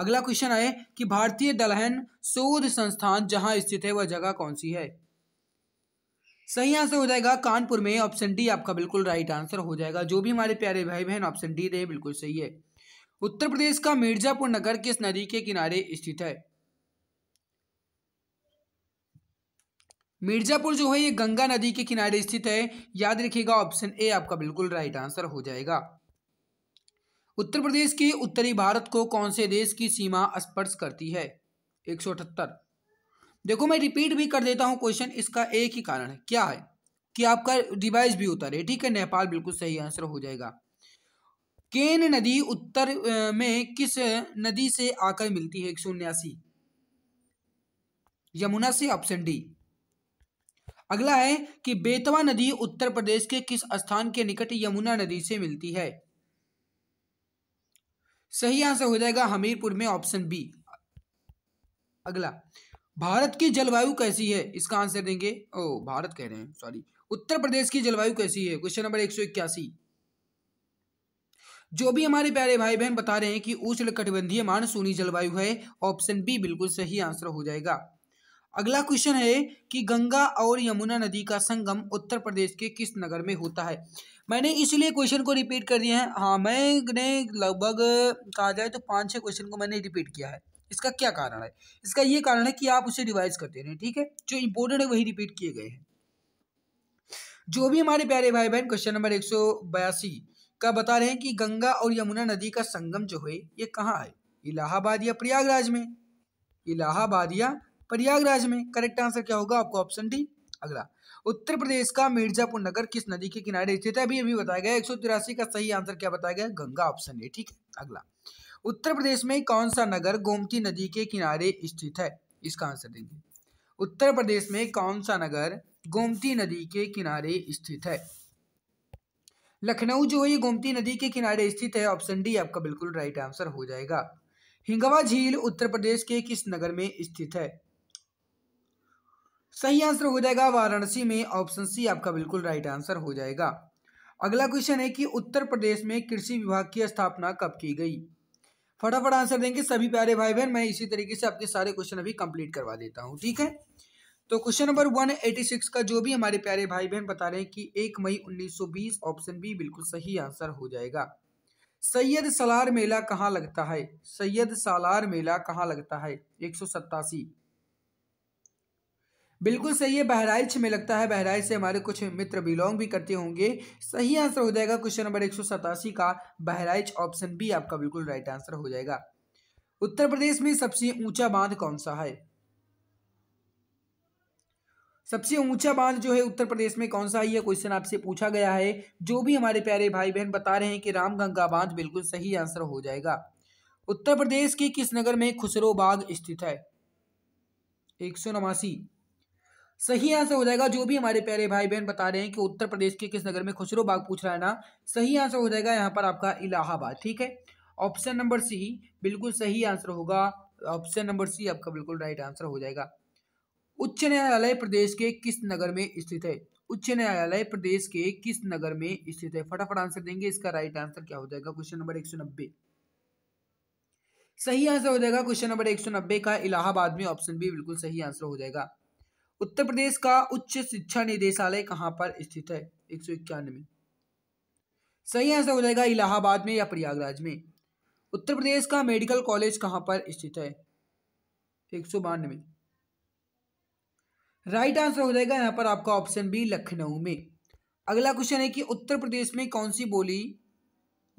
अगला क्वेश्चन आए कि भारतीय दलहन शोध संस्थान जहां स्थित है वह जगह कौन सी है सही आंसर हो जाएगा कानपुर में ऑप्शन डी आपका बिल्कुल राइट आंसर हो जाएगा जो भी हमारे प्यारे भाई बहन ऑप्शन डी रहे बिल्कुल सही है उत्तर प्रदेश का मिर्जापुर नगर किस नदी के किनारे स्थित है मिर्जापुर जो है ये गंगा नदी के किनारे स्थित है याद रखिएगा ऑप्शन ए आपका बिल्कुल राइट आंसर हो जाएगा उत्तर प्रदेश के उत्तरी भारत को कौन से देश की सीमा स्पर्श करती है एक देखो मैं रिपीट भी कर देता हूँ क्वेश्चन इसका एक ही कारण है क्या है कि आपका रिवाइज भी है ठीक है नेपाल बिल्कुल सही आंसर हो जाएगा केन नदी उत्तर में किस नदी से आकर मिलती है एक सौ उन्यासी यमुना से ऑप्शन डी अगला है कि बेतवा नदी उत्तर प्रदेश के किस स्थान के निकट यमुना नदी से मिलती है सही आंसर हो जाएगा हमीरपुर में ऑप्शन बी अगला भारत की जलवायु कैसी है इसका आंसर देंगे ओ भारत कह रहे हैं सॉरी उत्तर प्रदेश की जलवायु कैसी है क्वेश्चन नंबर एक सौ इक्यासी जो भी हमारे प्यारे भाई बहन बता रहे हैं कि उष्ण कटिबंधीय मानसूनी जलवायु है ऑप्शन बी बिल्कुल सही आंसर हो जाएगा अगला क्वेश्चन है कि गंगा और यमुना नदी का संगम उत्तर प्रदेश के किस नगर में होता है मैंने इसलिए क्वेश्चन को रिपीट कर दिया है हाँ मैंने लगभग कहा जाए तो पाँच छः क्वेश्चन को मैंने रिपीट किया है इसका क्या कारण है इसका ये कारण है कि आप उसे रिवाइज करते रहें ठीक है जो इम्पोर्टेंट है वही रिपीट किए गए हैं जो भी हमारे प्यारे भाई बहन क्वेश्चन नंबर एक का बता रहे हैं कि गंगा और यमुना नदी का संगम जो है ये कहाँ है इलाहाबाद या प्रयागराज में इलाहाबाद या प्रयागराज में करेक्ट आंसर क्या होगा आपको ऑप्शन डी अगला उत्तर प्रदेश का मिर्जापुर नगर किस नदी के किनारे स्थित है अभी अभी बताया गया एक का सही आंसर क्या बताया गया गंगा ऑप्शन ए ठीक है अगला उत्तर प्रदेश में कौन सा नगर गोमती नदी के किनारे स्थित है इसका आंसर देंगे उत्तर प्रदेश में कौन सा नगर गोमती नदी के किनारे स्थित है लखनऊ जो है गोमती नदी के किनारे स्थित है ऑप्शन डी आपका बिल्कुल राइट आंसर हो जाएगा हिंगवा झील उत्तर प्रदेश के किस नगर में स्थित है सही आंसर हो जाएगा वाराणसी में ऑप्शन सी आपका बिल्कुल राइट आंसर हो जाएगा अगला क्वेश्चन है कि उत्तर प्रदेश में कृषि विभाग की स्थापना कब की गई फटाफट आंसर देंगे सभी प्यारे भाई बहन मैं इसी तरीके से आपके सारे क्वेश्चन अभी कंप्लीट करवा देता हूँ ठीक है तो क्वेश्चन नंबर 186 का जो भी हमारे प्यारे भाई बहन बता रहे हैं कि एक मई 1920 ऑप्शन बी बिल्कुल सही आंसर हो जाएगा सैयद सलार मेला कहाँ लगता है सैयद सालार मेला कहाँ लगता है एक बिल्कुल सही है बहराइच में लगता है बहराइच से हमारे कुछ मित्र बिलोंग भी करते होंगे सही आंसर हो जाएगा क्वेश्चन नंबर एक का बहराइच ऑप्शन बी आपका बिल्कुल राइट आंसर हो जाएगा उत्तर प्रदेश में सबसे ऊंचा बांध कौन सा है सबसे ऊंचा बांध जो है उत्तर प्रदेश में कौन सा है यह क्वेश्चन आपसे पूछा गया है जो भी हमारे प्यारे भाई बहन बता रहे हैं कि रामगंगा बांध बिल्कुल सही आंसर हो जाएगा उत्तर प्रदेश के किस नगर में खुसरो बाग स्थित है एक सौ नवासी सही आंसर हो जाएगा जो भी हमारे प्यारे भाई बहन बता रहे हैं कि उत्तर प्रदेश के किस नगर में खुसरो बाग पूछ रहा है ना सही आंसर हो जाएगा यहाँ पर आपका इलाहाबाद ठीक है ऑप्शन नंबर सी बिल्कुल सही आंसर होगा ऑप्शन नंबर सी आपका बिल्कुल राइट आंसर हो जाएगा उच्च न्यायालय प्रदेश के किस नगर में स्थित है उच्च न्यायालय प्रदेश के किस नगर में स्थित है फटाफट आंसर देंगे इसका राइट आंसर क्या हो जाएगा क्वेश्चन नंबर एक सौ नब्बे सही आंसर हो जाएगा क्वेश्चन नंबर एक सौ नब्बे का इलाहाबाद में ऑप्शन बी बिल्कुल सही आंसर हो जाएगा उत्तर प्रदेश का उच्च शिक्षा निदेशालय कहाँ पर स्थित है एक सौ इक्यानवे सही आंसर हो जाएगा इलाहाबाद में या प्रयागराज में उत्तर प्रदेश का मेडिकल कॉलेज कहाँ पर स्थित है एक सौ बानवे राइट आंसर हो जाएगा यहाँ पर आपका ऑप्शन बी लखनऊ में अगला क्वेश्चन है कि उत्तर प्रदेश में कौन सी बोली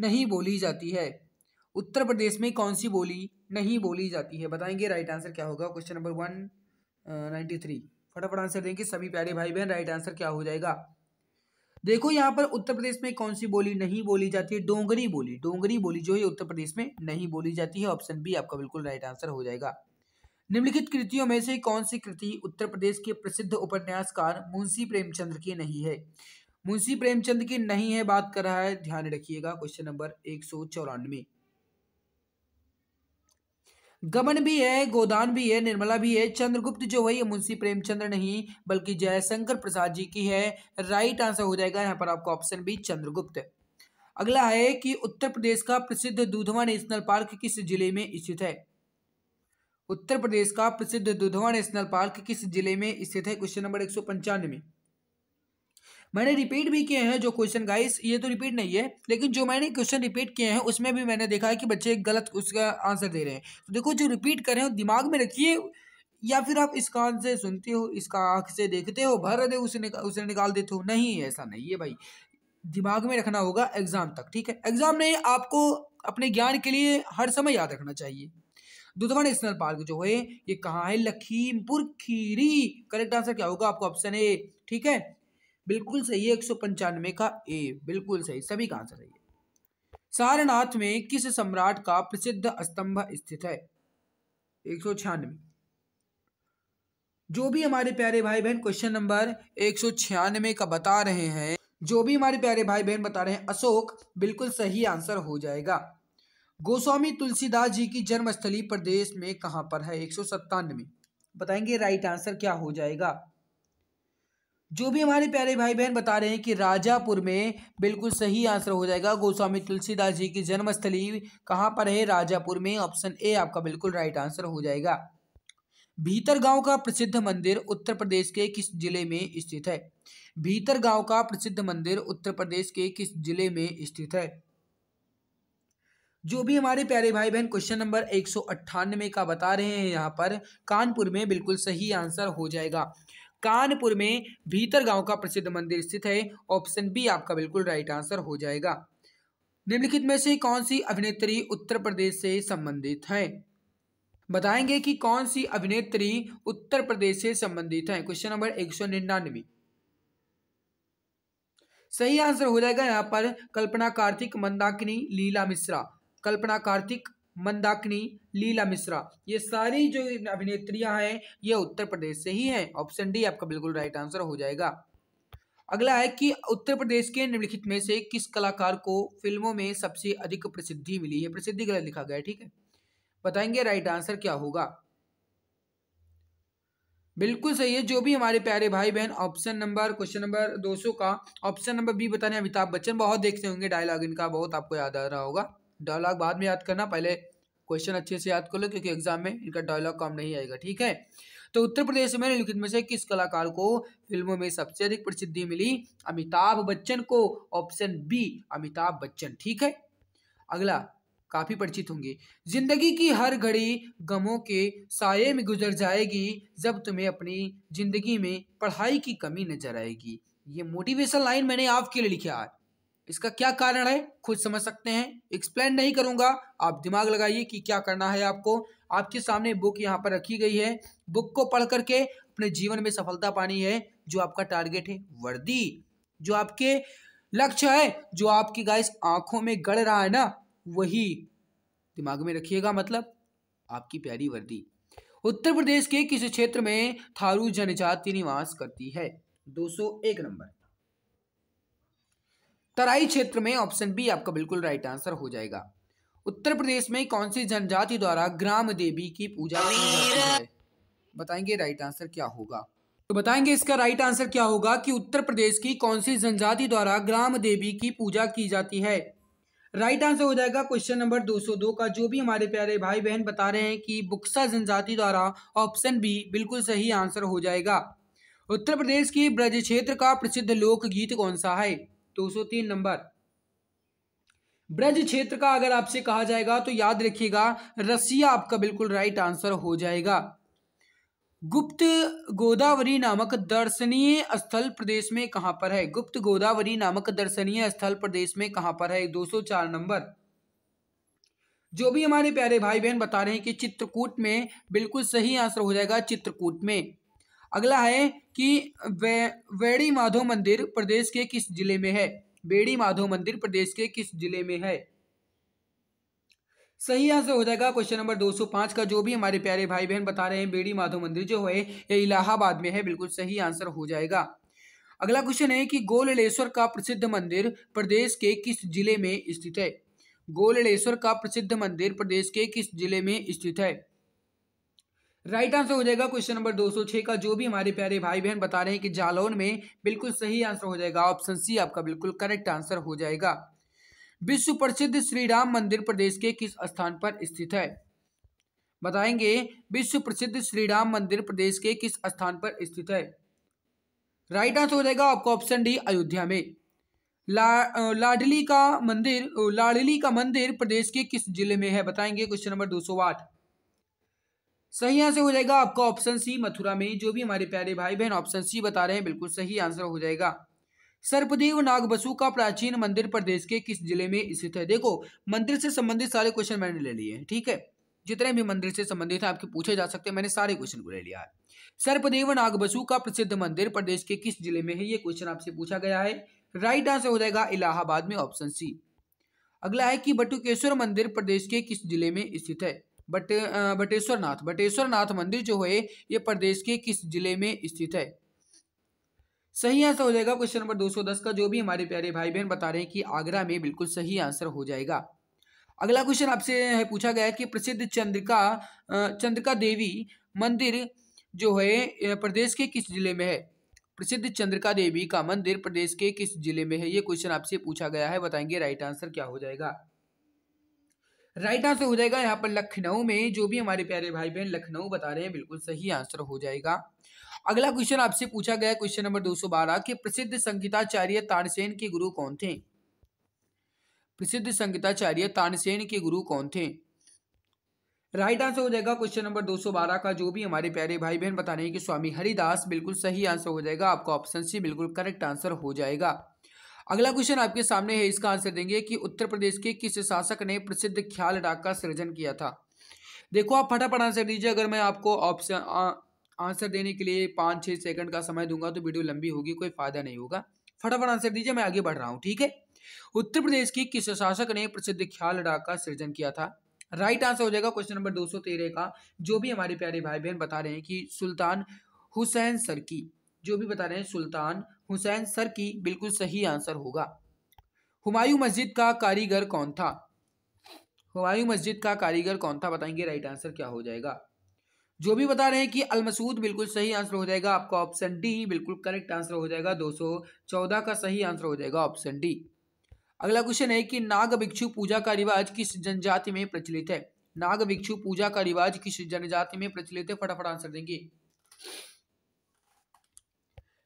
नहीं बोली जाती है उत्तर प्रदेश में कौन सी बोली नहीं बोली जाती है बताएंगे राइट आंसर क्या होगा question number one ninety three फटाफट आंसर देंगे सभी प्यारे भाई बहन राइट आंसर क्या हो जाएगा देखो यहाँ पर उत्तर प्रदेश में कौन सी बोली नहीं बोली जाती है डोंगरी बोली डोंगरी बोली जो है उत्तर प्रदेश में नहीं बोली जाती है ऑप्शन बी आपका बिल्कुल राइट आंसर हो जाएगा निम्नलिखित कृतियों में से कौन सी कृति उत्तर प्रदेश के प्रसिद्ध उपन्यासकार मुंशी प्रेमचंद्र की नहीं है मुंशी प्रेमचंद की नहीं है बात कर रहा है ध्यान रखिएगा क्वेश्चन नंबर एक सौ चौरानवे गमन भी है गोदान भी है निर्मला भी है चंद्रगुप्त जो है ये मुंशी प्रेमचंद्र नहीं बल्कि जयशंकर प्रसाद जी की है राइट आंसर हो जाएगा यहाँ पर आपका ऑप्शन बी चंद्रगुप्त अगला है कि उत्तर प्रदेश का प्रसिद्ध दुधवा नेशनल पार्क किस जिले में स्थित है उत्तर प्रदेश का प्रसिद्ध दुधवा नेशनल पार्क किस जिले में स्थित है क्वेश्चन नंबर एक सौ पंचानवे मैंने रिपीट भी किए हैं जो क्वेश्चन गाइस ये तो रिपीट नहीं है लेकिन जो मैंने क्वेश्चन रिपीट किए हैं उसमें भी मैंने देखा है कि बच्चे गलत उसका आंसर दे रहे हैं तो देखो जो रिपीट कर रहे हो दिमाग में रखिए या फिर आप इस कान से सुनते हो इसका आँख से देखते हो भर दे उसे निका, उसे निकाल देते हो नहीं ऐसा नहीं है भाई दिमाग में रखना होगा एग्ज़ाम तक ठीक है एग्ज़ाम नहीं आपको अपने ज्ञान के लिए हर समय याद रखना चाहिए दुधवा नेशनल पार्क जो है ये कहाँ है लखीमपुर खीरी करेक्ट आंसर क्या होगा आपको ऑप्शन ए ठीक है बिल्कुल सही है एक सौ पंचानवे का ए बिल्कुल सही सभी का आंसर है सारनाथ में किस सम्राट का प्रसिद्ध स्तंभ स्थित है एक सौ छियानवे जो भी हमारे प्यारे भाई बहन क्वेश्चन नंबर एक सौ छियानवे का बता रहे हैं जो भी हमारे प्यारे भाई बहन बता रहे हैं अशोक बिल्कुल सही आंसर हो जाएगा गोस्वामी तुलसीदास जी की जन्मस्थली प्रदेश में कहां पर है एक सौ सत्तानवे बताएंगे राइट आंसर क्या हो जाएगा जो भी हमारे प्यारे भाई बहन बता रहे हैं कि राजापुर में बिल्कुल सही आंसर हो जाएगा गोस्वामी तुलसीदास जी की जन्मस्थली कहाँ पर है राजापुर में ऑप्शन ए आपका बिल्कुल राइट आंसर हो जाएगा भीतर गांव का प्रसिद्ध मंदिर उत्तर प्रदेश के किस जिले में स्थित है भीतर गांव का प्रसिद्ध मंदिर उत्तर प्रदेश के किस जिले में स्थित है जो भी हमारे प्यारे भाई बहन क्वेश्चन नंबर एक सौ का बता रहे हैं यहाँ पर कानपुर में बिल्कुल सही आंसर हो जाएगा कानपुर में भीतर गांव का प्रसिद्ध मंदिर स्थित है ऑप्शन बी आपका बिल्कुल राइट आंसर हो जाएगा निम्नलिखित में से कौन सी अभिनेत्री उत्तर प्रदेश से संबंधित है बताएंगे कि कौन सी अभिनेत्री उत्तर प्रदेश से संबंधित है क्वेश्चन नंबर एक सही आंसर हो जाएगा यहाँ पर कल्पना कार्तिक मंदाकिनी लीला मिश्रा कल्पना कार्तिक मंदाकिनी लीला मिश्रा ये सारी जो अभिनेत्रियां हैं ये उत्तर प्रदेश से ही हैं ऑप्शन डी आपका बिल्कुल राइट आंसर हो जाएगा अगला है कि उत्तर प्रदेश के निम्नलिखित में से किस कलाकार को फिल्मों में सबसे अधिक प्रसिद्धि मिली है प्रसिद्धि गलत लिखा गया है ठीक है बताएंगे राइट आंसर क्या होगा बिल्कुल सही है जो भी हमारे प्यारे भाई बहन ऑप्शन नंबर क्वेश्चन नंबर 200 का ऑप्शन नंबर बी बताने अमिताभ बच्चन बहुत देखते होंगे डायलॉग इनका बहुत आपको याद आ रहा होगा डायलॉग बाद में याद करना पहले क्वेश्चन अच्छे से याद कर लो क्योंकि एग्जाम में इनका डायलॉग काम नहीं आएगा ठीक है तो उत्तर प्रदेश में निम्नलिखित में से किस कलाकार को फिल्मों में सबसे अधिक प्रसिद्धि मिली अमिताभ बच्चन को ऑप्शन बी अमिताभ बच्चन ठीक है अगला काफी परिचित होंगे जिंदगी की हर घड़ी गमों के साये में गुजर जाएगी जब तुम्हें अपनी जिंदगी में पढ़ाई की कमी नजर आएगी ये मोटिवेशन लाइन मैंने आपके लिए लिखा है इसका क्या कारण है खुद समझ सकते हैं एक्सप्लेन नहीं करूंगा आप दिमाग लगाइए कि क्या करना है आपको आपके सामने बुक यहाँ पर रखी गई है बुक को पढ़ करके अपने जीवन में सफलता पानी है जो आपका टारगेट है वर्दी जो आपके लक्ष्य है जो आपकी गाइस आंखों में गड़ रहा है ना वही दिमाग में रखिएगा मतलब आपकी प्यारी वर्दी उत्तर प्रदेश के किस क्षेत्र में थारू जनजाति निवास करती है 201 नंबर तराई क्षेत्र में ऑप्शन बी आपका बिल्कुल राइट आंसर हो जाएगा उत्तर प्रदेश में कौन सी जनजाति द्वारा ग्राम देवी की पूजा की जाती है बताएंगे राइट आंसर क्या होगा तो बताएंगे इसका राइट आंसर क्या होगा कि उत्तर प्रदेश की कौन सी जनजाति द्वारा ग्राम देवी की पूजा की जाती है राइट आंसर हो जाएगा क्वेश्चन नंबर 202 का जो भी हमारे प्यारे भाई बहन बता रहे हैं कि बुक्सा जनजाति द्वारा ऑप्शन बी बिल्कुल सही आंसर हो जाएगा उत्तर प्रदेश की ब्रज क्षेत्र का प्रसिद्ध लोकगीत कौन सा है 203 नंबर ब्रज क्षेत्र का अगर आपसे कहा जाएगा तो याद रखिएगा रसिया आपका बिल्कुल राइट आंसर हो जाएगा गुप्त गोदावरी नामक दर्शनीय स्थल प्रदेश में कहां पर है गुप्त गोदावरी नामक दर्शनीय स्थल प्रदेश में कहां पर है 204 नंबर जो भी हमारे प्यारे भाई बहन बता रहे हैं कि चित्रकूट में बिल्कुल सही आंसर हो जाएगा चित्रकूट में अगला है कि वे वेड़ी मंदिर प्रदेश के किस जिले में है बेड़ी माधव मंदिर प्रदेश के किस जिले में है सही आंसर हो जाएगा क्वेश्चन नंबर 205 का जो भी हमारे प्यारे भाई बहन बता रहे हैं बेड़ी माधव मंदिर जो है ये इलाहाबाद में है बिल्कुल सही आंसर हो जाएगा अगला क्वेश्चन है कि गोलेश्वर का प्रसिद्ध मंदिर प्रदेश के किस जिले में स्थित है गोलेश्वर का प्रसिद्ध मंदिर प्रदेश के किस जिले में स्थित है राइट आंसर हो जाएगा क्वेश्चन नंबर 206 का जो भी हमारे प्यारे भाई बहन बता रहे हैं कि जालौन में बिल्कुल सही आंसर हो जाएगा ऑप्शन सी आपका बिल्कुल करेक्ट आंसर हो जाएगा विश्व प्रसिद्ध श्री राम मंदिर प्रदेश के किस स्थान पर स्थित है बताएंगे विश्व प्रसिद्ध श्री राम मंदिर प्रदेश के किस स्थान पर स्थित है राइट आंसर हो जाएगा आपका ऑप्शन डी अयोध्या में ला लाडली का मंदिर लाडली का मंदिर प्रदेश के किस जिले में है बताएंगे क्वेश्चन नंबर दो सौ आठ सही आंसर हो जाएगा आपका ऑप्शन सी मथुरा में जो भी हमारे प्यारे भाई बहन ऑप्शन सी बता रहे हैं बिल्कुल सही आंसर हो जाएगा सर्पदेव नागबसु का प्राचीन मंदिर प्रदेश के किस जिले में स्थित है देखो मंदिर से संबंधित सारे क्वेश्चन मैंने ले लिए ठीक है जितने भी मंदिर से संबंधित हैं आपके पूछे जा सकते हैं मैंने सारे क्वेश्चन को ले लिया है सर्पदेव नागबसु का प्रसिद्ध मंदिर प्रदेश के किस जिले में है ये क्वेश्चन आपसे पूछा गया है राइट आंसर हो जाएगा इलाहाबाद में ऑप्शन सी अगला है कि बटुकेश्वर मंदिर प्रदेश के किस जिले में स्थित है बटे बटेश्वर नाथ बटेश्वर नाथ मंदिर जो है ये प्रदेश के किस जिले में स्थित है सही आंसर हो जाएगा क्वेश्चन नंबर 210 का जो भी हमारे प्यारे भाई बहन बता रहे हैं कि आगरा में बिल्कुल सही आंसर हो जाएगा अगला क्वेश्चन आपसे है पूछा गया है कि प्रसिद्ध चंद्रिका चंद्रिका देवी मंदिर जो है प्रदेश के किस जिले में है प्रसिद्ध चंद्रिका देवी का मंदिर प्रदेश के किस जिले में है ये क्वेश्चन आपसे पूछा गया है बताएंगे राइट आंसर क्या हो जाएगा राइट आंसर हो जाएगा यहाँ पर लखनऊ में जो भी हमारे प्यारे भाई बहन लखनऊ बता रहे हैं बिल्कुल सही आंसर हो जाएगा अगला क्वेश्चन आपसे पूछा गया क्वेश्चन नंबर 212 के प्रसिद्ध संगीताचार्य तानसेन के गुरु कौन थे प्रसिद्ध संगीताचार्य तानसेन के गुरु कौन थे राइट आंसर हो जाएगा क्वेश्चन नंबर 212 का जो भी हमारे प्यारे भाई बहन बता रहे हैं कि स्वामी हरिदास बिल्कुल सही आंसर हो जाएगा आपका ऑप्शन सी बिल्कुल करेक्ट आंसर हो जाएगा अगला क्वेश्चन आपके सामने है इसका आंसर देंगे कि उत्तर प्रदेश के किस शासक ने प्रसिद्ध ख्याल डाक का सृजन किया था देखो आप फटाफट आंसर दीजिए अगर मैं आपको ऑप्शन आंसर देने के लिए पाँच छः सेकंड का समय दूंगा तो वीडियो लंबी होगी कोई फायदा नहीं होगा फटाफट आंसर दीजिए मैं आगे बढ़ रहा हूँ ठीक है उत्तर प्रदेश की किस शासक ने प्रसिद्ध ख्याल डाक का सृजन किया था राइट आंसर हो जाएगा क्वेश्चन नंबर दो का जो भी हमारे प्यारे भाई बहन बता रहे हैं कि सुल्तान हुसैन सरकी जो भी बता रहे हैं सुल्तान हुसैन सर की बिल्कुल सही आंसर होगा हुमायूं मस्जिद का कारीगर कौन था हुमायूं मस्जिद का कारीगर कौन था बताएंगे राइट आंसर क्या हो जाएगा जो भी बता रहे हैं कि अलमसूद बिल्कुल सही आंसर हो जाएगा आपका ऑप्शन डी बिल्कुल करेक्ट आंसर हो जाएगा 214 का सही आंसर हो जाएगा ऑप्शन डी अगला क्वेश्चन है कि नाग भिक्षु पूजा का रिवाज किस जनजाति में प्रचलित है नाग भिक्षु पूजा का रिवाज किस जनजाति में प्रचलित है फटाफट आंसर देंगे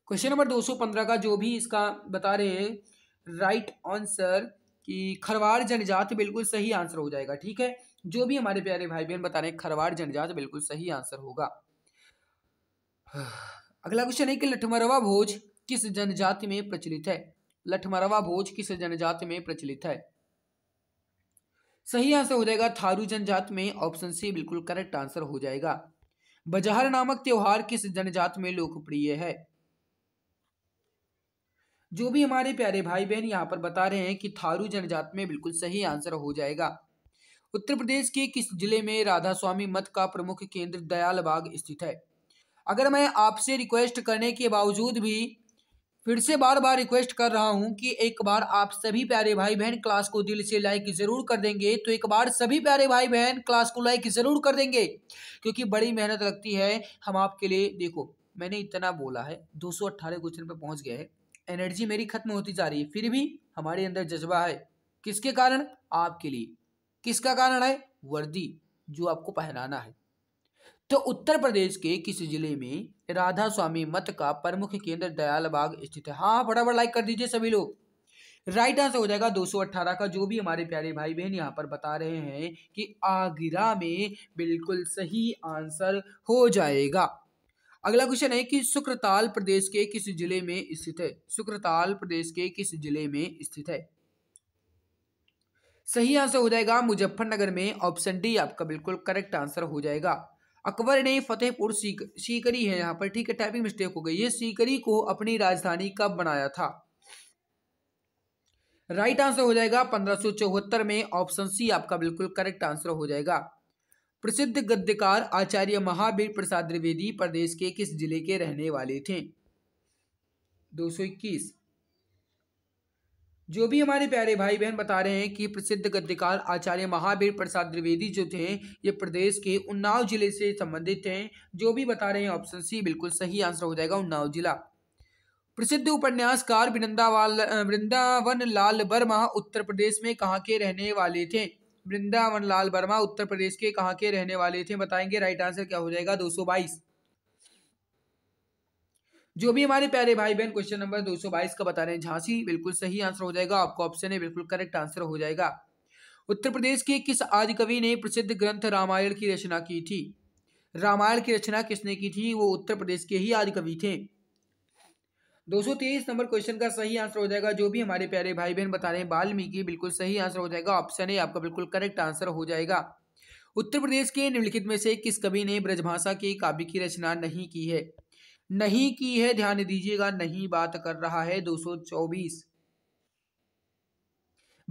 क्वेश्चन नंबर 215 का जो भी इसका बता रहे हैं राइट आंसर कि खरवाड़ जनजात बिल्कुल सही आंसर हो जाएगा ठीक है जो भी हमारे प्यारे भाई बहन बता रहे हैं खरवाड़ जनजात बिल्कुल सही आंसर होगा अगला क्वेश्चन है कि लठमरवा भोज किस जनजाति में प्रचलित है लठमरवा भोज किस जनजाति में प्रचलित है सही आंसर हो जाएगा थारू जनजात में ऑप्शन सी बिल्कुल करेक्ट आंसर हो जाएगा बजहर नामक त्योहार किस जनजात में लोकप्रिय है जो भी हमारे प्यारे भाई बहन यहाँ पर बता रहे हैं कि थारू जनजात में बिल्कुल सही आंसर हो जाएगा उत्तर प्रदेश के किस जिले में राधा स्वामी मत का प्रमुख केंद्र दयालबाग स्थित है अगर मैं आपसे रिक्वेस्ट करने के बावजूद भी फिर से बार बार रिक्वेस्ट कर रहा हूं कि एक बार आप सभी प्यारे भाई बहन क्लास को दिल से लाइक ज़रूर कर देंगे तो एक बार सभी प्यारे भाई बहन क्लास को लाइक ज़रूर कर देंगे क्योंकि बड़ी मेहनत लगती है हम आपके लिए देखो मैंने इतना बोला है दो क्वेश्चन पर पहुंच गए हैं एनर्जी मेरी खत्म होती जा रही है फिर भी हमारे अंदर जज्बा है किसके कारण आपके लिए किसका कारण है वर्दी जो आपको पहनाना है तो उत्तर प्रदेश के किस जिले में राधा स्वामी मत का प्रमुख केंद्र दयालबाग स्थित है हाँ फटाफट लाइक कर दीजिए सभी लोग राइट आंसर हो जाएगा 218 का जो भी हमारे प्यारे भाई बहन यहाँ पर बता रहे हैं कि आगरा में बिल्कुल सही आंसर हो जाएगा अगला क्वेश्चन है कि शुक्रताल प्रदेश के किस जिले में स्थित है शुक्रताल प्रदेश के किस जिले में स्थित है सही आंसर हो जाएगा मुजफ्फरनगर में ऑप्शन डी आपका बिल्कुल करेक्ट आंसर हो जाएगा अकबर ने फतेहपुर सीक, सीकरी है यहाँ पर ठीक है टाइपिंग मिस्टेक हो गई है सीकरी को अपनी राजधानी कब बनाया था राइट आंसर हो जाएगा पंद्रह में ऑप्शन सी आपका बिल्कुल करेक्ट आंसर हो जाएगा प्रसिद्ध गद्यकार आचार्य महावीर प्रसाद द्विवेदी प्रदेश के किस जिले के रहने वाले थे दो सौ इक्कीस जो भी हमारे प्यारे भाई बहन बता रहे हैं कि प्रसिद्ध गद्यकार आचार्य महावीर प्रसाद द्विवेदी जो थे ये प्रदेश के उन्नाव जिले से संबंधित थे जो भी बता रहे हैं ऑप्शन सी बिल्कुल सही आंसर हो जाएगा उन्नाव जिला प्रसिद्ध उपन्यासकार वृंदावाल वृंदावन लाल वर्मा उत्तर प्रदेश में कहाँ के रहने वाले थे वृंदावन लाल वर्मा उत्तर प्रदेश के कहाँ के रहने वाले थे बताएंगे राइट आंसर क्या हो जाएगा दो जो भी हमारे प्यारे भाई बहन क्वेश्चन नंबर 222 का बता रहे हैं झांसी बिल्कुल सही आंसर हो जाएगा आपका ऑप्शन है बिल्कुल करेक्ट आंसर हो जाएगा उत्तर प्रदेश के किस आदि कवि ने प्रसिद्ध ग्रंथ रामायण की रचना की थी रामायण की रचना किसने की थी वो उत्तर प्रदेश के ही आदि कवि थे दो नंबर क्वेश्चन का सही आंसर हो जाएगा जो भी हमारे प्यारे भाई बहन बता रहे हैं वाल्मीकि बिल्कुल सही आंसर हो जाएगा ऑप्शन ए आपका बिल्कुल करेक्ट आंसर हो जाएगा उत्तर प्रदेश के निम्नलिखित में से किस कवि ने ब्रजभाषा के काव्य की रचना नहीं की है नहीं की है ध्यान दीजिएगा नहीं बात कर रहा है चौबीस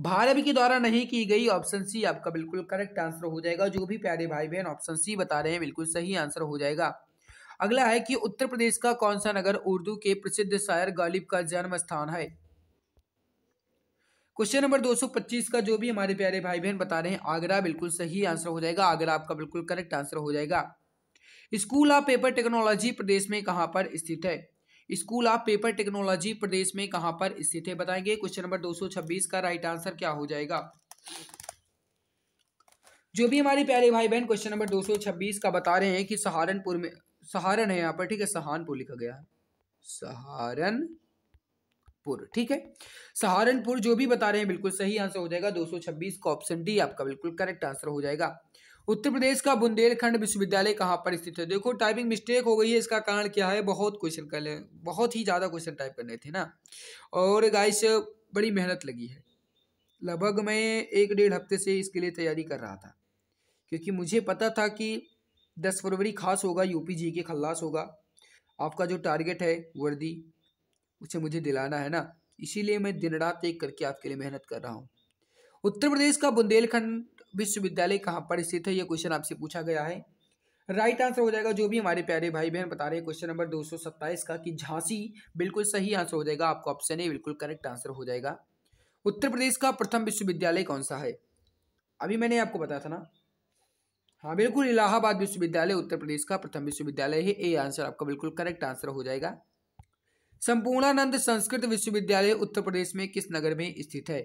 भारत के द्वारा नहीं की गई ऑप्शन सी आपका बिल्कुल करेक्ट आंसर हो जाएगा जो भी प्यारे भाई बहन ऑप्शन सी बता रहे हैं बिल्कुल सही आंसर हो जाएगा अगला है कि उत्तर प्रदेश का कौन सा नगर उर्दू के प्रसिद्ध शायर गालिब का जन्म स्थान है क्वेश्चन नंबर 225 का जो भी हमारे प्यारे भाई बहन बता रहे हैं आगरा बिल्कुल सही आंसर हो जाएगा आगरा आपका बिल्कुल करेक्ट आंसर हो जाएगा स्कूल ऑफ पेपर टेक्नोलॉजी प्रदेश में कहां पर स्थित है स्कूल ऑफ पेपर टेक्नोलॉजी प्रदेश में कहां पर स्थित है बताएंगे क्वेश्चन नंबर 226 का राइट आंसर क्या हो जाएगा जो भी हमारे प्यारे भाई बहन क्वेश्चन नंबर 226 का बता रहे हैं कि सहारनपुर में सहारन है यहाँ पर ठीक है सहानपुर लिखा गया है सहारनपुर ठीक है सहारनपुर जो भी बता रहे हैं बिल्कुल सही आंसर हो जाएगा 226 का ऑप्शन डी आपका बिल्कुल करेक्ट आंसर हो जाएगा उत्तर प्रदेश का बुंदेलखंड विश्वविद्यालय कहाँ पर स्थित है देखो टाइपिंग मिस्टेक हो गई है इसका कारण क्या है बहुत क्वेश्चन कर ले बहुत ही ज़्यादा क्वेश्चन टाइप करने थे ना और गाइस बड़ी मेहनत लगी है लगभग मैं एक डेढ़ हफ्ते से इसके लिए तैयारी कर रहा था क्योंकि मुझे पता था कि दस फरवरी खास होगा यूपी जी के खल्लास होगा आपका जो टारगेट है वर्दी उसे मुझे दिलाना है ना इसीलिए मैं दिन रात एक करके आपके लिए मेहनत कर रहा हूँ उत्तर प्रदेश का बुंदेलखंड विश्वविद्यालय कहाँ पर स्थित है यह क्वेश्चन आपसे पूछा गया है राइट आंसर हो जाएगा जो भी हमारे प्यारे भाई बहन बता रहे हैं क्वेश्चन नंबर सत्ताईस का कि झांसी बिल्कुल सही आंसर हो जाएगा आपका ऑप्शन ए बिल्कुल करेक्ट आंसर हो जाएगा उत्तर प्रदेश का प्रथम विश्वविद्यालय कौन सा है अभी मैंने आपको बताया था ना हाँ बिल्कुल इलाहाबाद विश्वविद्यालय उत्तर प्रदेश का प्रथम विश्वविद्यालय है ए आंसर आपका बिल्कुल करेक्ट आंसर हो जाएगा संपूर्णानंद संस्कृत विश्वविद्यालय उत्तर प्रदेश में किस नगर में स्थित है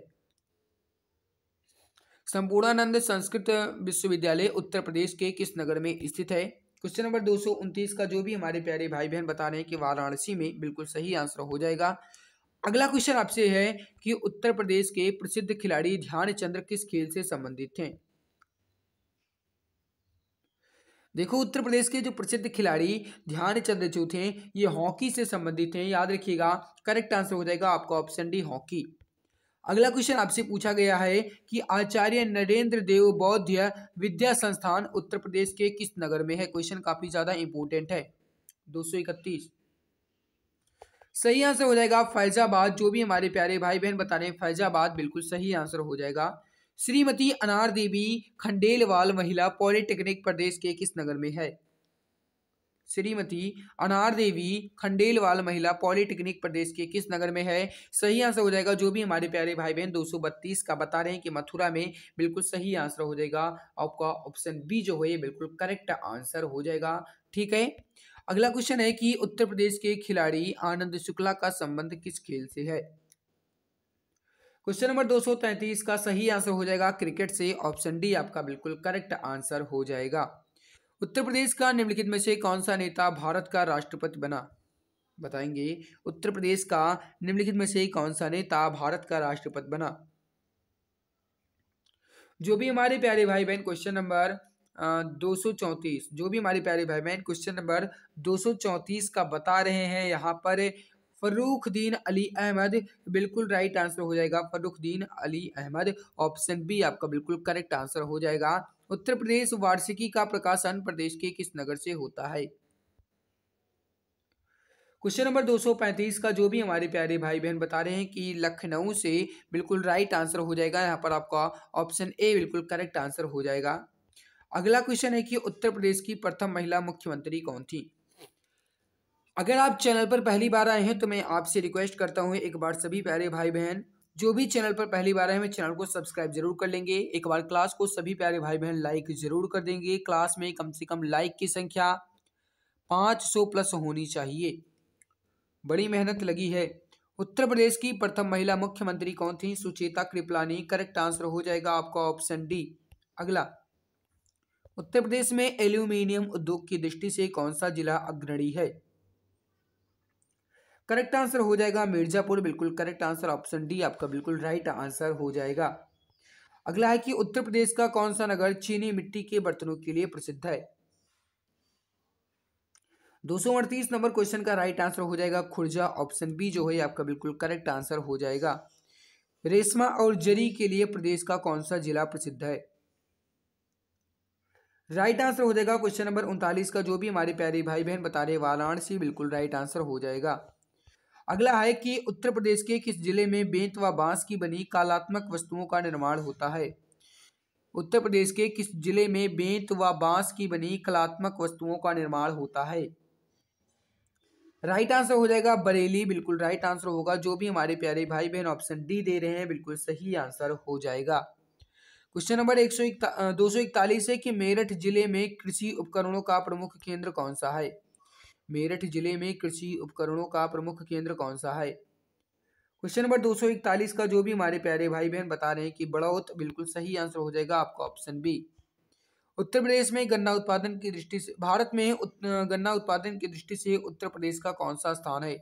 संपूर्णानंद संस्कृत विश्वविद्यालय उत्तर प्रदेश के किस नगर में स्थित है क्वेश्चन नंबर दो का जो भी हमारे प्यारे भाई बहन बता रहे हैं कि वाराणसी में बिल्कुल सही आंसर हो जाएगा अगला क्वेश्चन आपसे है कि उत्तर प्रदेश के प्रसिद्ध खिलाड़ी ध्यानचंद्र किस खेल से संबंधित हैं देखो उत्तर प्रदेश के जो प्रसिद्ध खिलाड़ी ध्यानचंद चूत हैं ये हॉकी से संबंधित हैं याद रखिएगा करेक्ट आंसर हो जाएगा आपका ऑप्शन डी हॉकी अगला क्वेश्चन आपसे पूछा गया है कि आचार्य नरेंद्र देव बौद्ध विद्या संस्थान उत्तर प्रदेश के किस नगर में है क्वेश्चन काफी ज्यादा इंपॉर्टेंट है दो सौ इकतीस सही आंसर हो जाएगा फैजाबाद जो भी हमारे प्यारे भाई बहन बता रहे हैं फैजाबाद बिल्कुल सही आंसर हो जाएगा श्रीमती अनार देवी खंडेलवाल महिला पॉलिटेक्निक प्रदेश के किस नगर में है श्रीमती अनार देवी खंडेलवाल महिला पॉलिटेक्निक प्रदेश के किस नगर में है सही आंसर हो जाएगा जो भी हमारे प्यारे भाई बहन 232 का बता रहे हैं कि मथुरा में बिल्कुल सही आंसर हो जाएगा आपका ऑप्शन बी जो है बिल्कुल करेक्ट आंसर हो जाएगा ठीक है अगला क्वेश्चन है कि उत्तर प्रदेश के खिलाड़ी आनंद शुक्ला का संबंध किस खेल से है क्वेश्चन नंबर 233 का सही आंसर हो जाएगा क्रिकेट से ऑप्शन डी आपका बिल्कुल करेक्ट आंसर हो जाएगा उत्तर प्रदेश का निम्नलिखित में से कौन सा नेता भारत का राष्ट्रपति बना बताएंगे उत्तर प्रदेश का निम्नलिखित में से कौन सा नेता भारत का राष्ट्रपति बना जो भी हमारे प्यारे भाई बहन क्वेश्चन नंबर दो सौ चौंतीस जो भी हमारे प्यारे भाई बहन क्वेश्चन नंबर दो सौ चौंतीस का बता रहे हैं यहाँ पर दीन अली अहमद बिल्कुल राइट आंसर हो जाएगा दीन अली अहमद ऑप्शन बी आपका बिल्कुल करेक्ट आंसर हो जाएगा उत्तर प्रदेश वार्षिकी का प्रकाशन प्रदेश के किस नगर से होता है क्वेश्चन नंबर 235 का जो भी हमारे प्यारे भाई बहन बता रहे हैं कि लखनऊ से बिल्कुल राइट आंसर हो जाएगा यहाँ पर आपका ऑप्शन ए बिल्कुल करेक्ट आंसर हो जाएगा अगला क्वेश्चन है कि उत्तर प्रदेश की प्रथम महिला मुख्यमंत्री कौन थी अगर आप चैनल पर पहली बार आए हैं तो मैं आपसे रिक्वेस्ट करता हूँ एक बार सभी प्यारे भाई बहन जो भी चैनल पर पहली बार आए हैं चैनल को सब्सक्राइब जरूर कर लेंगे एक बार क्लास को सभी प्यारे भाई बहन लाइक जरूर कर देंगे क्लास में कम से कम लाइक की संख्या पाँच सौ प्लस होनी चाहिए बड़ी मेहनत लगी है उत्तर प्रदेश की प्रथम महिला मुख्यमंत्री कौन थी सुचेता कृपलानी करेक्ट आंसर हो जाएगा आपका ऑप्शन डी अगला उत्तर प्रदेश में एल्यूमिनियम उद्योग की दृष्टि से कौन सा जिला अग्रणी है करेक्ट आंसर हो जाएगा मिर्जापुर बिल्कुल करेक्ट आंसर ऑप्शन डी आपका बिल्कुल राइट आंसर हो जाएगा अगला है कि उत्तर प्रदेश का कौन सा नगर चीनी मिट्टी के बर्तनों के लिए प्रसिद्ध है दो नंबर क्वेश्चन का राइट आंसर हो जाएगा खुर्जा ऑप्शन बी जो है आपका बिल्कुल करेक्ट आंसर हो जाएगा रेशमा और जरी के लिए प्रदेश का कौन सा जिला प्रसिद्ध है राइट आंसर हो जाएगा क्वेश्चन नंबर उनतालीस का जो भी हमारे प्यारे भाई बहन बता रहे वाराणसी बिल्कुल राइट आंसर हो जाएगा अगला है कि उत्तर प्रदेश के किस जिले में बेंत व बांस की बनी कलात्मक वस्तुओं का निर्माण होता है उत्तर प्रदेश के किस जिले में बेंत व बांस की बनी कलात्मक वस्तुओं का निर्माण होता है राइट आंसर हो जाएगा बरेली बिल्कुल राइट आंसर होगा जो भी हमारे प्यारे भाई बहन ऑप्शन डी दे रहे हैं बिल्कुल सही आंसर हो जाएगा क्वेश्चन नंबर एक सौ दो सौ इकतालीस है कि मेरठ जिले में कृषि उपकरणों का प्रमुख केंद्र कौन सा है मेरठ जिले में कृषि उपकरणों का प्रमुख केंद्र कौन सा है क्वेश्चन नंबर दो का जो भी हमारे प्यारे भाई बहन बता रहे हैं कि बड़ौत बिल्कुल सही आंसर हो जाएगा आपका ऑप्शन बी उत्तर प्रदेश में गन्ना उत्पादन की दृष्टि से भारत में उत, गन्ना उत्पादन की दृष्टि से उत्तर प्रदेश का कौन सा स्थान है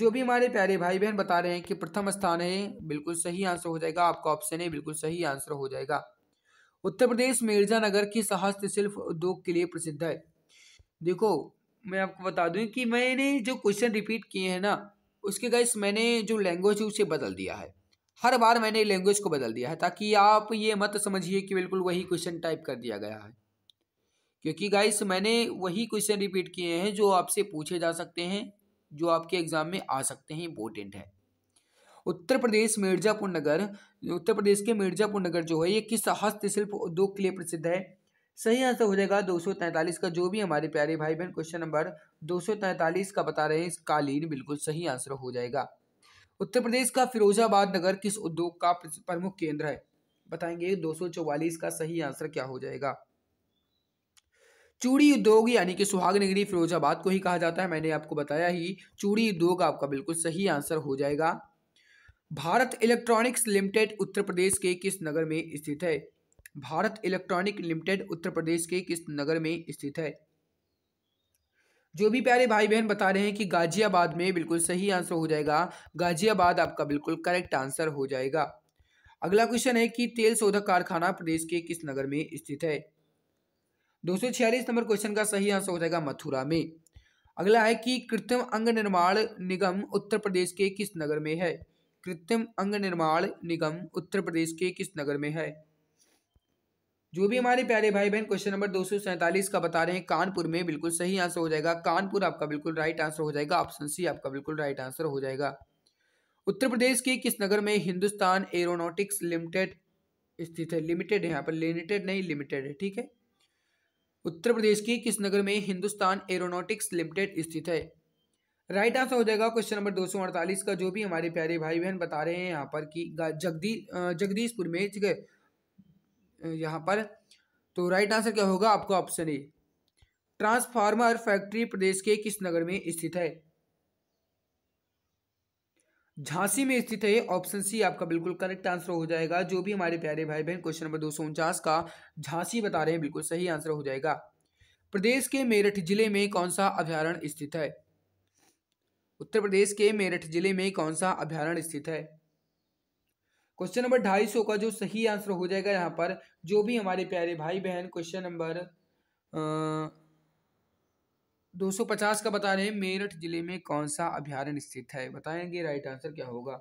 जो भी हमारे प्यारे भाई बहन बता रहे हैं कि प्रथम स्थान है बिल्कुल सही आंसर हो जाएगा आपका ऑप्शन है बिल्कुल सही आंसर हो जाएगा उत्तर प्रदेश मिर्जानगर की साहस शिल्प उद्योग के लिए प्रसिद्ध है देखो मैं आपको बता दूं कि मैंने जो क्वेश्चन रिपीट किए हैं ना उसके गाइस मैंने जो लैंग्वेज है उसे बदल दिया है हर बार मैंने लैंग्वेज को बदल दिया है ताकि आप ये मत समझिए कि बिल्कुल वही क्वेश्चन टाइप कर दिया गया है क्योंकि गाइस मैंने वही क्वेश्चन रिपीट किए हैं जो आपसे पूछे जा सकते हैं जो आपके एग्जाम में आ सकते हैं इंपॉर्टेंट है उत्तर प्रदेश मिर्जापुर नगर उत्तर प्रदेश के मिर्जापुर नगर जो है ये किस हस्तशिल्प उद्योग के लिए प्रसिद्ध है सही आंसर हो जाएगा 243 का जो भी हमारे प्यारे भाई बहन क्वेश्चन नंबर 243 का बता रहे हैं कालीन बिल्कुल सही आंसर हो जाएगा उत्तर प्रदेश का फिरोजाबाद नगर किस उद्योग का प्रमुख केंद्र है बताएंगे 244 का सही आंसर क्या हो जाएगा चूड़ी उद्योग यानी कि सुहाग नगरी फिरोजाबाद को ही कहा जाता है मैंने आपको बताया ही चूड़ी उद्योग आपका बिल्कुल सही आंसर हो जाएगा भारत इलेक्ट्रॉनिक्स लिमिटेड उत्तर प्रदेश के किस नगर में स्थित है भारत इलेक्ट्रॉनिक लिमिटेड उत्तर प्रदेश के किस नगर में स्थित है जो भी प्यारे भाई बहन बता रहे हैं कि गाजियाबाद में बिल्कुल सही आंसर हो जाएगा गाजियाबाद आपका बिल्कुल करेक्ट आंसर हो जाएगा अगला क्वेश्चन है कि तेल शोधक कारखाना प्रदेश के किस नगर में स्थित है दो नंबर क्वेश्चन का सही आंसर हो जाएगा मथुरा में अगला है कि कृत्रिम अंग निर्माण निगम उत्तर प्रदेश के किस नगर में है कृत्रिम अंग निर्माण निगम उत्तर प्रदेश के किस नगर में है जो भी हम्म। हमारे प्यारे भाई बहन क्वेश्चन नंबर दो का बता रहे हैं कानपुर में बिल्कुल सही आंसर हो जाएगा कानपुर आपका बिल्कुल राइट आंसर हो जाएगा ऑप्शन सी आपका बिल्कुल राइट आंसर हो जाएगा उत्तर प्रदेश के किस नगर में हिंदुस्तान एरोनॉटिक्स लिमिटेड स्थित है लिमिटेड है यहाँ पर लिमिटेड नहीं लिमिटेड है ठीक है उत्तर प्रदेश की किस नगर में हिंदुस्तान एरोनॉटिक्स लिमिटेड स्थित है राइट आंसर हो जाएगा क्वेश्चन नंबर अड़तालीस का जो भी हमारे प्यारे भाई बहन बता रहे हैं यहाँ पर कि जगदी जगदीशपुर में ठीक है यहाँ पर तो राइट आंसर क्या होगा आपको ऑप्शन ए ट्रांसफार्मर फैक्ट्री प्रदेश के किस नगर में स्थित है झांसी में स्थित है ऑप्शन सी आपका बिल्कुल करेक्ट आंसर हो जाएगा जो भी हमारे प्यारे भाई बहन क्वेश्चन नंबर दो सौ उनचास का झांसी बता रहे हैं बिल्कुल सही आंसर हो जाएगा प्रदेश के मेरठ जिले में कौन सा अभ्यारण्य स्थित है उत्तर प्रदेश के मेरठ जिले में कौन सा अभ्यारण्य स्थित है क्वेश्चन नंबर ढाई सौ का जो सही आंसर हो जाएगा यहाँ पर जो भी हमारे प्यारे भाई बहन क्वेश्चन नंबर दो सौ पचास का बता रहे हैं मेरठ जिले में कौन सा अभ्यारण स्थित है बताएंगे राइट आंसर क्या होगा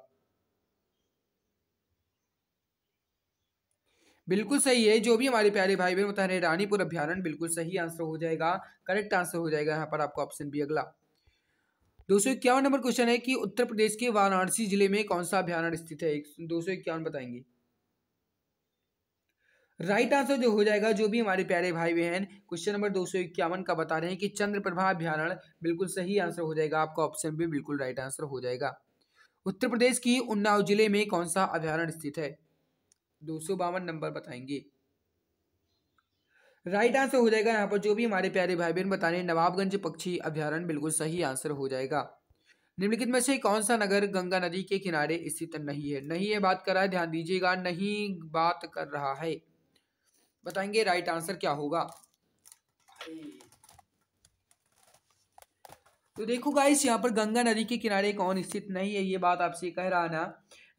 बिल्कुल सही है जो भी हमारे प्यारे भाई बहन बता रहे हैं रानीपुर अभ्यारण बिल्कुल सही आंसर हो जाएगा करेक्ट आंसर हो जाएगा यहाँ पर आपको ऑप्शन बी अगला दो सौ इक्यावन नंबर क्वेश्चन है कि उत्तर प्रदेश के वाराणसी जिले में कौन सा अभ्यारण स्थित है दो सौ इक्यावन बताएंगे राइट आंसर जो हो जाएगा जो भी हमारे प्यारे भाई बहन क्वेश्चन नंबर दो सौ इक्यावन का बता रहे हैं कि चंद्रप्रभा अभ्यारण्य बिल्कुल सही आंसर हो जाएगा आपका ऑप्शन भी बिल्कुल राइट आंसर हो जाएगा उत्तर प्रदेश की उन्नाव जिले में कौन सा अभ्यारण्य स्थित है दो सौ बावन नंबर बताएंगे राइट आंसर हो जाएगा यहाँ पर जो भी हमारे प्यारे भाई बहन बता रहे हैं नवाबगंज पक्षी अभ्यारण बिल्कुल सही आंसर हो जाएगा निम्नलिखित में से कौन सा नगर गंगा नदी के किनारे स्थित नहीं है नहीं है बात कर रहा है ध्यान दीजिएगा नहीं बात कर रहा है बताएंगे राइट आंसर क्या होगा तो देखो गाइस यहाँ पर गंगा नदी के किनारे कौन स्थित नहीं है ये बात आपसे कह रहा ना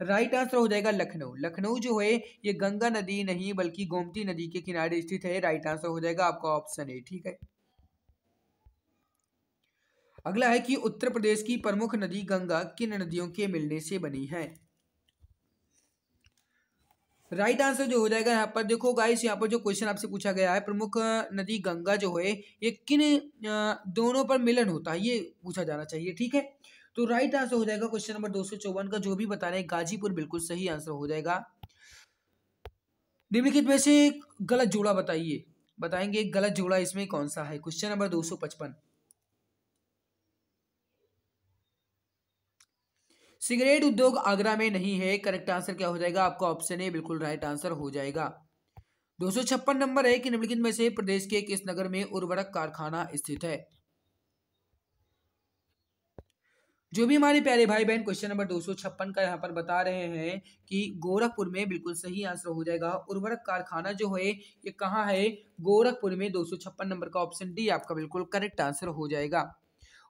राइट आंसर हो जाएगा लखनऊ लखनऊ जो है ये गंगा नदी नहीं बल्कि गोमती नदी के किनारे स्थित है राइट आंसर हो जाएगा आपका ऑप्शन ए ठीक है अगला है कि उत्तर प्रदेश की प्रमुख नदी गंगा किन नदियों के मिलने से बनी है राइट आंसर जो हो जाएगा यहाँ पर देखो गाइस यहाँ पर जो क्वेश्चन आपसे पूछा गया है प्रमुख नदी गंगा जो है ये किन दोनों पर मिलन होता है ये पूछा जाना चाहिए ठीक है तो राइट आंसर हो जाएगा क्वेश्चन नंबर दो का जो भी रहे हैं गाजीपुर बिल्कुल सही आंसर हो जाएगा निम्नलिखित में से गलत जोड़ा बताइए बताएंगे गलत जोड़ा इसमें कौन सा है क्वेश्चन नंबर 255 सिगरेट उद्योग आगरा में नहीं है करेक्ट आंसर क्या हो जाएगा आपका ऑप्शन ए बिल्कुल राइट आंसर हो जाएगा दो नंबर है कि निम्नलिखित में से प्रदेश के किस नगर में उर्वरक कारखाना स्थित है जो भी हमारे प्यारे भाई बहन क्वेश्चन नंबर दो का यहाँ पर बता रहे हैं कि गोरखपुर में बिल्कुल सही आंसर हो जाएगा उर्वरक कारखाना जो है ये कहाँ है गोरखपुर में दो नंबर का ऑप्शन डी आपका बिल्कुल करेक्ट आंसर हो जाएगा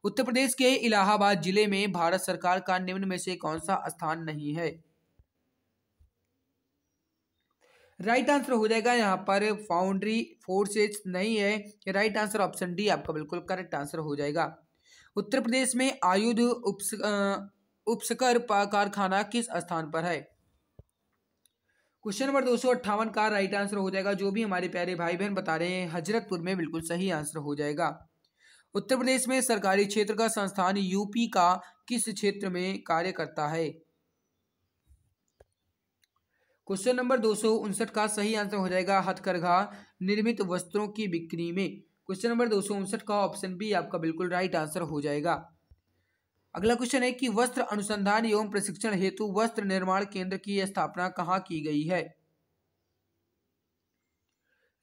उत्तर प्रदेश के इलाहाबाद जिले में भारत सरकार का निम्न में से कौन सा स्थान नहीं है राइट आंसर हो जाएगा यहाँ पर फाउंड्री फोर्सेज नहीं है राइट आंसर ऑप्शन डी आपका बिल्कुल करेक्ट आंसर हो जाएगा उत्तर प्रदेश में आयुध उपसकर कारखाना किस स्थान पर है क्वेश्चन नंबर दो सौ अट्ठावन का राइट आंसर हो जाएगा जो भी हमारे प्यारे भाई बहन बता रहे हैं हजरतपुर में बिल्कुल सही आंसर हो जाएगा उत्तर प्रदेश में सरकारी क्षेत्र का संस्थान यूपी का किस क्षेत्र में कार्य करता है क्वेश्चन नंबर दो का सही आंसर हो जाएगा हथकरघा निर्मित वस्त्रों की बिक्री में क्वेश्चन नंबर दो का ऑप्शन बी आपका बिल्कुल राइट आंसर हो जाएगा अगला क्वेश्चन है कि वस्त्र अनुसंधान एवं प्रशिक्षण हेतु वस्त्र निर्माण केंद्र की स्थापना कहाँ की गई है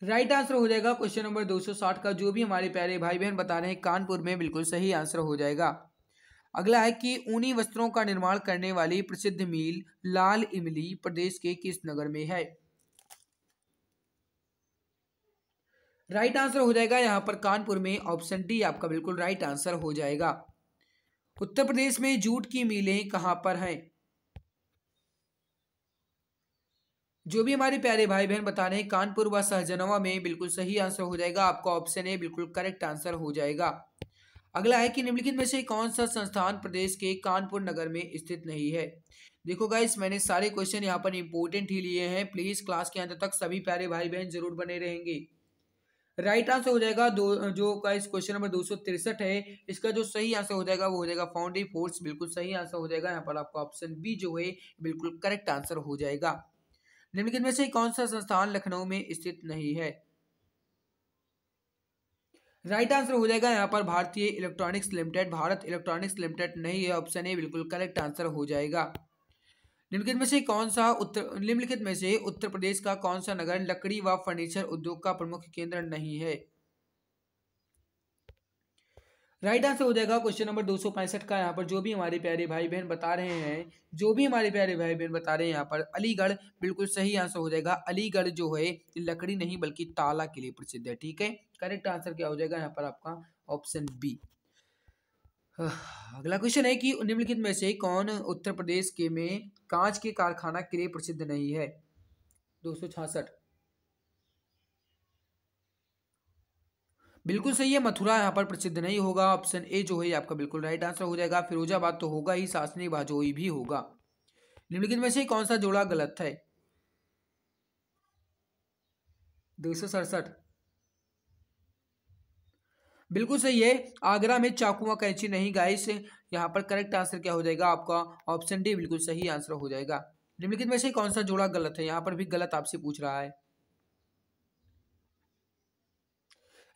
राइट आंसर हो जाएगा क्वेश्चन नंबर 260 का जो भी हमारे प्यारे भाई बहन बता रहे हैं कानपुर में बिल्कुल सही आंसर हो जाएगा अगला है कि ऊनी वस्त्रों का निर्माण करने वाली प्रसिद्ध मिल लाल इमली प्रदेश के किस नगर में है राइट आंसर हो जाएगा यहाँ पर कानपुर में ऑप्शन डी आपका बिल्कुल राइट आंसर हो जाएगा उत्तर प्रदेश में जूट की मिलें कहाँ पर हैं जो भी हमारे प्यारे भाई बहन बता रहे हैं कानपुर व सहजनवा में बिल्कुल सही आंसर हो जाएगा आपका ऑप्शन ए बिल्कुल करेक्ट आंसर हो जाएगा अगला है कि निम्नलिखित में से कौन सा संस्थान प्रदेश के कानपुर नगर में स्थित नहीं है देखो गाइस मैंने सारे क्वेश्चन यहाँ पर इम्पोर्टेंट ही लिए हैं प्लीज़ क्लास के अंत तक सभी प्यारे भाई बहन जरूर बने रहेंगे राइट आंसर हो जाएगा दो जो का इस क्वेश्चन नंबर दो सौ तिरसठ है इसका जो सही आंसर हो जाएगा वो हो जाएगा फाउंड्री फोर्स बिल्कुल सही आंसर हो जाएगा यहाँ पर आपका ऑप्शन बी जो है बिल्कुल करेक्ट आंसर हो जाएगा निम्नलिखित में से कौन सा संस्थान लखनऊ में स्थित नहीं है राइट right आंसर हो जाएगा यहाँ पर Bharatiya electronics limited Bharat electronics limited नहीं है ऑप्शन ए बिल्कुल करेक्ट आंसर हो जाएगा निम्नलिखित में से कौन सा उत्तर निम्नलिखित में से उत्तर प्रदेश का कौन सा नगर लकड़ी व फर्नीचर उद्योग का प्रमुख केंद्र नहीं है राइट आंसर हो जाएगा क्वेश्चन नंबर दो का यहाँ पर जो भी हमारे प्यारे भाई बहन बता रहे हैं जो भी हमारे प्यारे भाई बहन बता रहे हैं यहाँ पर अलीगढ़ बिल्कुल सही आंसर हो जाएगा अलीगढ़ जो है लकड़ी नहीं बल्कि ताला के लिए प्रसिद्ध है ठीक है करेक्ट आंसर क्या हो जाएगा यहाँ पर आपका ऑप्शन बी अगला क्वेश्चन है कि निम्नलिखित में से कौन उत्तर प्रदेश के में कांच के कारखाना के लिए प्रसिद्ध नहीं है दो सौ छियासठ बिल्कुल सही है मथुरा यहाँ पर प्रसिद्ध नहीं होगा ऑप्शन ए जो है आपका बिल्कुल राइट आंसर हो जाएगा फिरोजाबाद तो होगा ही सासनी बाजोई भी होगा निम्नलिखित में से कौन सा जोड़ा गलत है दो सौ सड़सठ बिल्कुल सही है आगरा में चाकुआ कैंची नहीं गाइस यहाँ पर करेक्ट आंसर क्या हो जाएगा आपका ऑप्शन डी बिल्कुल सही आंसर हो जाएगा निम्नलिखित में से कौन सा जोड़ा गलत है यहाँ पर भी गलत आपसे पूछ रहा है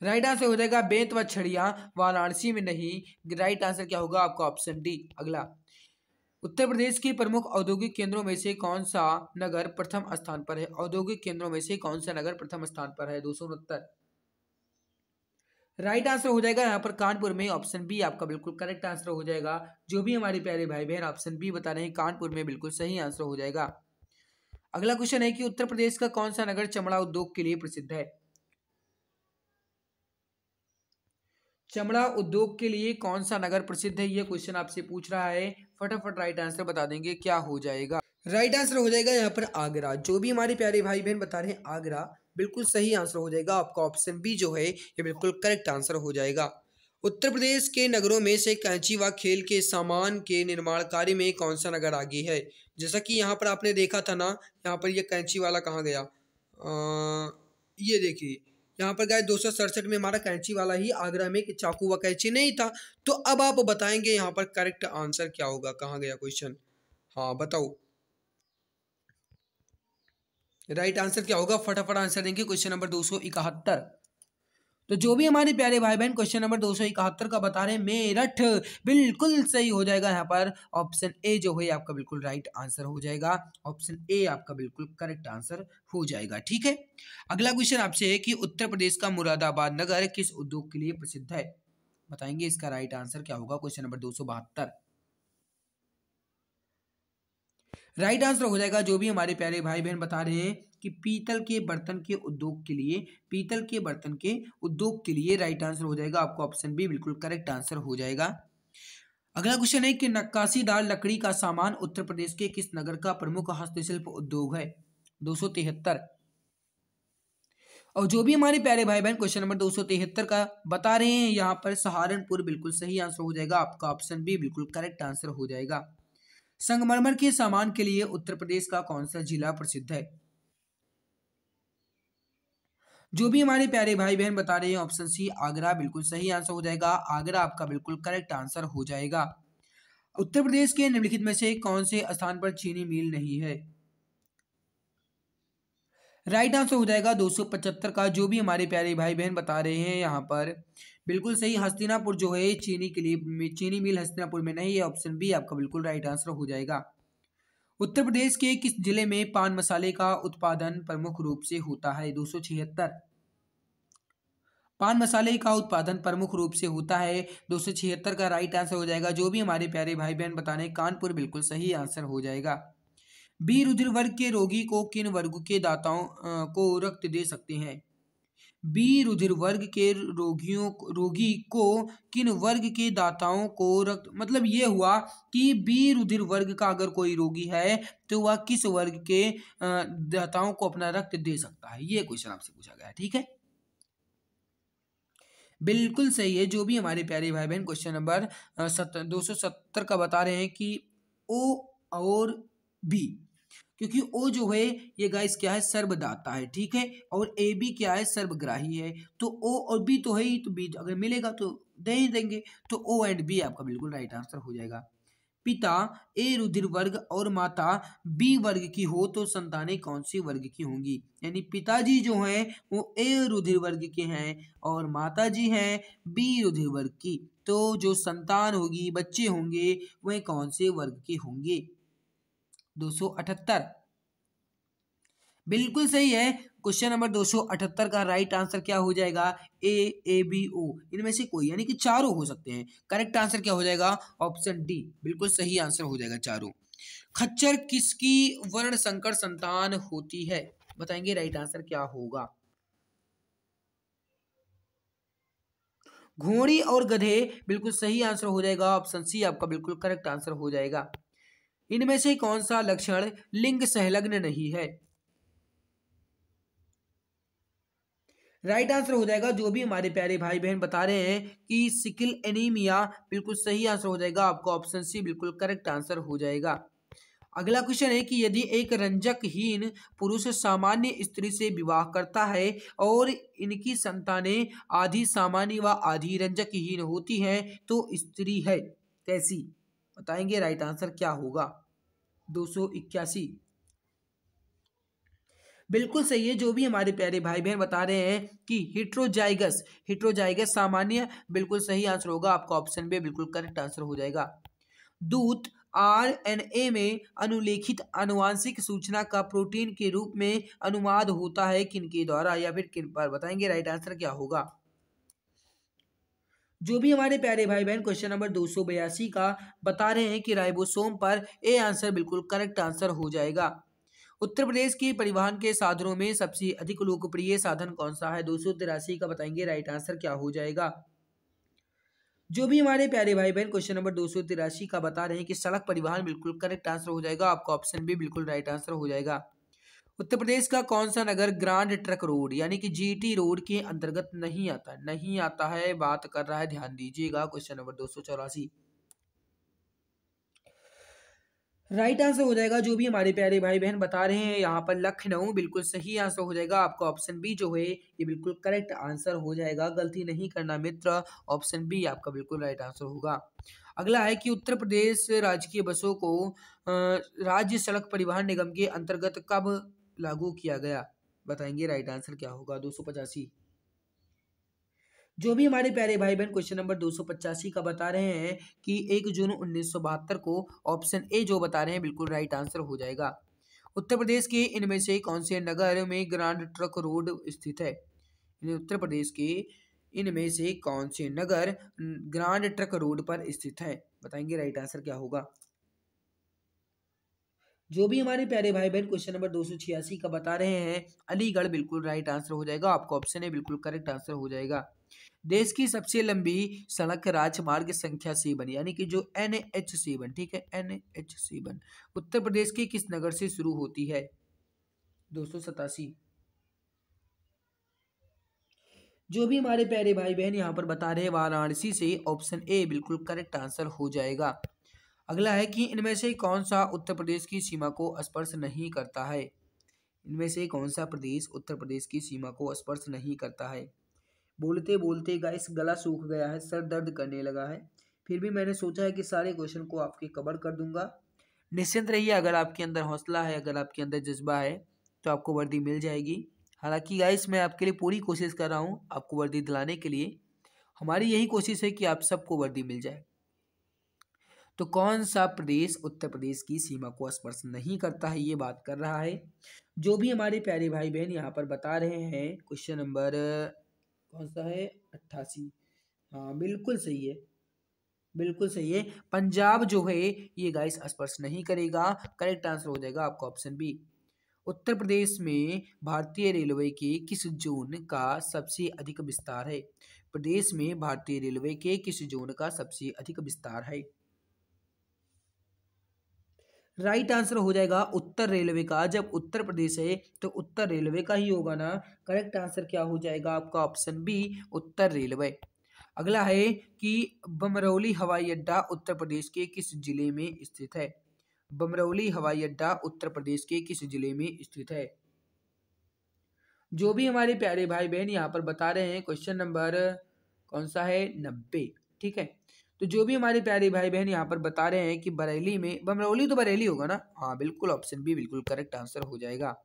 राइट आंसर हो जाएगा बेंत व छड़िया वाराणसी में नहीं राइट आंसर क्या होगा आपका ऑप्शन डी अगला उत्तर प्रदेश के प्रमुख औद्योगिक केंद्रों में से कौन सा नगर प्रथम स्थान पर है औद्योगिक केंद्रों में से कौन सा नगर प्रथम स्थान पर है दो सौ उनहत्तर राइट आंसर हो जाएगा यहाँ पर कानपुर में ऑप्शन बी आपका बिल्कुल करेक्ट आंसर हो जाएगा जो भी हमारे प्यारे भाई बहन ऑप्शन बी बता रहे हैं कानपुर में बिल्कुल सही आंसर हो जाएगा अगला क्वेश्चन है कि उत्तर प्रदेश का कौन सा नगर चमड़ा उद्योग के लिए प्रसिद्ध है चमड़ा उद्योग के लिए कौन सा नगर प्रसिद्ध है यह क्वेश्चन आपसे पूछ रहा है फटाफट राइट आंसर बता देंगे क्या हो जाएगा राइट आंसर हो जाएगा यहाँ पर आगरा जो भी हमारे प्यारे भाई बहन बता रहे हैं आगरा बिल्कुल सही आंसर हो जाएगा आपका ऑप्शन बी जो है ये बिल्कुल करेक्ट आंसर हो जाएगा उत्तर प्रदेश के नगरों में से कैंची व खेल के सामान के निर्माण कार्य में कौन सा नगर आगे है जैसा कि यहाँ पर आपने देखा था ना यहाँ पर यह कैंची वाला कहाँ गया आ, ये देखिए यहाँ पर गए दो में हमारा कैंची वाला ही आगरा में चाकू व कैंची नहीं था तो अब आप बताएंगे यहाँ पर करेक्ट आंसर क्या होगा कहाँ गया क्वेश्चन हाँ बताओ राइट आंसर क्या होगा फटाफट आंसर देंगे क्वेश्चन नंबर दो सौ इकहत्तर तो जो भी हमारे प्यारे भाई बहन क्वेश्चन नंबर दो सौ इकहत्तर का बता रहे हैं मेरठ बिल्कुल सही हो जाएगा यहाँ पर ऑप्शन ए जो है आपका बिल्कुल राइट आंसर हो जाएगा ऑप्शन ए आपका बिल्कुल करेक्ट आंसर हो जाएगा ठीक है अगला क्वेश्चन आपसे है कि उत्तर प्रदेश का मुरादाबाद नगर किस उद्योग के लिए प्रसिद्ध है बताएंगे इसका राइट आंसर क्या होगा क्वेश्चन नंबर दो सौ बहत्तर राइट आंसर हो जाएगा जो भी हमारे प्यारे भाई बहन बता रहे हैं कि पीतल के बर्तन के उद्योग के लिए पीतल के बर्तन के उद्योग के लिए राइट आंसर हो जाएगा आपको ऑप्शन बी बिल्कुल करेक्ट आंसर हो जाएगा अगला क्वेश्चन है कि नक्काशीदार लकड़ी का सामान उत्तर प्रदेश के किस नगर का प्रमुख हस्तशिल्प उद्योग है दो और जो भी हमारे प्यारे भाई बहन क्वेश्चन नंबर दो का बता रहे हैं यहाँ पर सहारनपुर बिल्कुल सही आंसर हो जाएगा आपका ऑप्शन बी बिल्कुल करेक्ट आंसर हो जाएगा संगमरमर के सामान के लिए उत्तर प्रदेश का कौन सा जिला प्रसिद्ध है जो भी हमारे प्यारे भाई बहन बता रहे हैं ऑप्शन सी आगरा बिल्कुल सही आंसर हो जाएगा आगरा आपका बिल्कुल करेक्ट आंसर हो जाएगा उत्तर प्रदेश के निम्नलिखित में से कौन से स्थान पर चीनी मिल नहीं है राइट आंसर हो जाएगा दो का जो भी हमारे प्यारे भाई बहन बता रहे हैं यहाँ पर बिल्कुल सही हस्तिनापुर जो है चीनी के लिए चीनी मिल हस्तिनापुर में नहीं है ऑप्शन बी आपका बिल्कुल राइट आंसर हो जाएगा उत्तर प्रदेश के किस जिले में पान मसाले का उत्पादन प्रमुख रूप से होता है दो पान मसाले का उत्पादन प्रमुख रूप से होता है दो का राइट आंसर हो जाएगा जो भी हमारे प्यारे भाई बहन बताने कानपुर बिल्कुल सही आंसर हो जाएगा बी रुद्र वर्ग के रोगी को किन वर्ग के दाताओं को रक्त दे सकते हैं बी रुधिर वर्ग के रोगियों रोगी को किन वर्ग के दाताओं को रक्त मतलब ये हुआ कि बी रुधिर वर्ग का अगर कोई रोगी है तो वह किस वर्ग के दाताओं को अपना रक्त दे सकता है ये क्वेश्चन आपसे पूछा गया ठीक है बिल्कुल सही है जो भी हमारे प्यारे भाई बहन क्वेश्चन नंबर दो सौ सत्तर का बता रहे हैं कि ओ और बी क्योंकि ओ जो है ये गाइस क्या है सर्वदाता है ठीक है और ए बी क्या है सर्वग्राही है तो ओ और बी तो है ही तो बी अगर मिलेगा तो दे ही देंगे तो ओ एंड बी आपका बिल्कुल राइट आंसर हो जाएगा पिता ए रुधिर वर्ग और माता बी वर्ग की हो तो संतानें कौन सी वर्ग की होंगी यानी पिताजी जो हैं वो ए रुधिर वर्ग के हैं और माताजी हैं बी रुधिर वर्ग की तो जो संतान होगी बच्चे होंगे वह कौन से वर्ग के होंगे 278 बिल्कुल सही है क्वेश्चन नंबर 278 का राइट आंसर क्या हो जाएगा ए ए बी ओ इनमें से कोई यानी कि चारों हो सकते हैं करेक्ट आंसर क्या हो जाएगा ऑप्शन डी बिल्कुल सही आंसर हो जाएगा चारों खच्चर किसकी वर्ण संकर संतान होती है बताएंगे राइट आंसर क्या होगा घोड़ी और गधे बिल्कुल सही आंसर हो जाएगा ऑप्शन सी आपका बिल्कुल करेक्ट आंसर हो जाएगा इनमें से कौन सा लक्षण लिंग संलग्न नहीं है राइट आंसर हो जाएगा जो भी हमारे प्यारे भाई बहन बता रहे हैं कि सिकिल एनीमिया बिल्कुल सही आंसर हो जाएगा आपका ऑप्शन सी बिल्कुल करेक्ट आंसर हो जाएगा अगला क्वेश्चन है कि यदि एक रंजकहीन पुरुष सामान्य स्त्री से विवाह करता है और इनकी संतानें आधी सामान्य व आधी रंजकहीन होती हैं तो स्त्री है कैसी बताएंगे राइट आंसर क्या होगा दो सौ इक्यासी बिल्कुल सही है जो भी हमारे प्यारे भाई बहन बता रहे हैं कि हिट्रोजाइगस हिट्रोजाइगस सामान्य बिल्कुल सही आंसर होगा आपका ऑप्शन बे बिल्कुल करेक्ट आंसर हो जाएगा दूत आर एन ए में अनुलेखित अनुवांशिक सूचना का प्रोटीन के रूप में अनुवाद होता है किनके द्वारा या फिर किन पर बताएंगे राइट आंसर क्या होगा जो भी हमारे प्यारे भाई बहन क्वेश्चन नंबर दो सौ बयासी का बता रहे हैं कि राइबोसोम पर ए आंसर बिल्कुल करेक्ट आंसर हो जाएगा उत्तर प्रदेश की परिवहन के साधनों में सबसे अधिक लोकप्रिय साधन कौन सा है दो सौ तिरासी का बताएंगे राइट आंसर क्या हो जाएगा जो भी हमारे प्यारे भाई बहन क्वेश्चन नंबर दो सौ तिरासी का बता रहे हैं कि सड़क परिवहन बिल्कुल करेक्ट आंसर हो जाएगा आपका ऑप्शन भी बिल्कुल राइट आंसर हो जाएगा उत्तर प्रदेश का कौन सा नगर ग्रांड ट्रक रोड यानी कि जीटी रोड के अंतर्गत नहीं आता नहीं आता है बात कर रहा है ध्यान दीजिएगा क्वेश्चन नंबर दो सौ चौरासी राइट आंसर हो जाएगा जो भी हमारे प्यारे भाई बहन बता रहे हैं यहाँ पर लखनऊ बिल्कुल सही आंसर हो जाएगा आपका ऑप्शन बी जो है ये बिल्कुल करेक्ट आंसर हो जाएगा गलती नहीं करना मित्र ऑप्शन बी आपका बिल्कुल राइट आंसर होगा अगला है कि उत्तर प्रदेश राजकीय बसों को राज्य सड़क परिवहन निगम के अंतर्गत कब लागू किया गया बताएंगे राइट आंसर क्या होगा दो जो भी हमारे प्यारे भाई बहन क्वेश्चन नंबर दो का बता रहे हैं कि एक जून उन्नीस को ऑप्शन ए जो बता रहे हैं बिल्कुल राइट आंसर हो जाएगा उत्तर प्रदेश के इनमें से कौन से नगर में ग्रांड ट्रक रोड स्थित है उत्तर प्रदेश के इनमें से कौन से नगर ग्रांड ट्रक रोड पर स्थित है बताएंगे राइट आंसर क्या होगा जो भी हमारे प्यारे भाई बहन क्वेश्चन नंबर दो का बता रहे हैं अलीगढ़ बिल्कुल राइट आंसर हो जाएगा आपका ऑप्शन है बिल्कुल करेक्ट आंसर हो जाएगा देश की सबसे लंबी सड़क राजमार्ग संख्या सी यानी कि जो एन एच सी ठीक है एन एच सी उत्तर प्रदेश के किस नगर से शुरू होती है दो जो भी हमारे प्यारे भाई बहन यहाँ पर बता रहे हैं वाराणसी से ऑप्शन ए बिल्कुल करेक्ट आंसर हो जाएगा अगला है कि इनमें से कौन सा उत्तर प्रदेश की सीमा को स्पर्श नहीं करता है इनमें से कौन सा प्रदेश उत्तर प्रदेश की सीमा को स्पर्श नहीं करता है बोलते बोलते गाइस गला सूख गया है सर दर्द करने लगा है फिर भी मैंने सोचा है कि सारे क्वेश्चन को आपके कवर कर दूंगा निश्चिंत रहिए अगर आपके अंदर हौसला है अगर आपके अंदर जज्बा है तो आपको वर्दी मिल जाएगी हालांकि गाइस मैं आपके लिए पूरी कोशिश कर रहा हूँ आपको वर्दी दिलाने के लिए हमारी यही कोशिश है कि आप सबको वर्दी मिल जाए तो कौन सा प्रदेश उत्तर प्रदेश की सीमा को स्पर्श नहीं करता है ये बात कर रहा है जो भी हमारे प्यारे भाई बहन यहाँ पर बता रहे हैं क्वेश्चन नंबर कौन सा है अट्ठासी हाँ बिल्कुल सही है बिल्कुल सही है पंजाब जो है ये गाइस स्पर्श नहीं करेगा करेक्ट आंसर हो जाएगा आपका ऑप्शन बी उत्तर प्रदेश में भारतीय रेलवे के किस जोन का सबसे अधिक विस्तार है प्रदेश में भारतीय रेलवे के किस जोन का सबसे अधिक विस्तार है राइट आंसर हो जाएगा उत्तर रेलवे का जब उत्तर प्रदेश है तो उत्तर रेलवे का ही होगा ना करेक्ट आंसर क्या हो जाएगा आपका ऑप्शन बी उत्तर रेलवे अगला है कि बमरौली हवाई अड्डा उत्तर प्रदेश के किस जिले में स्थित है बमरौली हवाई अड्डा उत्तर प्रदेश के किस जिले में स्थित है जो भी हमारे प्यारे भाई बहन यहाँ पर बता रहे हैं क्वेश्चन नंबर कौन सा है नब्बे ठीक है तो जो भी हमारे प्यारे भाई बहन यहाँ पर बता रहे हैं कि बरेली में बमरौली तो बरेली होगा ना हाँ बिल्कुल ऑप्शन बी बिल्कुल करेक्ट आंसर हो जाएगा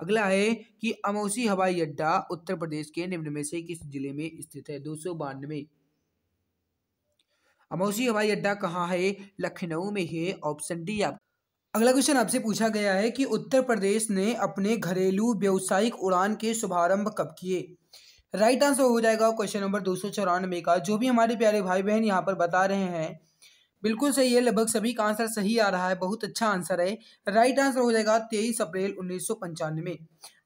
अगला है कि अमौसी हवाई अड्डा उत्तर प्रदेश के निम्न में से किस जिले में स्थित है दो सौ बानवे अमौसी हवाई अड्डा कहाँ है लखनऊ में है ऑप्शन डी आप अगला क्वेश्चन आपसे पूछा गया है कि उत्तर प्रदेश ने अपने घरेलू व्यावसायिक उड़ान के शुभारंभ कब किए राइट आंसर हो जाएगा क्वेश्चन नंबर दो सौ चौरानवे का जो भी हमारे प्यारे भाई बहन यहाँ पर बता रहे हैं बिल्कुल सही है लगभग सभी का आंसर सही आ रहा है बहुत अच्छा आंसर है राइट आंसर हो जाएगा तेईस अप्रैल उन्नीस सौ पंचानवे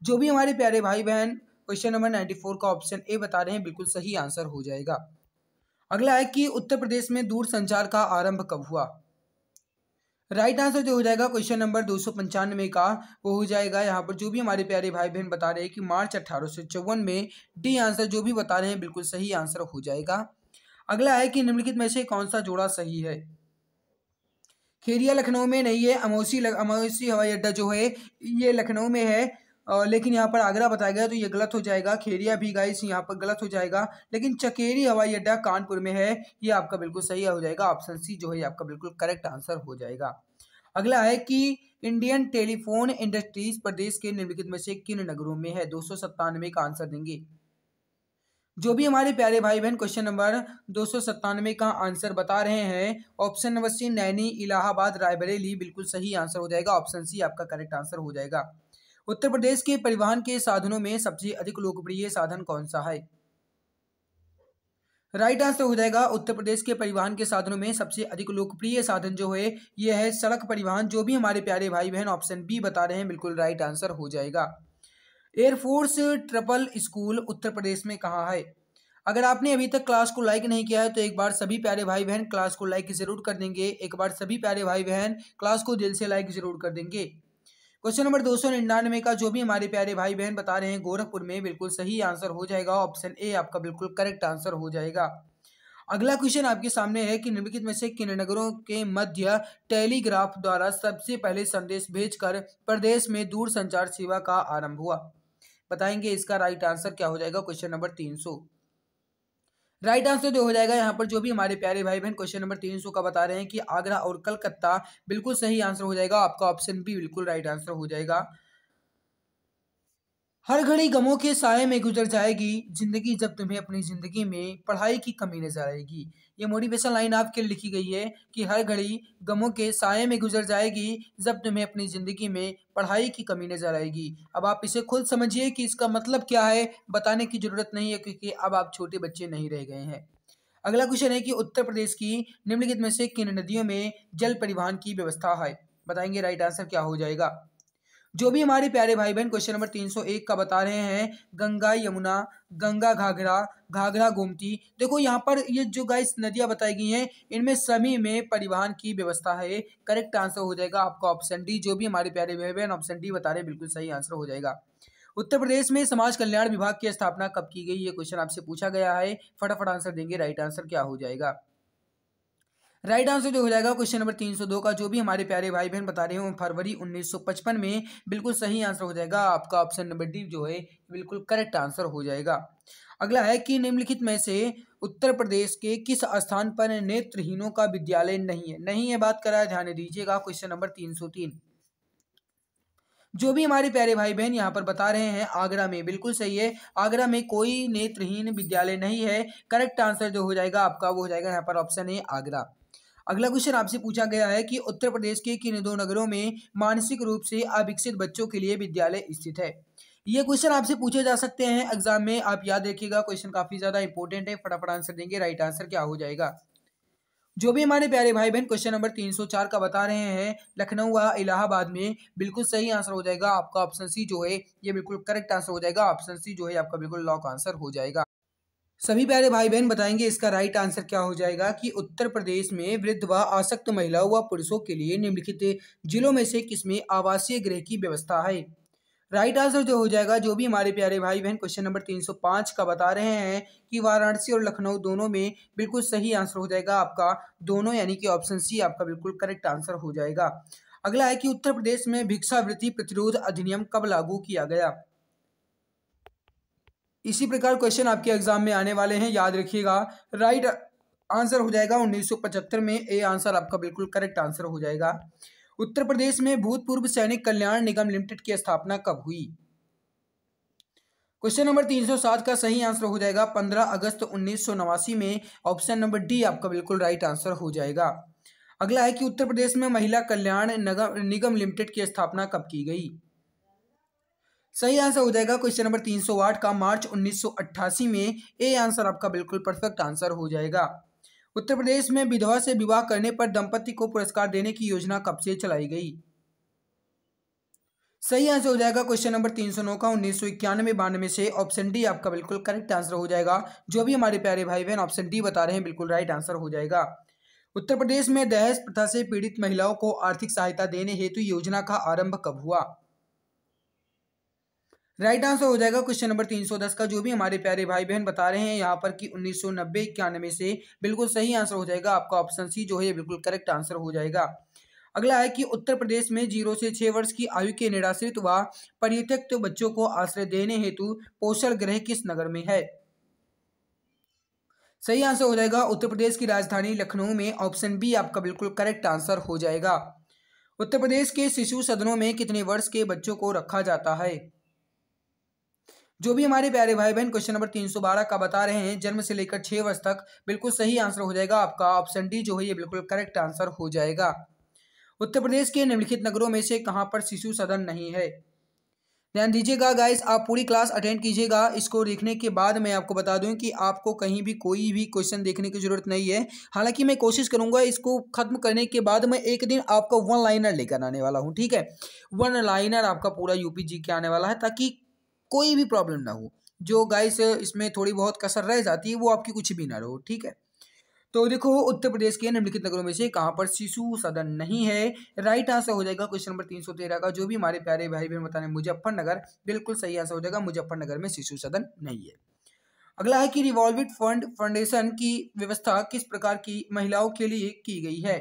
जो भी हमारे प्यारे भाई बहन क्वेश्चन नंबर नाइन्टी फोर का ऑप्शन ए बता रहे हैं बिल्कुल सही आंसर हो जाएगा अगला है कि उत्तर प्रदेश में दूर संचार का आरंभ कब हुआ राइट आंसर जो हो जाएगा क्वेश्चन नंबर दो सौ पंचानवे का वो हो जाएगा यहाँ पर जो भी हमारे प्यारे भाई बहन बता रहे हैं कि मार्च अट्ठारह सौ चौवन में डी आंसर जो भी बता रहे हैं बिल्कुल सही आंसर हो जाएगा अगला है कि निम्नलिखित में से कौन सा जोड़ा सही है खेरिया लखनऊ में नहीं है अमौसी लग, अमौसी हवाई अड्डा जो है ये लखनऊ में है लेकिन यहाँ पर आगरा बताया गया तो ये गलत हो जाएगा खेरिया भी गाइस यहाँ पर गलत हो जाएगा लेकिन चकेरी हवाई अड्डा कानपुर में है ये आपका बिल्कुल सही हो जाएगा ऑप्शन सी जो है आपका बिल्कुल करेक्ट आंसर हो जाएगा अगला है कि इंडियन टेलीफोन इंडस्ट्रीज प्रदेश के निम्नलिखित में से किन नगरों में है दो सौ का आंसर देंगे जो भी हमारे प्यारे भाई बहन क्वेश्चन नंबर दो का आंसर बता रहे हैं option number C Naini Allahabad Raebareli बिल्कुल सही आंसर हो जाएगा ऑप्शन सी आपका करेक्ट आंसर हो जाएगा उत्तर प्रदेश के परिवहन के साधनों में सबसे अधिक लोकप्रिय साधन कौन सा है राइट आंसर हो जाएगा उत्तर प्रदेश के परिवहन के साधनों में सबसे अधिक लोकप्रिय साधन जो है यह है सड़क परिवहन जो भी हमारे प्यारे भाई बहन ऑप्शन बी बता रहे हैं बिल्कुल राइट आंसर हो जाएगा air force triple school Uttar Pradesh में कहाँ है अगर आपने अभी तक क्लास को लाइक नहीं किया है तो एक बार सभी प्यारे भाई बहन क्लास को लाइक जरूर कर देंगे एक बार सभी प्यारे भाई बहन क्लास को दिल से लाइक जरूर कर देंगे क्वेश्चन नंबर दो सौ निन्यानवे का जो भी हमारे प्यारे भाई बहन बता रहे हैं गोरखपुर में बिल्कुल सही आंसर हो जाएगा ऑप्शन ए आपका बिल्कुल करेक्ट आंसर हो जाएगा अगला क्वेश्चन आपके सामने है कि निम्नलिखित में से किन नगरों के मध्य टेलीग्राफ द्वारा सबसे पहले संदेश भेजकर प्रदेश में दूर संचार सेवा का आरंभ हुआ बताएंगे इसका राइट आंसर क्या हो जाएगा क्वेश्चन नंबर तीन सौ राइट आंसर जो हो जाएगा यहाँ पर जो भी हमारे प्यारे भाई बहन क्वेश्चन नंबर तीन का बता रहे हैं कि आगरा और कलकत्ता बिल्कुल सही आंसर हो जाएगा आपका ऑप्शन भी बिल्कुल राइट आंसर हो जाएगा हर घड़ी गमों के साय में गुजर जाएगी जिंदगी जब तुम्हें अपनी जिंदगी में पढ़ाई की कमी नजर आएगी ये मोटिवेशन लाइन आपके लिए लिखी गई है कि हर घड़ी गमों के साय में गुजर जाएगी जब तुम्हें अपनी जिंदगी में पढ़ाई की कमी नजर आएगी अब आप इसे खुद समझिए कि इसका मतलब क्या है बताने की जरूरत नहीं है क्योंकि अब आप छोटे बच्चे नहीं रह गए हैं अगला क्वेश्चन है कि उत्तर प्रदेश की निम्नलिखित में से किन नदियों में जल परिवहन की व्यवस्था है बताएंगे राइट आंसर क्या हो जाएगा जो भी हमारे प्यारे भाई बहन क्वेश्चन नंबर तीन सौ एक का बता रहे हैं गंगा यमुना गंगा घाघरा घाघरा गोमती देखो यहाँ पर ये जो गाइस नदियाँ बताई गई हैं इनमें सभी में परिवहन की व्यवस्था है करेक्ट आंसर हो जाएगा आपका ऑप्शन डी जो भी हमारे प्यारे भाई बहन ऑप्शन डी बता रहे हैं बिल्कुल सही आंसर हो जाएगा उत्तर प्रदेश में समाज कल्याण विभाग की स्थापना कब की गई ये क्वेश्चन आपसे पूछा गया है फटाफट आंसर देंगे राइट आंसर क्या हो जाएगा राइट आंसर जो हो जाएगा क्वेश्चन नंबर तीन सौ दो का जो भी हमारे प्यारे भाई बहन बता रहे हो फरवरी उन्नीस सौ पचपन में बिल्कुल सही आंसर हो जाएगा आपका ऑप्शन नंबर डी जो है बिल्कुल करेक्ट आंसर हो जाएगा अगला है कि निम्नलिखित में से उत्तर प्रदेश के किस स्थान पर नेत्रहीनों का विद्यालय नहीं है नहीं है बात करा ध्यान दीजिएगा क्वेश्चन नंबर तीन सौ तीन जो भी हमारे प्यारे भाई बहन यहाँ पर बता रहे हैं आगरा में बिल्कुल सही है आगरा में कोई नेत्रहीन विद्यालय नहीं है करेक्ट आंसर जो हो जाएगा आपका वो हो जाएगा यहाँ पर ऑप्शन है आगरा अगला क्वेश्चन आपसे पूछा गया है कि उत्तर प्रदेश के किन दो नगरों में मानसिक रूप से अविकसित बच्चों के लिए विद्यालय स्थित है ये क्वेश्चन आपसे पूछे जा सकते हैं एग्जाम में आप याद रखिएगा क्वेश्चन काफी ज्यादा इंपॉर्टेंट है फटाफट आंसर देंगे राइट आंसर क्या हो जाएगा जो भी हमारे प्यारे भाई बहन क्वेश्चन नंबर 304 का बता रहे हैं लखनऊ व इलाहाबाद में बिल्कुल सही आंसर हो जाएगा आपका ऑप्शन सी जो है ये बिल्कुल करेक्ट आंसर हो जाएगा ऑप्शन सी जो है आपका बिल्कुल लॉक आंसर हो जाएगा सभी प्यारे भाई बहन बताएंगे इसका राइट आंसर क्या हो जाएगा कि उत्तर प्रदेश में वृद्ध व आसक्त महिलाओं व पुरुषों के लिए निम्नलिखित जिलों में से किसमें आवासीय गृह की व्यवस्था है राइट आंसर जो हो जाएगा जो भी हमारे प्यारे भाई बहन क्वेश्चन नंबर तीन सौ पाँच का बता रहे हैं कि वाराणसी और लखनऊ दोनों में बिल्कुल सही आंसर हो जाएगा आपका दोनों यानी कि ऑप्शन सी आपका बिल्कुल करेक्ट आंसर हो जाएगा अगला है कि उत्तर प्रदेश में भिक्षावृत्ति प्रतिरोध अधिनियम कब लागू किया गया इसी प्रकार क्वेश्चन आपके एग्जाम में आने वाले हैं याद रखिएगा राइट आंसर हो जाएगा 1975 में ए आंसर आपका बिल्कुल करेक्ट आंसर हो जाएगा उत्तर प्रदेश में भूतपूर्व सैनिक कल्याण निगम लिमिटेड की स्थापना कब हुई क्वेश्चन नंबर 307 का सही आंसर हो जाएगा 15 अगस्त उन्नीस में ऑप्शन नंबर डी आपका बिल्कुल राइट आंसर हो जाएगा अगला है कि उत्तर प्रदेश में महिला कल्याण निगम लिमिटेड की स्थापना कब की गई सही आंसर हो जाएगा क्वेश्चन नंबर 308 का मार्च 1988 में ए आंसर आपका बिल्कुल परफेक्ट आंसर हो जाएगा उत्तर प्रदेश में विधवा से विवाह करने पर दंपति को पुरस्कार देने की योजना कब से चलाई गई सही आंसर हो जाएगा क्वेश्चन नंबर तीन सौ नौ का उन्नीस सौ इक्यानवे बानवे से ऑप्शन डी आपका बिल्कुल करेक्ट आंसर हो जाएगा जो भी हमारे प्यारे भाई बहन ऑप्शन डी बता रहे हैं बिल्कुल राइट आंसर हो जाएगा उत्तर प्रदेश में दहेज प्रथा से पीड़ित महिलाओं को आर्थिक सहायता देने हेतु योजना का आरंभ कब हुआ राइट आंसर हो जाएगा क्वेश्चन नंबर 310 का जो भी हमारे प्यारे भाई बहन बता रहे हैं यहाँ पर कि उन्नीस सौ नब्बे इक्यानवे से बिल्कुल सही आंसर हो जाएगा आपका ऑप्शन सी जो है बिल्कुल करेक्ट आंसर हो जाएगा अगला है कि उत्तर प्रदेश में जीरो से छः वर्ष की आयु के निराश्रित व पर्यटक तो बच्चों को आश्रय देने हेतु पोषण ग्रह किस नगर में है सही आंसर हो जाएगा उत्तर प्रदेश की राजधानी लखनऊ में ऑप्शन बी आपका बिल्कुल करेक्ट आंसर हो जाएगा उत्तर प्रदेश के शिशु सदनों में कितने वर्ष के बच्चों को रखा जाता है जो भी हमारे प्यारे भाई बहन क्वेश्चन नंबर तीन सौ बारह का बता रहे हैं जन्म से लेकर छः वर्ष तक बिल्कुल सही आंसर हो जाएगा आपका ऑप्शन डी जो है ये बिल्कुल करेक्ट आंसर हो जाएगा उत्तर प्रदेश के निम्नलिखित नगरों में से कहाँ पर शिशु सदन नहीं है ध्यान दीजिएगा गाइस आप पूरी क्लास अटेंड कीजिएगा इसको देखने के बाद मैं आपको बता दूं कि आपको कहीं भी कोई भी क्वेश्चन देखने की ज़रूरत नहीं है हालांकि मैं कोशिश करूंगा इसको खत्म करने के बाद मैं एक दिन आपका वन लाइनर लेकर आने वाला हूं ठीक है वन लाइनर आपका पूरा यूपी जी के आने वाला है ताकि कोई भी प्रॉब्लम ना हो जो गाइस इसमें थोड़ी बहुत कसर रह जाती है वो आपकी कुछ भी ना रहो ठीक है तो देखो उत्तर प्रदेश के निम्नलिखित नगरों में से कहाँ पर शिशु सदन नहीं है राइट आंसर हो जाएगा क्वेश्चन नंबर तीन सौ तेरह का जो भी हमारे प्यारे भाई बहन बताने मुजफ्फरनगर बिल्कुल सही आंसर हो जाएगा मुजफ्फरनगर में शिशु सदन नहीं है अगला है कि रिवॉल्विड फंड फाउंडेशन की व्यवस्था किस प्रकार की महिलाओं के लिए की गई है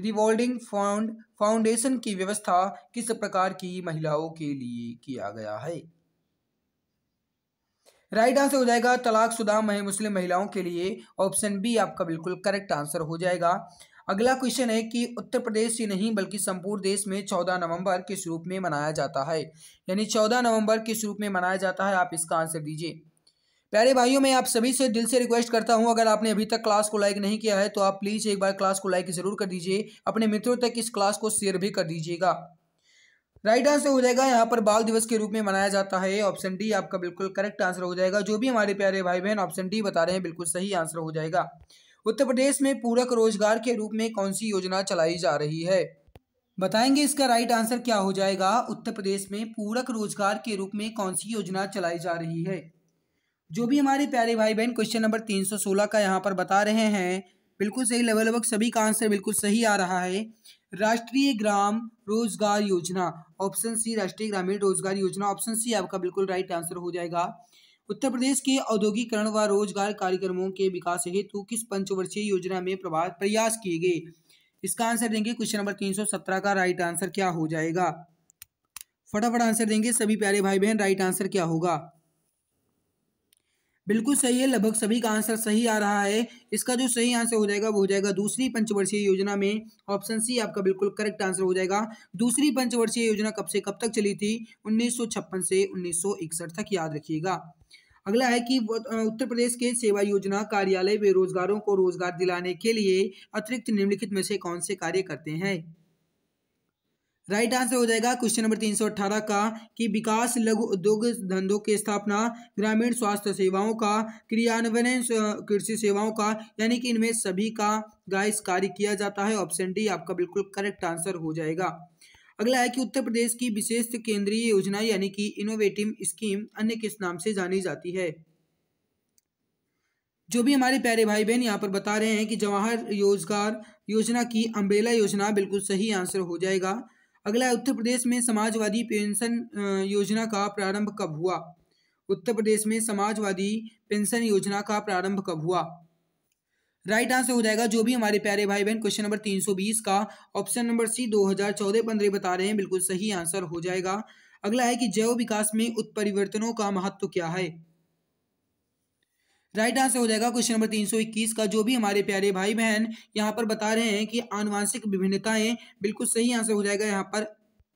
रिवॉल्विंग फंड फाउंडेशन की व्यवस्था किस प्रकार की महिलाओं के लिए किया गया है राइट आंसर हो जाएगा तलाक शुदा मुस्लिम महिलाओं के लिए ऑप्शन बी आपका बिल्कुल करेक्ट आंसर हो जाएगा अगला क्वेश्चन है कि उत्तर प्रदेश ही नहीं बल्कि संपूर्ण देश में चौदह नवंबर किस रूप में मनाया जाता है यानी चौदह नवंबर किस रूप में मनाया जाता है आप इसका आंसर दीजिए प्यारे भाइयों मैं आप सभी से दिल से रिक्वेस्ट करता हूं अगर आपने अभी तक क्लास को लाइक नहीं किया है तो आप प्लीज़ एक बार क्लास को लाइक ज़रूर कर दीजिए अपने मित्रों तक इस क्लास को शेयर भी कर दीजिएगा राइट आंसर हो जाएगा यहाँ पर बाल दिवस के रूप में मनाया जाता है ऑप्शन डी आपका बिल्कुल करेक्ट आंसर हो जाएगा जो भी हमारे प्यारे भाई बहन ऑप्शन डी बता रहे हैं बिल्कुल सही आंसर हो जाएगा उत्तर प्रदेश में पूरक रोजगार के रूप में कौन सी योजना चलाई जा रही है बताएंगे इसका राइट आंसर क्या हो जाएगा उत्तर प्रदेश में पूरक रोजगार के रूप में कौन सी योजना चलाई जा रही है जो भी हमारे प्यारे भाई बहन क्वेश्चन नंबर 316 का यहाँ पर बता रहे हैं बिल्कुल सही लगभग लगभग सभी का आंसर बिल्कुल सही आ रहा है राष्ट्रीय ग्राम रोजगार योजना ऑप्शन सी राष्ट्रीय ग्रामीण रोजगार योजना ऑप्शन सी आपका बिल्कुल राइट आंसर हो जाएगा उत्तर प्रदेश के औद्योगिकरण व रोजगार कार्यक्रमों के विकास हेतु किस पंचवर्षीय योजना में प्रयास किए गए इसका आंसर देंगे क्वेश्चन नंबर 317 का राइट आंसर क्या हो जाएगा फटाफट आंसर देंगे सभी प्यारे भाई बहन राइट आंसर क्या होगा बिल्कुल सही है लगभग सभी का आंसर सही आ रहा है इसका जो सही आंसर हो जाएगा वो हो जाएगा दूसरी पंचवर्षीय योजना में ऑप्शन सी आपका बिल्कुल करेक्ट आंसर हो जाएगा दूसरी पंचवर्षीय योजना कब से कब तक चली थी उन्नीस से उन्नीस तक याद रखिएगा अगला है कि उत्तर प्रदेश के सेवा योजना कार्यालय बेरोजगारों को रोजगार दिलाने के लिए अतिरिक्त निम्नलिखित में से कौन से कार्य करते हैं राइट आंसर हो जाएगा क्वेश्चन नंबर तीन सौ अठारह का कि विकास लघु उद्योग धंधों की स्थापना ग्रामीण स्वास्थ्य सेवाओं का क्रियान्वयन कृषि सेवाओं का यानी कि इनमें सभी का गाइस कार्य किया जाता है ऑप्शन डी आपका बिल्कुल करेक्ट आंसर हो जाएगा अगला है कि उत्तर प्रदेश की विशेष केंद्रीय योजना यानी कि इनोवेटिव स्कीम अन्य किस नाम से जानी जाती है जो भी हमारे प्यारे भाई बहन यहाँ पर बता रहे हैं कि जवाहर रोजगार योजना की अम्बेला योजना बिल्कुल सही आंसर हो जाएगा अगला उत्तर प्रदेश में समाजवादी पेंशन योजना का प्रारंभ कब हुआ उत्तर प्रदेश में समाजवादी पेंशन योजना का प्रारंभ कब हुआ राइट आंसर हो जाएगा जो भी हमारे प्यारे भाई बहन क्वेश्चन नंबर 320 का ऑप्शन नंबर सी 2014-15 बता रहे हैं बिल्कुल सही आंसर हो जाएगा अगला है कि जैव विकास में उत्परिवर्तनों का महत्व क्या है राइट आंसर हो जाएगा क्वेश्चन नंबर 321 का जो भी हमारे प्यारे भाई बहन यहाँ पर बता रहे हैं कि आनुवांशिक विभिन्नताएं बिल्कुल सही आंसर हो जाएगा यहाँ पर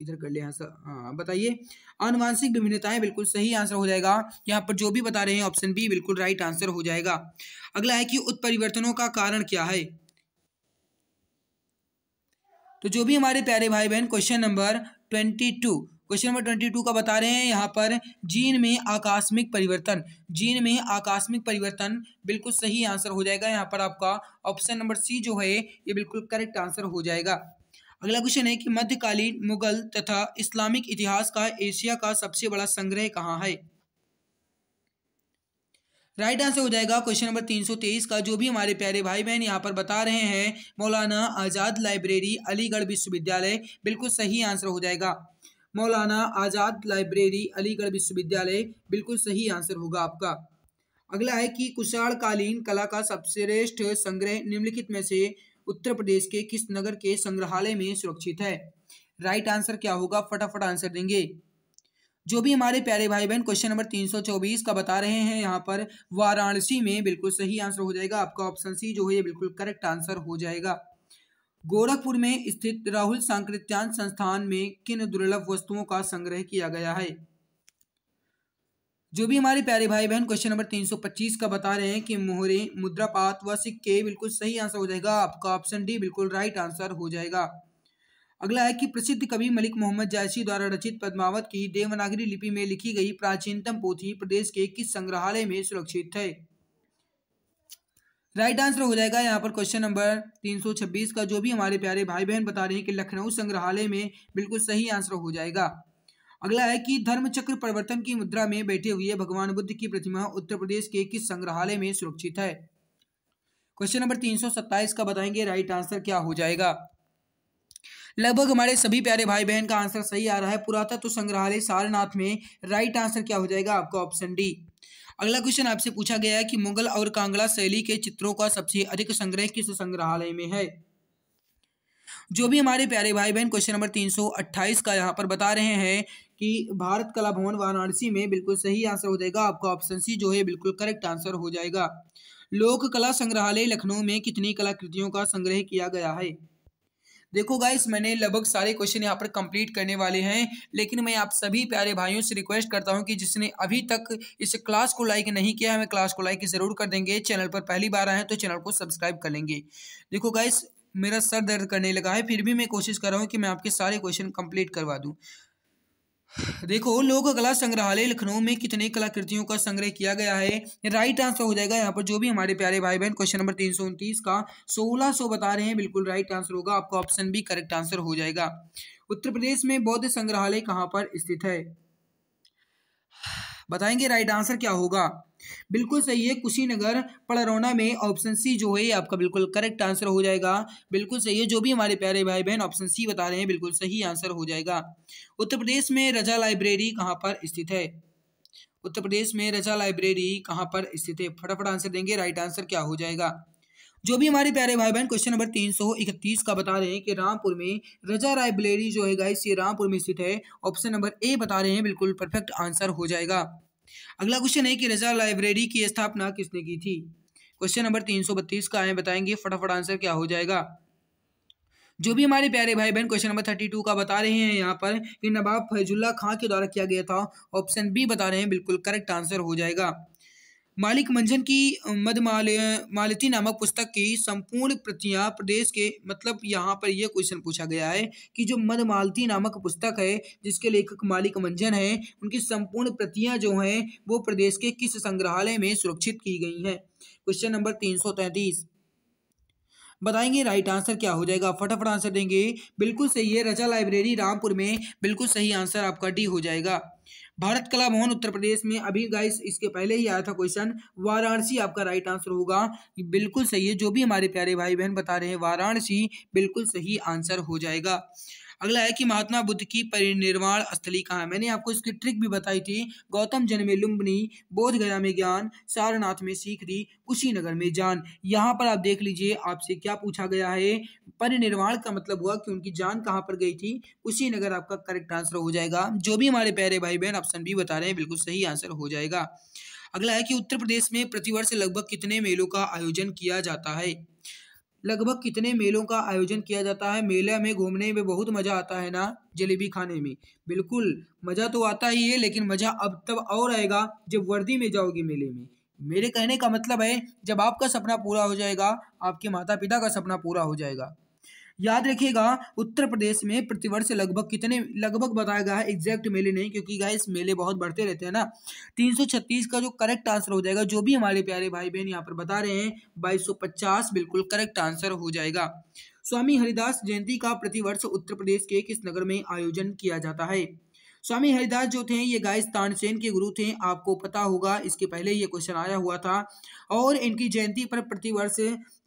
इधर कर ले आंसर हाँ बताइए आनुवांशिक विभिन्नताएं बिल्कुल सही आंसर हो जाएगा यहाँ पर जो भी बता रहे हैं ऑप्शन बी बिल्कुल राइट आंसर हो जाएगा अगला है कि उत्परिवर्तनों का कारण क्या है तो जो भी हमारे प्यारे भाई बहन question number twenty two question number twenty two का बता रहे हैं यहाँ पर जीन में आकस्मिक परिवर्तन जीन में आकस्मिक परिवर्तन बिल्कुल सही आंसर हो जाएगा यहाँ पर आपका ऑप्शन नंबर सी जो है ये बिल्कुल करेक्ट आंसर हो जाएगा अगला क्वेश्चन है कि मध्यकालीन मुगल तथा इस्लामिक इतिहास का एशिया का सबसे बड़ा संग्रह कहाँ है राइट आंसर हो जाएगा क्वेश्चन नंबर 323 का जो भी हमारे प्यारे भाई बहन यहाँ पर बता रहे हैं मौलाना आज़ाद लाइब्रेरी अलीगढ़ विश्वविद्यालय बिल्कुल सही आंसर हो जाएगा मौलाना आज़ाद लाइब्रेरी अलीगढ़ विश्वविद्यालय बिल्कुल सही आंसर होगा आपका अगला है कि कुशाणकालीन कला का श्रेष्ठ संग्रह निम्नलिखित में से उत्तर प्रदेश के किस नगर के संग्रहालय में सुरक्षित है राइट आंसर क्या होगा फटाफट आंसर देंगे जो भी हमारे प्यारे भाई बहन क्वेश्चन नंबर 324 का बता रहे हैं यहाँ पर वाराणसी में बिल्कुल सही आंसर हो जाएगा आपका ऑप्शन सी जो है ये बिल्कुल करेक्ट आंसर हो जाएगा गोरखपुर में स्थित राहुल सांकृत्यान संस्थान में किन दुर्लभ वस्तुओं का संग्रह किया गया है जो भी हमारे प्यारे भाई बहन क्वेश्चन नंबर 325 का बता रहे हैं कि मोहरे मुद्रापात व सिक्के बिल्कुल सही आंसर हो जाएगा आपका ऑप्शन डी बिल्कुल राइट आंसर हो जाएगा अगला है कि प्रसिद्ध कवि मलिक मोहम्मद जायसी द्वारा रचित पद्मावत की देवनागरी लिपि में लिखी गई प्राचीनतम पोथी प्रदेश के किस संग्रहालय में सुरक्षित है राइट आंसर हो जाएगा यहाँ पर क्वेश्चन नंबर 326 का जो भी हमारे प्यारे भाई बहन बता रहे हैं कि लखनऊ संग्रहालय में बिल्कुल सही आंसर हो जाएगा अगला है कि धर्मचक्र प्रवर्तन की मुद्रा में बैठे हुए भगवान बुद्ध की प्रतिमा उत्तर प्रदेश के किस संग्रहालय में सुरक्षित है क्वेश्चन नंबर 327 का बताएंगे राइट आंसर क्या हो जाएगा लगभग हमारे सभी प्यारे भाई बहन का आंसर सही आ रहा है पुरातत्व तो संग्रहालय सारनाथ में राइट आंसर क्या हो जाएगा आपका ऑप्शन डी अगला क्वेश्चन आपसे पूछा गया है कि मुगल और कांगड़ा शैली के चित्रों का सबसे अधिक संग्रह किस संग्रहालय में है जो भी हमारे प्यारे भाई बहन क्वेश्चन नंबर 328 का यहाँ पर बता रहे हैं कि भारत कला भवन वाराणसी में बिल्कुल सही आंसर हो जाएगा आपका ऑप्शन सी जो है बिल्कुल करेक्ट आंसर हो जाएगा लोक कला संग्रहालय लखनऊ में कितनी कलाकृतियों का संग्रह किया गया है देखो गाइस मैंने लगभग सारे क्वेश्चन यहाँ पर कंप्लीट करने वाले हैं लेकिन मैं आप सभी प्यारे भाइयों से रिक्वेस्ट करता हूँ कि जिसने अभी तक इस क्लास को लाइक नहीं किया है क्लास को लाइक ज़रूर कर देंगे चैनल पर पहली बार आए तो चैनल को सब्सक्राइब कर लेंगे देखो गाइस मेरा सर दर्द करने लगा है फिर भी मैं कोशिश कर रहा हूँ कि मैं आपके सारे क्वेश्चन कंप्लीट करवा दूँ देखो लोक कला संग्रहालय लखनऊ में कितने कलाकृतियों का संग्रह किया गया है राइट आंसर हो जाएगा यहाँ पर जो भी हमारे प्यारे भाई बहन क्वेश्चन नंबर तीन सौ उनतीस का सोलह सौ बता रहे हैं बिल्कुल राइट आंसर होगा आपका ऑप्शन भी करेक्ट आंसर हो जाएगा उत्तर प्रदेश में बौद्ध संग्रहालय कहाँ पर स्थित है बताएंगे राइट आंसर क्या होगा बिल्कुल सही है कुशीनगर पड़रौना में ऑप्शन सी जो है आपका बिल्कुल करेक्ट आंसर हो जाएगा बिल्कुल सही है जो भी हमारे प्यारे भाई बहन ऑप्शन सी बता रहे हैं बिल्कुल सही आंसर हो जाएगा उत्तर प्रदेश में रजा लाइब्रेरी कहाँ पर स्थित है उत्तर प्रदेश में रजा लाइब्रेरी कहाँ पर स्थित है फटाफट आंसर देंगे राइट आंसर क्या हो जाएगा जो भी हमारे प्यारे भाई बहन क्वेश्चन नंबर तीन सौ इकतीस का बता रहे हैं कि रामपुर में रजा लाइब्रेरी जो है गाइस ये रामपुर में स्थित है ऑप्शन नंबर ए बता रहे हैं बिल्कुल परफेक्ट आंसर हो जाएगा अगला क्वेश्चन है कि रजा लाइब्रेरी की स्थापना किसने की थी क्वेश्चन नंबर तीन सौ बत्तीस का आए बताएंगे फटाफट आंसर क्या हो जाएगा जो भी हमारे प्यारे भाई बहन क्वेश्चन नंबर थर्टी टू का बता रहे हैं यहाँ पर कि नवाब फैजुल्ला खां के द्वारा किया गया था ऑप्शन बी बता रहे हैं बिल्कुल करेक्ट आंसर हो जाएगा मालिक मंजन की मदमाल मालती नामक पुस्तक की संपूर्ण प्रतियां प्रदेश के मतलब यहाँ पर यह क्वेश्चन पूछा गया है कि जो मधमालती नामक पुस्तक है जिसके लेखक मालिक मंजन हैं उनकी संपूर्ण प्रतियां जो हैं वो प्रदेश के किस संग्रहालय में सुरक्षित की गई हैं क्वेश्चन नंबर तीन सौ तैंतीस बताएंगे राइट आंसर क्या हो जाएगा फटाफट आंसर देंगे बिल्कुल सही है रचा लाइब्रेरी रामपुर में बिल्कुल सही आंसर आपका डी हो जाएगा भारत कला भवन उत्तर प्रदेश में अभी गाइस इसके पहले ही आया था क्वेश्चन वाराणसी आपका राइट आंसर होगा बिल्कुल सही है जो भी हमारे प्यारे भाई बहन बता रहे हैं वाराणसी बिल्कुल सही आंसर हो जाएगा अगला है कि महात्मा बुद्ध की परिनिर्वाण स्थली कहाँ है मैंने आपको इसकी ट्रिक भी बताई थी गौतम जन्म में लुम्बनी बोधगया में ज्ञान सारनाथ में सीख दी कुशीनगर में जान यहाँ पर आप देख लीजिए आपसे क्या पूछा गया है परिनिर्वाण का मतलब हुआ कि उनकी जान कहाँ पर गई थी कुशीनगर आपका करेक्ट आंसर हो जाएगा जो भी हमारे प्यारे भाई बहन ऑप्शन भी बता रहे हैं बिल्कुल सही आंसर हो जाएगा अगला है कि उत्तर प्रदेश में प्रतिवर्ष लगभग कितने मेलों का आयोजन किया जाता है लगभग कितने मेलों का आयोजन किया जाता है मेले में घूमने में बहुत मजा आता है ना जलेबी खाने में बिल्कुल मजा तो आता ही है लेकिन मजा अब तब और आएगा जब वर्दी में जाओगे मेले में मेरे कहने का मतलब है जब आपका सपना पूरा हो जाएगा आपके माता पिता का सपना पूरा हो जाएगा याद रखिएगा उत्तर प्रदेश में प्रतिवर्ष लगभग कितने लगभग बताया गया है एग्जैक्ट मेले नहीं क्योंकि गाइस मेले बहुत बढ़ते रहते हैं ना 336 का जो करेक्ट आंसर हो जाएगा जो भी हमारे प्यारे भाई बहन यहाँ पर बता रहे हैं 2250 बिल्कुल करेक्ट आंसर हो जाएगा स्वामी हरिदास जयंती का प्रतिवर्ष उत्तर प्रदेश के किस नगर में आयोजन किया जाता है स्वामी हरिदास जो थे ये गाइस तानसेन के गुरु थे आपको पता होगा इसके पहले ये क्वेश्चन आया हुआ था और इनकी जयंती पर प्रतिवर्ष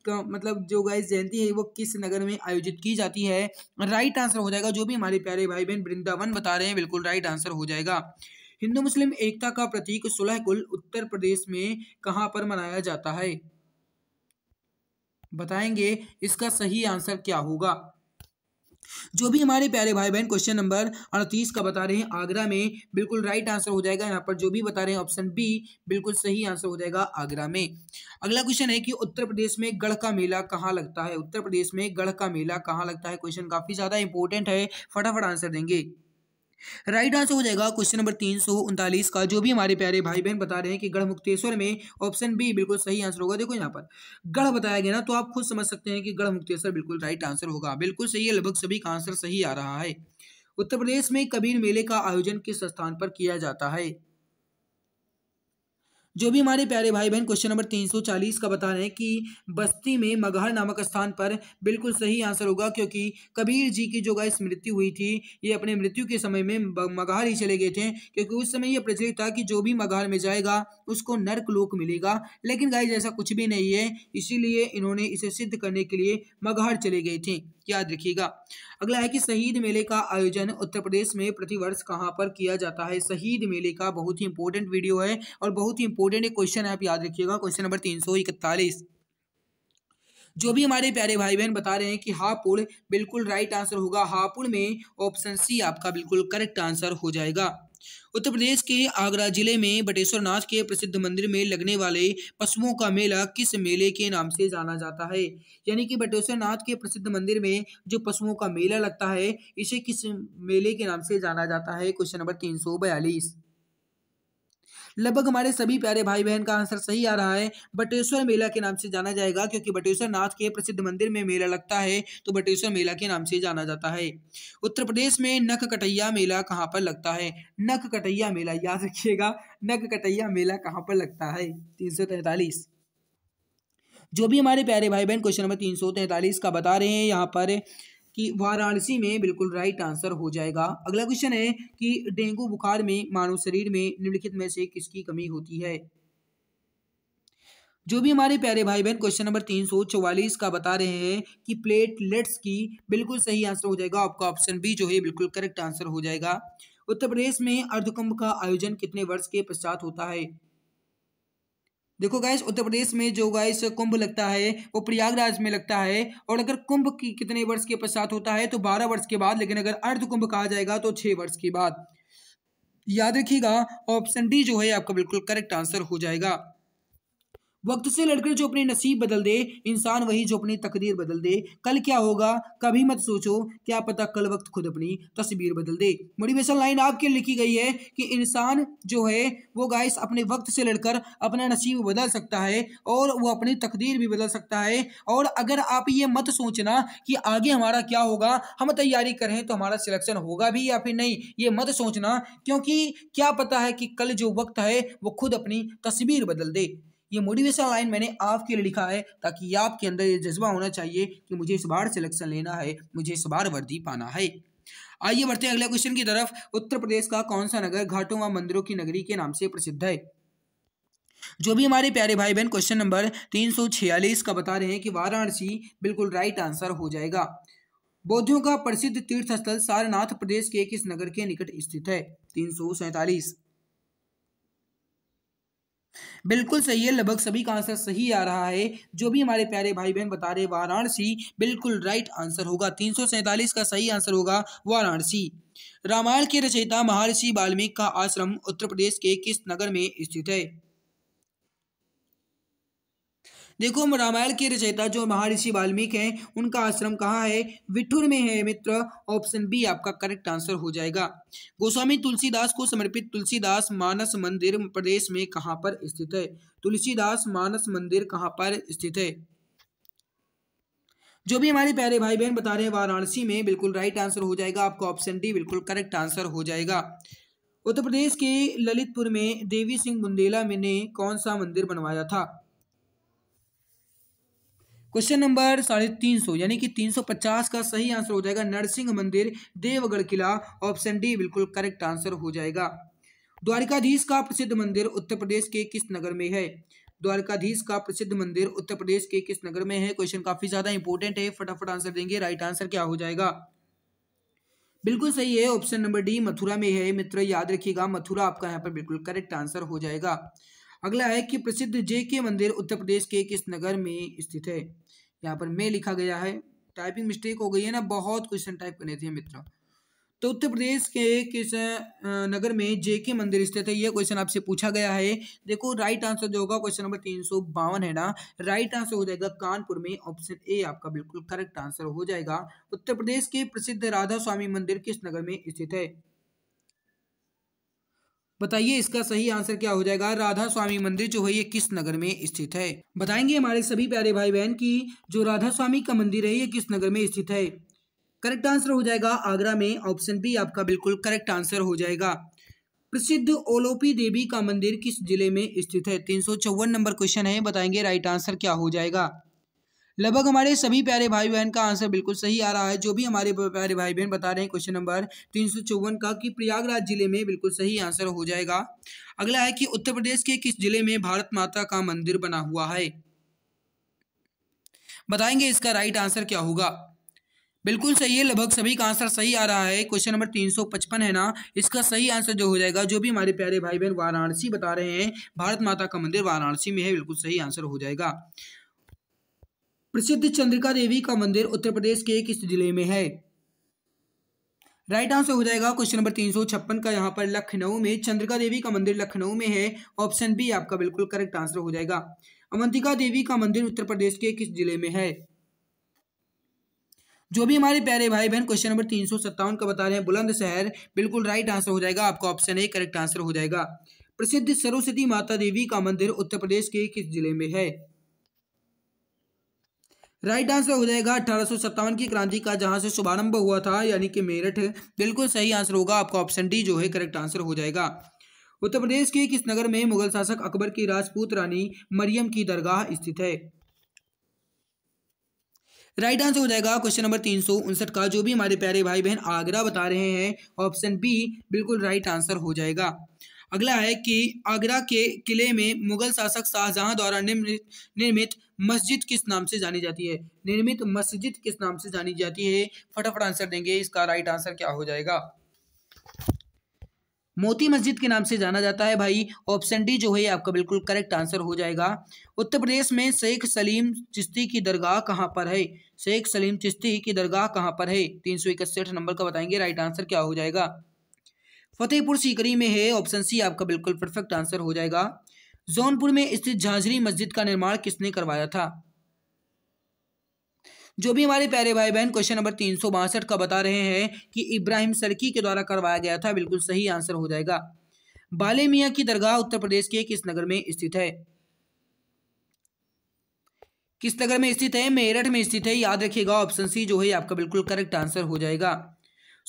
मतलब जो गाइस जयंती है वो किस नगर में आयोजित की जाती है राइट आंसर हो जाएगा जो भी हमारे प्यारे भाई बहन वृंदावन बता रहे हैं बिल्कुल राइट आंसर हो जाएगा हिंदू मुस्लिम एकता का प्रतीक सुलह कुल उत्तर प्रदेश में कहाँ पर मनाया जाता है बताएंगे इसका सही आंसर क्या होगा जो भी हमारे प्यारे भाई बहन क्वेश्चन नंबर अड़तीस का बता रहे हैं आगरा में बिल्कुल राइट आंसर हो जाएगा यहाँ पर जो भी बता रहे हैं ऑप्शन बी बिल्कुल सही आंसर हो जाएगा आगरा में अगला क्वेश्चन है कि उत्तर प्रदेश में गढ़ का मेला कहाँ लगता है उत्तर प्रदेश में गढ़ का मेला कहाँ लगता है क्वेश्चन काफी ज्यादा इंपॉर्टेंट है फटाफट आंसर देंगे राइट आंसर हो जाएगा क्वेश्चन नंबर तीन सौ उनतालीस का जो भी हमारे प्यारे भाई बहन बता रहे हैं कि गढ़ मुक्तेश्वर में ऑप्शन बी बिल्कुल सही आंसर होगा देखो यहाँ पर गढ़ बताया गया ना तो आप खुद समझ सकते हैं कि गढ़ मुक्तेश्वर बिल्कुल राइट आंसर होगा बिल्कुल सही है लगभग सभी का आंसर सही आ रहा है उत्तर प्रदेश में कबीर मेले का आयोजन किस स्थान पर किया जाता है जो भी हमारे प्यारे भाई बहन क्वेश्चन नंबर 340 का बता रहे हैं कि बस्ती में मगहर नामक स्थान पर बिल्कुल सही आंसर होगा क्योंकि कबीर जी की जो गाइस मृत्यु हुई थी ये अपने मृत्यु के समय में मगहर ही चले गए थे क्योंकि उस समय ये प्रचलित था कि जो भी मगहर में जाएगा उसको नर्क लोक मिलेगा लेकिन गाय जैसा कुछ भी नहीं है इसीलिए इन्होंने इसे सिद्ध करने के लिए मगहर चले गए थे याद रखिएगा अगला है कि शहीद मेले का आयोजन उत्तर प्रदेश में प्रतिवर्ष कहाँ पर किया जाता है शहीद मेले का बहुत ही इंपॉर्टेंट वीडियो है और बहुत ही इंपॉर्टेंट एक क्वेश्चन है आप याद रखिएगा क्वेश्चन नंबर तीन सौ इकतालीस जो भी हमारे प्यारे भाई बहन बता रहे हैं कि हापुड़ बिल्कुल राइट आंसर होगा हापुड़ में ऑप्शन सी आपका बिल्कुल करेक्ट आंसर हो जाएगा उत्तर प्रदेश के आगरा जिले में बटेश्वर नाथ के प्रसिद्ध मंदिर में लगने वाले पशुओं का मेला किस मेले के नाम से जाना जाता है यानी कि बटेश्वर नाथ के प्रसिद्ध मंदिर में जो पशुओं का मेला लगता है इसे किस मेले के नाम से जाना जाता है क्वेश्चन नंबर तीन सौ बयालीस लगभग हमारे सभी प्यारे भाई बहन का आंसर सही आ रहा है बटेश्वर मेला के नाम से जाना जाएगा क्योंकि बटेश्वर नाथ के प्रसिद्ध मंदिर में मेला लगता है तो बटेश्वर मेला के नाम से जाना जाता है उत्तर प्रदेश में नख कटैया मेला कहाँ पर लगता है नख कटैया मेला याद रखिएगा नख कटैया मेला कहाँ पर लगता है तीन सौ जो भी हमारे प्यारे भाई बहन क्वेश्चन नंबर तीन सौ तैंतालीस का बता रहे हैं यहाँ पर कि वाराणसी में बिल्कुल राइट आंसर हो जाएगा अगला क्वेश्चन है कि डेंगू बुखार में मानव शरीर में निम्नलिखित में से किसकी कमी होती है जो भी हमारे प्यारे भाई बहन क्वेश्चन नंबर तीन सौ चौवालीस का बता रहे हैं कि प्लेटलेट्स की बिल्कुल सही आंसर हो जाएगा आपका ऑप्शन बी जो है बिल्कुल करेक्ट आंसर हो जाएगा उत्तर प्रदेश में अर्धकुंभ का आयोजन कितने वर्ष के पश्चात होता है देखो गाइस उत्तर प्रदेश में जो गाइस कुंभ लगता है वो प्रयागराज में लगता है और अगर कुंभ की कितने वर्ष के पश्चात होता है तो बारह वर्ष के बाद लेकिन अगर अर्ध कुंभ कहा जाएगा तो छह वर्ष के बाद याद रखिएगा ऑप्शन डी जो है आपका बिल्कुल करेक्ट आंसर हो जाएगा वक्त से लड़कर जो अपने नसीब बदल दे इंसान वही जो अपनी तकदीर बदल दे कल क्या होगा कभी मत सोचो क्या पता कल वक्त खुद अपनी तस्वीर बदल दे मोटिवेशन लाइन आपके लिखी गई है कि इंसान जो है वो गाइस अपने वक्त से लड़कर अपना नसीब बदल सकता है और वो अपनी तकदीर भी बदल सकता है और अगर आप ये मत सोचना कि आगे हमारा क्या होगा हम तैयारी करें तो हमारा सिलेक्शन होगा भी या फिर नहीं ये मत सोचना क्योंकि क्या पता है कि कल जो वक्त है वो खुद अपनी तस्वीर बदल दे ये मोटिवेशनल लाइन मैंने आपके लिए लिखा है ताकि आपके अंदर ये जज्बा होना चाहिए कि मुझे इस बार सिलेक्शन लेना है मुझे इस बार वर्दी पाना है आइए बढ़ते हैं अगले क्वेश्चन की तरफ उत्तर प्रदेश का कौन सा नगर घाटों व मंदिरों की नगरी के नाम से प्रसिद्ध है जो भी हमारे प्यारे भाई बहन क्वेश्चन नंबर तीन सौ छियालीस का बता रहे हैं कि वाराणसी बिल्कुल राइट आंसर हो जाएगा बौद्धों का प्रसिद्ध तीर्थ स्थल सारनाथ प्रदेश के किस नगर के निकट स्थित है तीन सौ सैंतालीस बिल्कुल सही है लगभग सभी का आंसर सही आ रहा है जो भी हमारे प्यारे भाई बहन बता रहे वाराणसी बिल्कुल राइट आंसर होगा तीन का सही आंसर होगा वाराणसी रामायण के रचयिता महर्षि वाल्मीकि का आश्रम उत्तर प्रदेश के किस नगर में स्थित है देखो हम रामायण के रचयिता जो महर्षि वाल्मीकि हैं उनका आश्रम कहाँ है विठुर में है मित्र ऑप्शन बी आपका करेक्ट आंसर हो जाएगा गोस्वामी तुलसीदास को समर्पित तुलसीदास मानस मंदिर प्रदेश में कहाँ पर स्थित है तुलसीदास मानस मंदिर कहाँ पर स्थित है जो भी हमारे प्यारे भाई बहन बता रहे हैं वाराणसी में बिल्कुल राइट आंसर हो जाएगा आपका ऑप्शन डी बिल्कुल करेक्ट आंसर हो जाएगा उत्तर प्रदेश के ललितपुर में देवी सिंह बुंदेला ने कौन सा मंदिर बनवाया था क्वेश्चन नंबर साढ़े तीन सौ यानी कि तीन सौ पचास का सही आंसर हो जाएगा नरसिंह मंदिर देवगढ़ किला ऑप्शन डी बिल्कुल करेक्ट आंसर हो जाएगा द्वारिकाधीश का प्रसिद्ध मंदिर उत्तर प्रदेश के किस नगर में है द्वारकाधीश का प्रसिद्ध मंदिर उत्तर प्रदेश के किस नगर में है क्वेश्चन काफी ज्यादा इंपॉर्टेंट है फटाफट आंसर देंगे राइट आंसर क्या हो जाएगा बिल्कुल सही है ऑप्शन नंबर डी मथुरा में है मित्र याद रखिएगा मथुरा आपका यहाँ पर बिल्कुल करेक्ट आंसर हो जाएगा अगला है कि प्रसिद्ध जे के मंदिर उत्तर प्रदेश के किस नगर में स्थित है यहाँ पर मैं लिखा गया है टाइपिंग मिस्टेक हो गई है ना बहुत क्वेश्चन टाइप करने थे मित्र तो उत्तर प्रदेश के किस नगर में जेके मंदिर स्थित है यह क्वेश्चन आपसे पूछा गया है देखो राइट आंसर जो होगा क्वेश्चन नंबर तीन सौ बावन है ना राइट आंसर हो जाएगा कानपुर में ऑप्शन ए आपका बिल्कुल करेक्ट आंसर हो जाएगा उत्तर प्रदेश के प्रसिद्ध राधा स्वामी मंदिर किस नगर में स्थित है बताइए इसका सही आंसर क्या हो जाएगा राधा स्वामी मंदिर जो है ये किस नगर में स्थित है बताएंगे हमारे सभी प्यारे भाई बहन की जो राधा स्वामी का मंदिर है ये किस नगर में स्थित है करेक्ट आंसर हो जाएगा आगरा में ऑप्शन बी आपका बिल्कुल करेक्ट आंसर हो जाएगा प्रसिद्ध ओलोपी देवी का मंदिर किस जिले में स्थित है तीन नंबर क्वेश्चन है बताएंगे राइट आंसर क्या हो जाएगा लगभग हमारे सभी प्यारे भाई बहन का आंसर बिल्कुल सही आ रहा है जो भी हमारे प्यारे भाई बहन बता रहे हैं क्वेश्चन नंबर तीन सौ चौवन का कि प्रयागराज जिले में बिल्कुल सही आंसर हो जाएगा अगला है कि उत्तर प्रदेश के किस जिले में भारत माता का मंदिर बना हुआ है बताएंगे इसका राइट आंसर क्या होगा बिल्कुल सही है लगभग सभी का आंसर सही आ रहा है क्वेश्चन नंबर तीन सौ पचपन है ना इसका सही आंसर जो हो जाएगा जो भी हमारे प्यारे भाई बहन वाराणसी बता रहे हैं भारत माता का मंदिर वाराणसी में है बिल्कुल सही आंसर हो जाएगा प्रसिद्ध चंद्रिका देवी का मंदिर उत्तर प्रदेश के किस जिले में है राइट आंसर हो जाएगा क्वेश्चन नंबर तीन सौ छप्पन का यहाँ पर लखनऊ में चंद्रिका देवी का मंदिर लखनऊ में है ऑप्शन बी आपका बिल्कुल करेक्ट आंसर हो जाएगा अवंतिका देवी का मंदिर उत्तर प्रदेश के किस जिले में है जो भी हमारे प्यारे भाई बहन क्वेश्चन नंबर तीन सौ सत्तावन का बता रहे हैं बुलंदशहर बिल्कुल राइट आंसर हो जाएगा आपका ऑप्शन ए करेक्ट आंसर हो जाएगा प्रसिद्ध सरस्वती माता देवी का मंदिर उत्तर प्रदेश के किस जिले में है राइट आंसर हो जाएगा अठारह की क्रांति का जहां से शुभारंभ हुआ था यानी कि मेरठ बिल्कुल सही आंसर होगा आपका ऑप्शन डी जो है करेक्ट आंसर हो जाएगा उत्तर प्रदेश के किस नगर में मुगल शासक अकबर की राजपूत रानी मरियम की दरगाह स्थित है राइट आंसर हो जाएगा क्वेश्चन नंबर तीन सौ उनसठ का जो भी हमारे प्यारे भाई बहन आगरा बता रहे हैं ऑप्शन बी बिल्कुल राइट आंसर हो जाएगा अगला है कि आगरा के किले में मुगल शासक शाहजहां द्वारा निर्मित निर्मित मस्जिद किस नाम से जानी जाती है निर्मित मस्जिद किस नाम से जानी जाती है फटाफट आंसर देंगे इसका राइट आंसर क्या हो जाएगा मोती मस्जिद के नाम से जाना जाता है भाई ऑप्शन डी जो है आपका बिल्कुल करेक्ट आंसर हो जाएगा उत्तर प्रदेश में शेख सलीम चिश्ती की दरगाह कहाँ पर है शेख सलीम चिश्ती की दरगाह कहाँ पर है तीन सौ इकसठ नंबर का बताएंगे राइट आंसर क्या हो जाएगा फतेहपुर सीकरी में है ऑप्शन सी आपका बिल्कुल परफेक्ट आंसर हो जाएगा जौनपुर में स्थित झांझरी मस्जिद का निर्माण किसने करवाया था जो भी हमारे प्यारे भाई बहन क्वेश्चन नंबर तीन सौ बासठ का बता रहे हैं कि इब्राहिम सरकी के द्वारा करवाया गया था बिल्कुल सही आंसर हो जाएगा बाले मियाँ की दरगाह उत्तर प्रदेश के किस नगर में स्थित है किस नगर में स्थित है मेरठ में स्थित है याद रखिएगा ऑप्शन सी जो है आपका बिल्कुल करेक्ट आंसर हो जाएगा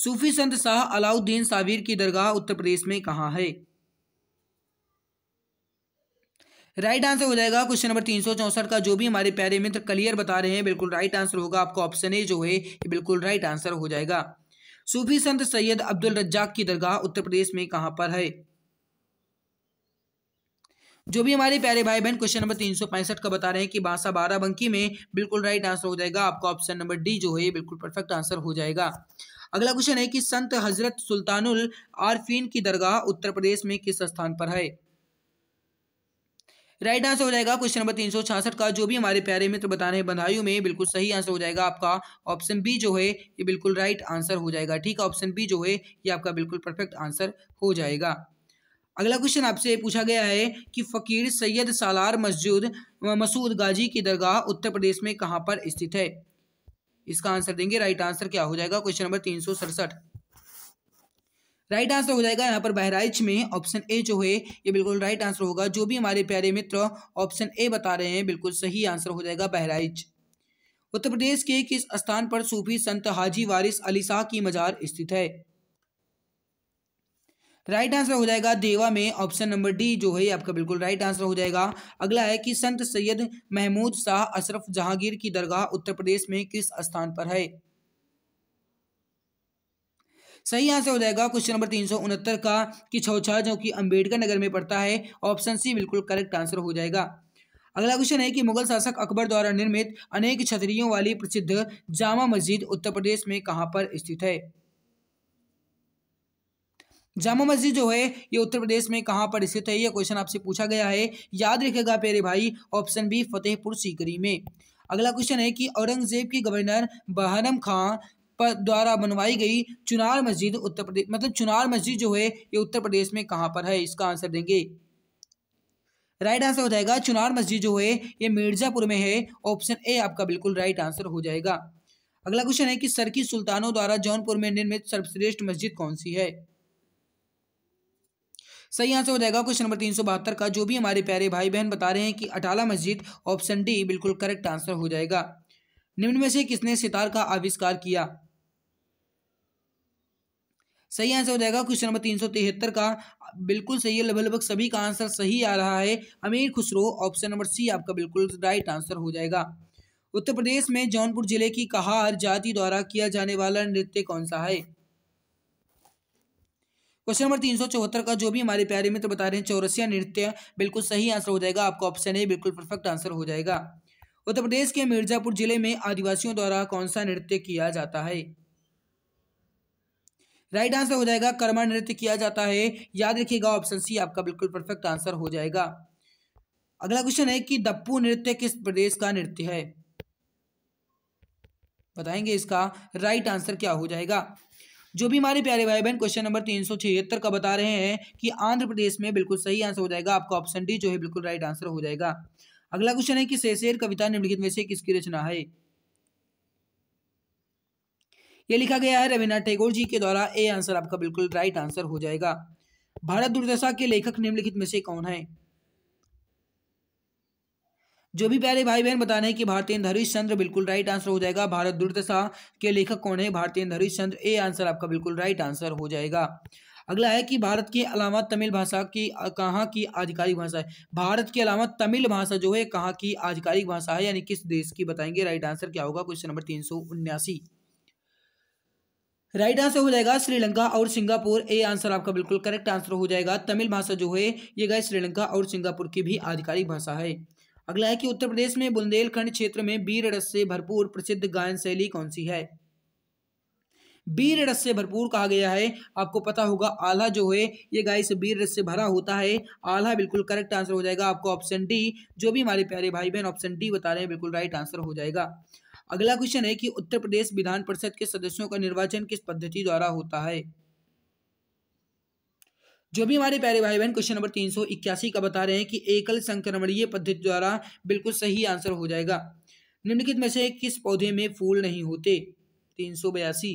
सूफी संत शाह अलाउद्दीन साबिर की दरगाह उत्तर प्रदेश में कहाँ है राइट आंसर हो जाएगा क्वेश्चन नंबर तीन सौ चौसठ का जो भी हमारे प्यारे मित्र क्लियर बता रहे हैं बिल्कुल राइट आंसर होगा आपको ऑप्शन ए जो है ये बिल्कुल राइट आंसर हो जाएगा सूफी संत सैयद अब्दुल रज्जाक की दरगाह उत्तर प्रदेश में कहां पर है जो भी हमारे प्यारे भाई बहन क्वेश्चन नंबर तीन सौ पैंसठ का बता रहे हैं कि बांसा बाराबंकी में बिल्कुल राइट आंसर हो जाएगा आपका ऑप्शन नंबर डी जो है बिल्कुल परफेक्ट आंसर हो जाएगा अगला क्वेश्चन है कि संत हजरत सुल्तानुल आरफीन की दरगाह उत्तर प्रदेश में किस स्थान पर है राइट आंसर हो जाएगा क्वेश्चन नंबर तीन सौ छियासठ का जो भी हमारे प्यारे मित्र बता रहे हैं बधाइयों में बिल्कुल सही आंसर हो जाएगा आपका ऑप्शन बी जो है ये बिल्कुल राइट आंसर हो जाएगा ठीक है ऑप्शन बी जो है ये आपका बिल्कुल परफेक्ट आंसर हो जाएगा अगला क्वेश्चन आपसे पूछा गया है कि फ़कीर सैयद सालार मस्जिद मसूद गाजी की दरगाह उत्तर प्रदेश में कहाँ पर स्थित है इसका आंसर देंगे राइट आंसर क्या हो जाएगा क्वेश्चन नंबर तीन सौ सड़सठ राइट आंसर हो जाएगा यहाँ पर बहराइच में ऑप्शन ए जो है ये बिल्कुल राइट आंसर होगा जो भी हमारे प्यारे मित्र ऑप्शन ए बता रहे हैं बिल्कुल सही आंसर हो जाएगा बहराइच उत्तर प्रदेश के किस स्थान पर सूफी संत हाजी वारिस अली शाह की मजार स्थित है राइट आंसर हो जाएगा देवा में ऑप्शन नंबर डी जो है आपका बिल्कुल राइट आंसर हो जाएगा अगला है कि संत सैयद महमूद शाह अशरफ जहांगीर की दरगाह उत्तर प्रदेश में किस स्थान पर है सही आंसर हो जाएगा क्वेश्चन नंबर तीन सौ उनहत्तर का कि छौछा जो कि अंबेडकर नगर में पड़ता है ऑप्शन सी बिल्कुल करेक्ट आंसर हो जाएगा अगला क्वेश्चन है कि मुगल शासक अकबर द्वारा निर्मित अनेक छतरियों वाली प्रसिद्ध जामा मस्जिद उत्तर प्रदेश में कहाँ पर स्थित है जामा मस्जिद जो है ये उत्तर प्रदेश में कहाँ पर स्थित है ये क्वेश्चन आपसे पूछा गया है याद रखेगा प्यारे भाई ऑप्शन बी फतेहपुर सीकरी में अगला क्वेश्चन है कि औरंगजेब की गवर्नर बहनम खां पर द्वारा बनवाई गई चुनार मस्जिद उत्तर प्रदेश मतलब चुनार मस्जिद जो है ये उत्तर प्रदेश में कहाँ पर है इसका आंसर देंगे राइट आंसर हो जाएगा चुनार मस्जिद जो है ये मिर्जापुर में है ऑप्शन ए आपका बिल्कुल राइट आंसर हो जाएगा अगला क्वेश्चन है कि सरकी सुल्तानों द्वारा जौनपुर में निर्मित सर्वश्रेष्ठ मस्जिद कौन सी है सही आंसर हो जाएगा क्वेश्चन नंबर तीन का जो भी हमारे प्यारे भाई बहन बता रहे हैं कि अटाला मस्जिद ऑप्शन डी बिल्कुल करेक्ट आंसर हो जाएगा निम्न में से किसने सितार का आविष्कार किया सही आंसर हो जाएगा क्वेश्चन नंबर तीन सौ तिहत्तर का बिल्कुल सही है लगभग लगभग सभी का आंसर सही आ रहा है अमीर खुसरो ऑप्शन नंबर सी आपका बिल्कुल राइट आंसर हो जाएगा उत्तर प्रदेश में जौनपुर जिले की कहार जाति द्वारा किया जाने वाला नृत्य कौन सा है क्वेश्चन नंबर तीन सौ चौहत्तर का जो भी हमारे प्यारे मित्र तो बता रहे हैं चौरसिया नृत्य बिल्कुल सही आंसर हो जाएगा आपका ऑप्शन है बिल्कुल परफेक्ट आंसर हो जाएगा उत्तर प्रदेश के मिर्जापुर जिले में आदिवासियों द्वारा कौन सा नृत्य किया जाता है राइट आंसर हो जाएगा कर्मा नृत्य किया जाता है याद रखिएगा ऑप्शन सी आपका बिल्कुल परफेक्ट आंसर हो जाएगा अगला क्वेश्चन है कि दप्पू नृत्य किस प्रदेश का नृत्य है बताएंगे इसका राइट आंसर क्या हो जाएगा जो भी हमारे प्यारे भाई बहन क्वेश्चन नंबर तीन सौ छिहत्तर का बता रहे हैं कि आंध्र प्रदेश में बिल्कुल सही आंसर हो जाएगा आपका ऑप्शन डी जो है बिल्कुल राइट आंसर हो जाएगा अगला क्वेश्चन है कि शेषेर कविता निम्नलिखित में से किसकी रचना है यह लिखा गया है रविन्द्रनाथ टैगोर जी के द्वारा ए आंसर आपका बिल्कुल राइट आंसर हो जाएगा भारत दुर्दशा के लेखक निम्नलिखित में से कौन है जो भी प्यारे भाई बहन बताने की कि भारतेंद्र हरीश चंद्र बिल्कुल राइट आंसर हो जाएगा भारत दुर्दशा के लेखक कौन है भारतीय हरीश चंद्र ए आंसर आपका बिल्कुल राइट आंसर हो जाएगा अगला है कि भारत के अलावा तमिल भाषा की कहाँ की आधिकारिक भाषा है भारत के अलावा तमिल भाषा जो है कहाँ की आधिकारिक भाषा है यानी किस देश की बताएंगे राइट आंसर क्या होगा क्वेश्चन नंबर तीन सौ उन्यासी राइट आंसर हो जाएगा श्रीलंका और सिंगापुर ए आंसर आपका बिल्कुल करेक्ट आंसर हो जाएगा तमिल भाषा जो है ये गए श्रीलंका और सिंगापुर की भी आधिकारिक भाषा है अगला है कि उत्तर प्रदेश में बुंदेलखंड क्षेत्र में बीर रस से भरपूर प्रसिद्ध गायन शैली कौन सी है बीर रस से भरपूर कहा गया है आपको पता होगा आला जो है ये से बीर रस से भरा होता है आला बिल्कुल करेक्ट आंसर हो जाएगा आपको ऑप्शन डी जो भी हमारे प्यारे भाई बहन ऑप्शन डी बता रहे हैं बिल्कुल राइट आंसर हो जाएगा अगला क्वेश्चन है कि उत्तर प्रदेश विधान परिषद के सदस्यों का निर्वाचन किस पद्धति द्वारा होता है जो भी हमारे प्यारे भाई बहन क्वेश्चन नंबर तीन सौ इक्यासी का बता रहे हैं कि एकल संक्रमणीय पद्धति द्वारा बिल्कुल सही आंसर हो जाएगा निम्नलिखित में से किस पौधे में फूल नहीं होते तीन सौ बयासी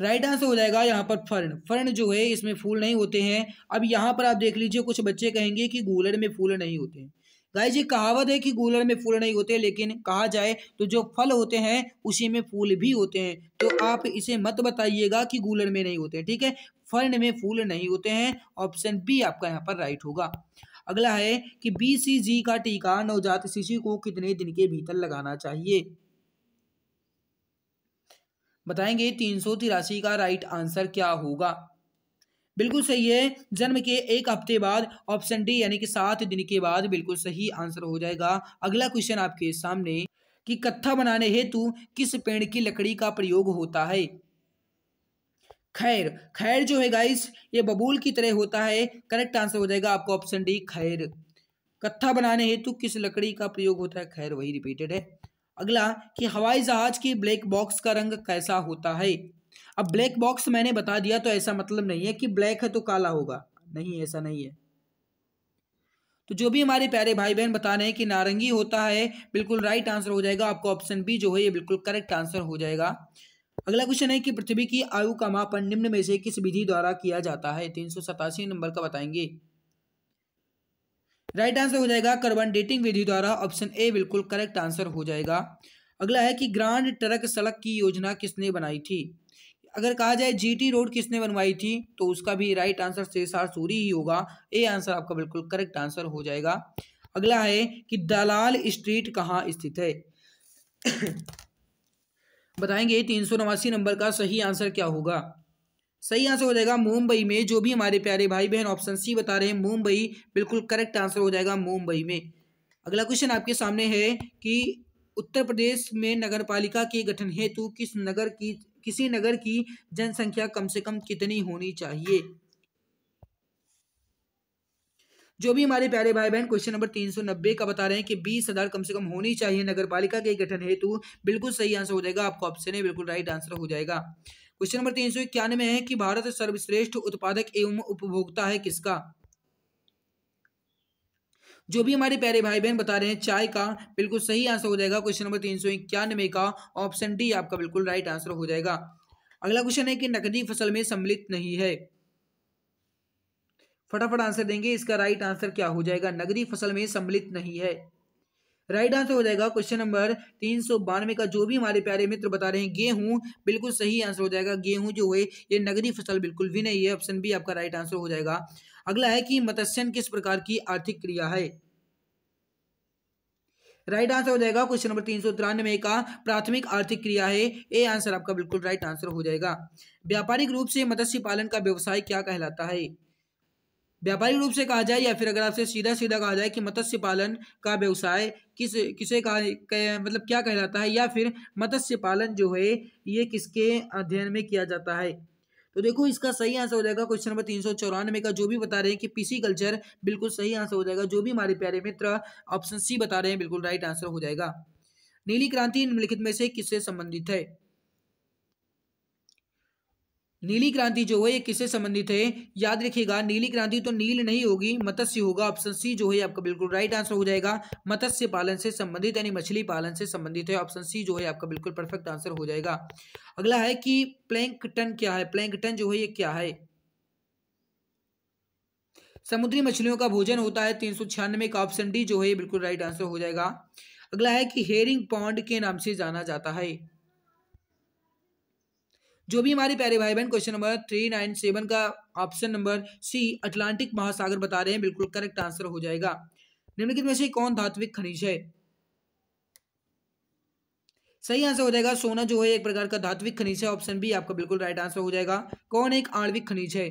राइट आंसर हो जाएगा यहाँ पर फर्ण फर्ण जो है इसमें फूल नहीं होते हैं अब यहाँ पर आप देख लीजिए कुछ बच्चे कहेंगे कि गूलर में फूल नहीं होते हैं गाइज जी कहावत है कि गूलर में फूल नहीं होते लेकिन कहा जाए तो जो फल होते हैं उसी में फूल भी होते हैं तो आप इसे मत बताइएगा कि गूलर में नहीं होते ठीक है फर्न में फूल नहीं होते हैं ऑप्शन बी आपका यहाँ पर राइट होगा अगला है कि बी का टीका नवजात शिशु को कितने दिन के भीतर लगाना चाहिए बताएंगे तीन सौ तिरासी का राइट आंसर क्या होगा बिल्कुल सही है जन्म के एक हफ्ते बाद ऑप्शन डी यानी कि सात दिन के बाद बिल्कुल सही आंसर हो जाएगा अगला क्वेश्चन आपके सामने कि कत्था बनाने हेतु किस पेड़ की लकड़ी का प्रयोग होता है खैर खैर जो है गाइस ये बबूल की तरह होता है करेक्ट आंसर हो जाएगा आपको ऑप्शन डी खैर कत्था बनाने हेतु किस लकड़ी का प्रयोग होता है खैर वही रिपीटेड है अगला कि हवाई जहाज की ब्लैक बॉक्स का रंग कैसा होता है अब ब्लैक बॉक्स मैंने बता दिया तो ऐसा मतलब नहीं है कि ब्लैक है तो काला होगा नहीं ऐसा नहीं है तो जो भी हमारे प्यारे भाई बहन बता रहे हैं कि नारंगी होता है बिल्कुल राइट आंसर हो जाएगा आपका ऑप्शन बी जो है ये बिल्कुल करेक्ट आंसर हो जाएगा अगला क्वेश्चन है कि पृथ्वी की आयु का मापन निम्न में से किस विधि द्वारा किया जाता है तीन नंबर का बताएंगे राइट आंसर हो जाएगा कार्बन डेटिंग विधि द्वारा ऑप्शन ए बिल्कुल करेक्ट आंसर हो जाएगा अगला है कि ग्रांड ट्रक सड़क की योजना किसने बनाई थी अगर कहा जाए जीटी रोड किसने बनवाई थी तो उसका भी राइट आंसर शेषार सूरी ही होगा ए आंसर आपका बिल्कुल करेक्ट आंसर हो जाएगा अगला है कि दलाल स्ट्रीट कहाँ स्थित है बताएंगे तीन सौ नवासी नंबर का सही आंसर क्या होगा सही आंसर हो जाएगा मुंबई में जो भी हमारे प्यारे भाई बहन ऑप्शन सी बता रहे हैं मुंबई बिल्कुल करेक्ट आंसर हो जाएगा मुंबई में अगला क्वेश्चन आपके सामने है कि उत्तर प्रदेश में नगर पालिका के गठन हेतु किस नगर की किसी नगर की जनसंख्या कम से कम कितनी होनी चाहिए जो भी हमारे प्यारे भाई बहन क्वेश्चन नंबर तीन सौ नब्बे का बता रहे हैं कि बीस हजार कम से कम होनी चाहिए नगर पालिका के गठन हेतु बिल्कुल सही आंसर हो जाएगा आपका ऑप्शन है बिल्कुल राइट आंसर हो जाएगा क्वेश्चन नंबर तीन सौ इक्यानवे है कि भारत सर्वश्रेष्ठ उत्पादक एवं उपभोक्ता है किसका जो भी हमारे प्यारे भाई बहन बता रहे हैं चाय का बिल्कुल सही आंसर हो जाएगा क्वेश्चन नंबर तीन सौ इक्यानवे का ऑप्शन डी आपका बिल्कुल राइट आंसर हो जाएगा अगला क्वेश्चन है कि नकदी फसल में सम्मिलित नहीं है फटाफट आंसर देंगे इसका राइट आंसर क्या हो जाएगा नगदी फसल में सम्मिलित नहीं है राइट आंसर हो जाएगा क्वेश्चन नंबर तीन सौ बानवे का जो भी हमारे प्यारे मित्र बता रहे हैं गेहूं बिल्कुल सही आंसर हो जाएगा गेहूं जो है ये नगदी फसल बिल्कुल भी नहीं है ऑप्शन बी आपका राइट आंसर हो जाएगा अगला है कि मत्स्यन किस प्रकार की आर्थिक क्रिया है राइट आंसर हो जाएगा क्वेश्चन नंबर तीन सौ तिरानवे का प्राथमिक आर्थिक क्रिया है ए आंसर आपका बिल्कुल राइट आंसर हो जाएगा व्यापारिक रूप से मत्स्य पालन का व्यवसाय क्या कहलाता है व्यापारिक रूप से कहा जाए या फिर अगर आपसे सीधा सीधा कहा जाए कि मत्स्य पालन का व्यवसाय किस किसे कहा कह, मतलब क्या कहलाता है या फिर मत्स्य पालन जो है ये किसके अध्ययन में किया जाता है तो देखो इसका सही आंसर हो जाएगा क्वेश्चन नंबर तीन सौ चौरानवे का जो भी बता रहे हैं कि पीसी कल्चर बिल्कुल सही आंसर हो जाएगा जो भी हमारे प्यारे मित्र ऑप्शन सी बता रहे हैं बिल्कुल राइट आंसर हो जाएगा नीली क्रांति निम्नलिखित में से किससे संबंधित है नीली क्रांति जो है ये किससे संबंधित है याद रखिएगा नीली क्रांति तो नील नहीं होगी मत्स्य होगा ऑप्शन सी जो है आपका बिल्कुल राइट आंसर हो जाएगा मत्स्य पालन से संबंधित यानी मछली पालन से संबंधित है ऑप्शन सी जो है आपका बिल्कुल परफेक्ट आंसर हो जाएगा अगला है कि प्लैंक क्या है प्लैंक जो है ये क्या है समुद्री मछलियों का भोजन होता है तीन सौ छियानवे का ऑप्शन डी जो है बिल्कुल राइट आंसर हो जाएगा अगला है कि हेरिंग पॉन्ड के नाम से जाना जाता है जो भी हमारे प्यारे भाई बहन question number three nine seven का ऑप्शन नंबर सी अटलांटिक महासागर बता रहे हैं बिल्कुल करेक्ट आंसर हो जाएगा निम्नलिखित में से कौन धात्विक खनिज है सही आंसर हो जाएगा सोना जो है एक प्रकार का धात्विक खनिज है ऑप्शन बी आपका बिल्कुल राइट आंसर हो जाएगा कौन एक आणविक खनिज है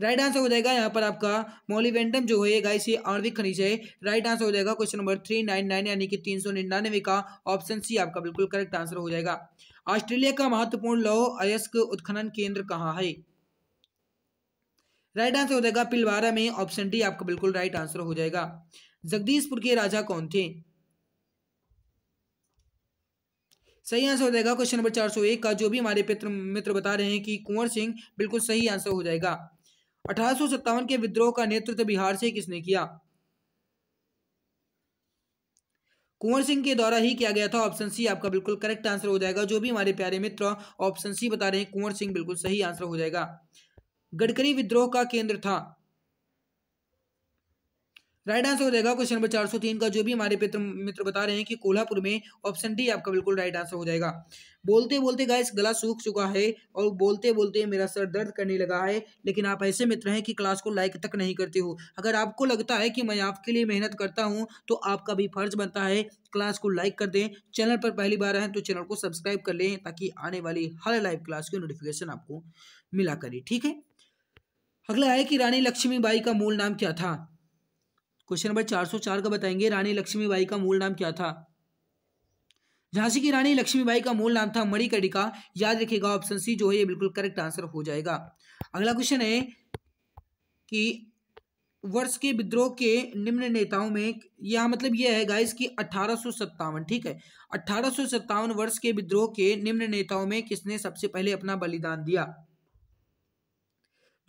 राइट आंसर हो जाएगा यहाँ पर आपका मोलिवेंडम जो है गाइस ये आणविक खनिज है राइट आंसर हो जाएगा question number three nine nine यानी कि तीन सौ निन्यानवे का ऑप्शन सी आपका बिल्कुल करेक्ट आंसर हो जाएगा ऑस्ट्रेलिया का महत्वपूर्ण लौह अयस्क उत्खनन केंद्र कहाँ है राइट आंसर हो जाएगा पिलवारा में ऑप्शन डी आपका बिल्कुल राइट आंसर हो जाएगा जगदीशपुर के राजा कौन थे सही आंसर हो जाएगा क्वेश्चन नंबर चार सौ एक का जो भी हमारे मित्र बता रहे हैं कि कुंवर सिंह बिल्कुल सही आंसर हो जाएगा अठारह के विद्रोह का नेतृत्व बिहार से किसने किया कुंवर सिंह के द्वारा ही किया गया था ऑप्शन सी आपका बिल्कुल करेक्ट आंसर हो जाएगा जो भी हमारे प्यारे मित्र ऑप्शन सी बता रहे हैं कुंवर सिंह बिल्कुल सही आंसर हो जाएगा गडकरी विद्रोह का केंद्र था राइट आंसर हो जाएगा क्वेश्चन नंबर चार सौ तीन का जो भी हमारे पित्र मित्र बता रहे हैं कि कोल्हापुर में ऑप्शन डी आपका बिल्कुल राइट आंसर हो जाएगा बोलते बोलते गाइस गला सूख चुका है और बोलते बोलते मेरा सर दर्द करने लगा है लेकिन आप ऐसे मित्र हैं कि क्लास को लाइक तक नहीं करते हो अगर आपको लगता है कि मैं आपके लिए मेहनत करता हूँ तो आपका भी फर्ज बनता है क्लास को लाइक कर दें चैनल पर पहली बार आए तो चैनल को सब्सक्राइब कर लें ताकि आने वाली हर लाइव क्लास की नोटिफिकेशन आपको मिला करे ठीक है अगला है कि रानी लक्ष्मीबाई का मूल नाम क्या था क्वेश्चन नंबर 404 का बताएंगे रानी लक्ष्मीबाई का मूल नाम क्या था झांसी की रानी लक्ष्मीबाई का मूल नाम था मणिकर्णिका याद रखिएगा ऑप्शन सी जो है ये बिल्कुल करेक्ट आंसर हो जाएगा अगला क्वेश्चन है कि वर्ष के विद्रोह के निम्न नेताओं में यह मतलब यह है गाइस कि अठारह ठीक है अठारह वर्ष के विद्रोह के निम्न नेताओं में किसने सबसे पहले अपना बलिदान दिया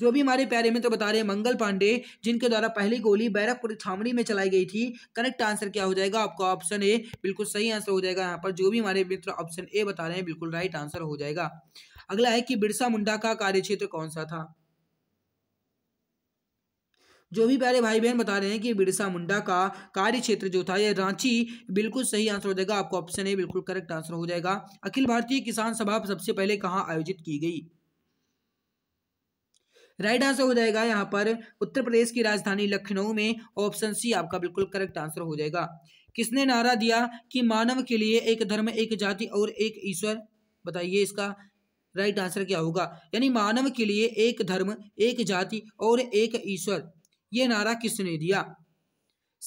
जो भी हमारे प्यारे मित्र बता रहे हैं मंगल पांडे जिनके द्वारा पहली गोली बैरकपुर छावनी में चलाई गई थी करेक्ट आंसर क्या हो जाएगा आपका ऑप्शन ए बिल्कुल सही आंसर हो जाएगा यहाँ पर जो भी हमारे मित्र ऑप्शन ए बता रहे हैं बिल्कुल राइट आंसर हो जाएगा अगला है कि बिरसा मुंडा का कार्य क्षेत्र कौन सा था जो भी प्यारे भाई बहन बता रहे हैं कि बिरसा मुंडा का कार्य क्षेत्र जो था यह रांची बिल्कुल सही आंसर हो जाएगा आपका ऑप्शन ए बिल्कुल करेक्ट आंसर हो जाएगा अखिल भारतीय किसान सभा सबसे पहले कहाँ आयोजित की गई राइट आंसर हो जाएगा यहाँ पर उत्तर प्रदेश की राजधानी लखनऊ में ऑप्शन सी आपका बिल्कुल करेक्ट आंसर हो जाएगा किसने नारा दिया कि मानव के लिए एक धर्म एक जाति और एक ईश्वर बताइए इसका राइट आंसर क्या होगा यानी मानव के लिए एक धर्म एक जाति और एक ईश्वर ये नारा किसने दिया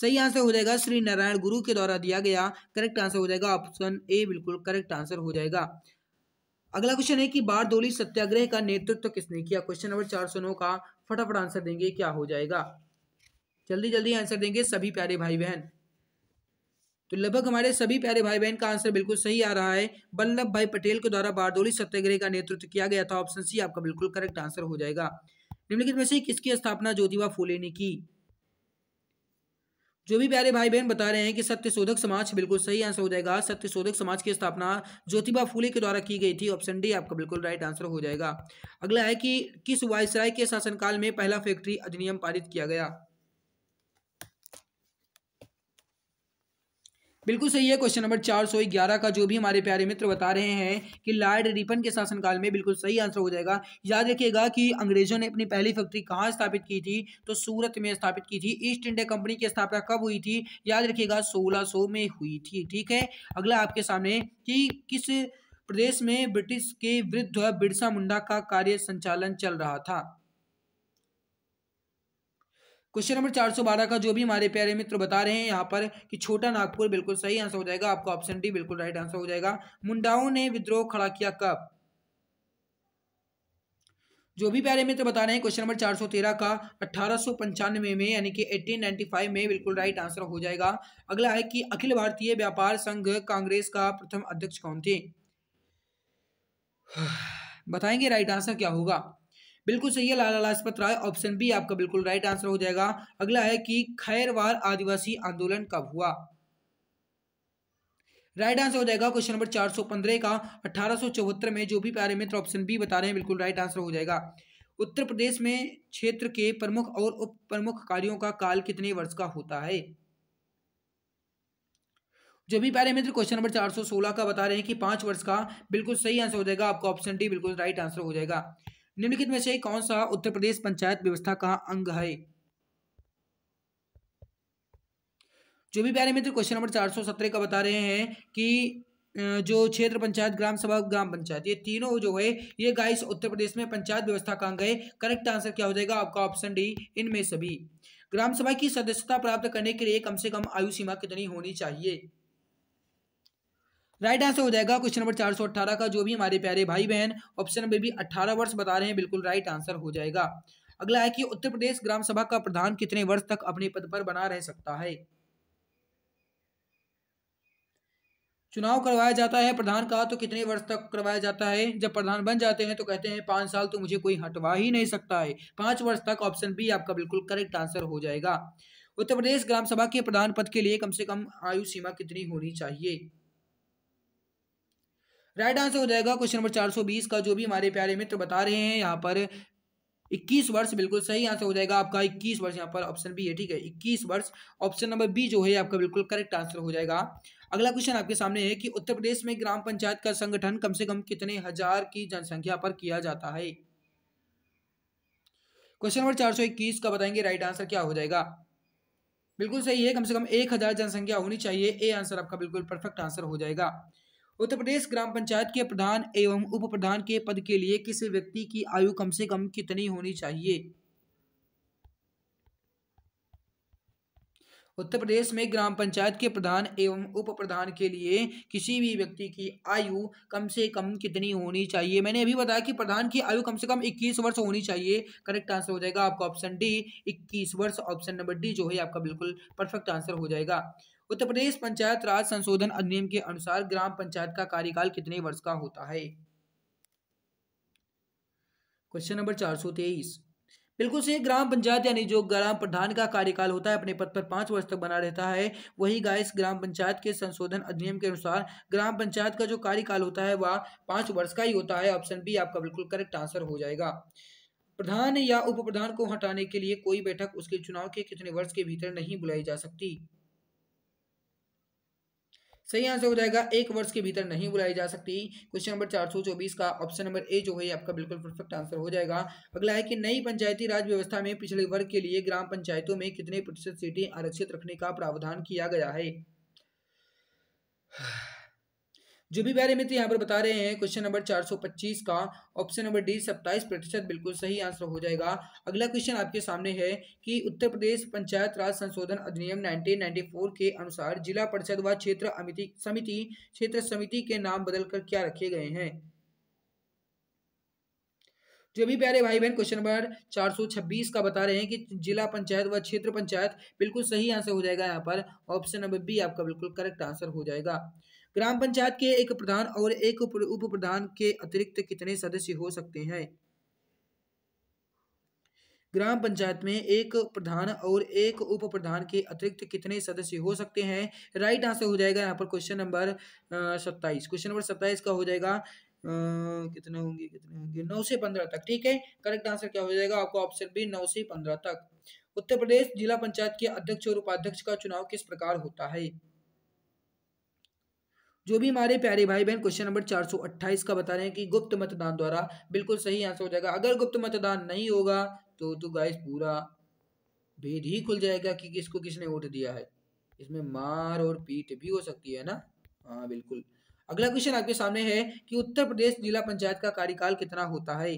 सही आंसर हो जाएगा श्री नारायण गुरु के द्वारा दिया गया करेक्ट आंसर हो जाएगा ऑप्शन ए बिल्कुल करेक्ट आंसर हो जाएगा अगला क्वेश्चन है कि बारदोली सत्याग्रह का नेतृत्व तो किसने किया क्वेश्चन नंबर चार सौ नौ का फटाफट आंसर देंगे क्या हो जाएगा जल्दी जल्दी आंसर देंगे सभी प्यारे भाई बहन तो लगभग हमारे सभी प्यारे भाई बहन का आंसर बिल्कुल सही आ रहा है वल्लभ भाई पटेल के द्वारा बारदोली सत्याग्रह का नेतृत्व किया गया था ऑप्शन सी आपका बिल्कुल करेक्ट आंसर हो जाएगा निम्नलिखित में से किसकी स्थापना ज्योतिबा फूले ने की जो भी प्यारे भाई बहन बता रहे हैं कि सत्य शोधक समाज बिल्कुल सही आंसर हो जाएगा सत्य शोधक समाज की स्थापना ज्योतिबा फूले के द्वारा की गई थी ऑप्शन डी आपका बिल्कुल राइट आंसर हो जाएगा अगला है कि किस वायसराय के शासनकाल में पहला फैक्ट्री अधिनियम पारित किया गया बिल्कुल सही है क्वेश्चन नंबर चार सौ ग्यारह का जो भी हमारे प्यारे मित्र बता रहे हैं कि लॉर्ड रिपन के शासनकाल में बिल्कुल सही आंसर हो जाएगा याद रखिएगा कि अंग्रेजों ने अपनी पहली फैक्ट्री कहाँ स्थापित की थी तो सूरत में स्थापित की थी ईस्ट इंडिया कंपनी की स्थापना कब हुई थी याद रखिएगा सोलह सौ में हुई थी ठीक है अगला आपके सामने कि किस प्रदेश में ब्रिटिश के विरुद्ध बिरसा मुंडा का कार्य संचालन चल रहा था क्वेश्चन नंबर चार सौ बारह का जो भी हमारे प्यारे मित्र बता रहे हैं यहाँ पर कि छोटा नागपुर बिल्कुल सही आंसर हो जाएगा आपका ऑप्शन डी बिल्कुल राइट आंसर हो जाएगा मुंडाओं ने विद्रोह खड़ा किया कब जो भी प्यारे मित्र बता रहे हैं क्वेश्चन नंबर चार सौ तेरह का अठारह में यानी कि 1895 में बिल्कुल राइट आंसर हो जाएगा अगला है कि अखिल भारतीय व्यापार संघ कांग्रेस का प्रथम अध्यक्ष कौन थे बताएंगे राइट आंसर क्या होगा बिल्कुल सही है लाला लाजपत राय ऑप्शन बी आपका बिल्कुल राइट आंसर हो जाएगा अगला है कि खैरवार आदिवासी आंदोलन कब हुआ राइट आंसर हो जाएगा क्वेश्चन नंबर 415 का अठारह में जो भी प्यारे मित्र ऑप्शन बी बता रहे हैं बिल्कुल राइट आंसर हो जाएगा उत्तर प्रदेश में क्षेत्र के प्रमुख और उप प्रमुख कार्यों का काल कितने वर्ष का होता है जो भी प्यारे मित्र क्वेश्चन नंबर 416 का बता रहे हैं कि पांच वर्ष का बिल्कुल सही आंसर हो जाएगा आपका ऑप्शन डी बिल्कुल राइट आंसर हो जाएगा निम्नलिखित में से कौन सा उत्तर प्रदेश पंचायत व्यवस्था का अंग है जो भी प्यारे मित्र क्वेश्चन नंबर चार सौ सत्रह का बता रहे हैं कि जो क्षेत्र पंचायत ग्राम सभा ग्राम पंचायत ये तीनों जो है ये गाइस उत्तर प्रदेश में पंचायत व्यवस्था का अंग है करेक्ट आंसर क्या हो जाएगा आपका ऑप्शन डी इनमें सभी ग्राम सभा की सदस्यता प्राप्त करने के लिए कम से कम आयु सीमा कितनी होनी चाहिए राइट आंसर हो जाएगा क्वेश्चन नंबर चार सौ अट्ठारह का जो भी हमारे प्यारे भाई बहन ऑप्शन नंबर भी अट्ठारह वर्ष बता रहे हैं बिल्कुल राइट आंसर हो जाएगा अगला है कि उत्तर प्रदेश ग्राम सभा का प्रधान कितने वर्ष तक अपने पद पर बना रह सकता है चुनाव करवाया जाता है प्रधान का तो कितने वर्ष तक करवाया जाता है जब प्रधान बन जाते हैं तो कहते हैं पांच साल तो मुझे कोई हटवा ही नहीं सकता है पांच वर्ष तक ऑप्शन बी आपका बिल्कुल करेक्ट आंसर हो जाएगा उत्तर प्रदेश ग्राम सभा के प्रधान पद के लिए कम से कम आयु सीमा कितनी होनी चाहिए राइट आंसर हो जाएगा क्वेश्चन नंबर 420 का जो भी हमारे प्यारे मित्र बता रहे हैं यहाँ पर 21 वर्ष बिल्कुल सही आंसर हो जाएगा आपका 21 वर्ष यहाँ पर ऑप्शन बी है ठीक है 21 वर्ष ऑप्शन नंबर बी जो है आपका बिल्कुल करेक्ट आंसर हो जाएगा अगला क्वेश्चन आपके सामने है कि उत्तर प्रदेश में ग्राम पंचायत का संगठन कम से कम कितने हजार की जनसंख्या पर किया जाता है क्वेश्चन नंबर इक्कीस का बताएंगे राइट आंसर क्या हो जाएगा बिल्कुल सही है कम से कम एक हजार जनसंख्या होनी चाहिए ए आंसर आपका बिल्कुल परफेक्ट आंसर हो जाएगा उत्तर प्रदेश ग्राम पंचायत के प्रधान एवं उप प्रधान के पद के लिए किस व्यक्ति की आयु कम से कम कितनी होनी चाहिए उत्तर प्रदेश में ग्राम पंचायत के प्रधान एवं उप प्रधान के लिए किसी भी व्यक्ति की आयु कम से कम कितनी होनी चाहिए मैंने अभी बताया कि प्रधान की आयु कम से कम 21 वर्ष होनी चाहिए करेक्ट आंसर हो जाएगा आपका ऑप्शन डी 21 वर्ष ऑप्शन नंबर डी जो है आपका बिल्कुल परफेक्ट आंसर हो जाएगा उत्तर प्रदेश पंचायत राज संशोधन अधिनियम के अनुसार ग्राम पंचायत का कार्यकाल कितने वर्ष का होता है क्वेश्चन नंबर चार सौ तेईस बिल्कुल सही ग्राम पंचायत यानी जो ग्राम प्रधान का कार्यकाल होता है अपने पद पर पांच वर्ष तक बना रहता है वही गाइस ग्राम पंचायत के संशोधन अधिनियम के अनुसार ग्राम पंचायत का जो कार्यकाल होता है वह पांच वर्ष का ही होता है ऑप्शन बी आपका बिल्कुल करेक्ट आंसर हो जाएगा प्रधान या उप प्रधान को हटाने के लिए कोई बैठक उसके चुनाव के कितने वर्ष के भीतर नहीं बुलाई जा सकती सही आंसर हो जाएगा एक वर्ष के भीतर नहीं बुलाई जा सकती क्वेश्चन नंबर चार सौ चौबीस का ऑप्शन नंबर ए जो है आपका बिल्कुल परफेक्ट आंसर हो जाएगा अगला है कि नई पंचायती राज व्यवस्था में पिछले वर्ग के लिए ग्राम पंचायतों में कितने प्रतिशत सीटें आरक्षित रखने का प्रावधान किया गया है जो भी बारे मित्र तो यहाँ पर बता रहे हैं क्वेश्चन नंबर 425 का ऑप्शन नंबर डी सत्ताईस प्रतिशत बिल्कुल सही आंसर हो जाएगा अगला क्वेश्चन आपके सामने है कि उत्तर प्रदेश पंचायत राज संशोधन अधिनियम 1994 के अनुसार जिला परिषद व क्षेत्र समिति क्षेत्र समिति के नाम बदलकर क्या रखे गए हैं जो भी प्यारे भाई बहन क्वेश्चन नंबर 426 का बता रहे हैं कि जिला पंचायत व क्षेत्र पंचायत बिल्कुल सही आंसर हो जाएगा यहाँ पर ऑप्शन नंबर बी आपका बिल्कुल करेक्ट आंसर हो जाएगा ग्राम पंचायत के एक प्रधान और एक उप प्रधान के अतिरिक्त कितने सदस्य हो सकते हैं ग्राम पंचायत में एक प्रधान और एक उप प्रधान के अतिरिक्त कितने सदस्य हो सकते हैं राइट आंसर हो जाएगा यहाँ पर क्वेश्चन नंबर सत्ताईस क्वेश्चन नंबर सत्ताईस का हो जाएगा आ, कितने होंगे कितने होंगे नौ से पंद्रह तक ठीक है करेक्ट आंसर क्या हो जाएगा आपको ऑप्शन बी नौ से पंद्रह तक उत्तर प्रदेश जिला पंचायत के अध्यक्ष और उपाध्यक्ष का चुनाव किस प्रकार होता है जो भी हमारे प्यारे भाई बहन क्वेश्चन नंबर 428 का बता रहे हैं कि गुप्त मतदान द्वारा बिल्कुल सही आंसर हो जाएगा अगर गुप्त मतदान नहीं होगा तो तो गाइस पूरा भेद ही खुल जाएगा कि किसको किसने वोट दिया है इसमें मार और पीट भी हो सकती है ना हाँ बिल्कुल अगला क्वेश्चन आपके सामने है कि उत्तर प्रदेश जिला पंचायत का कार्यकाल कितना होता है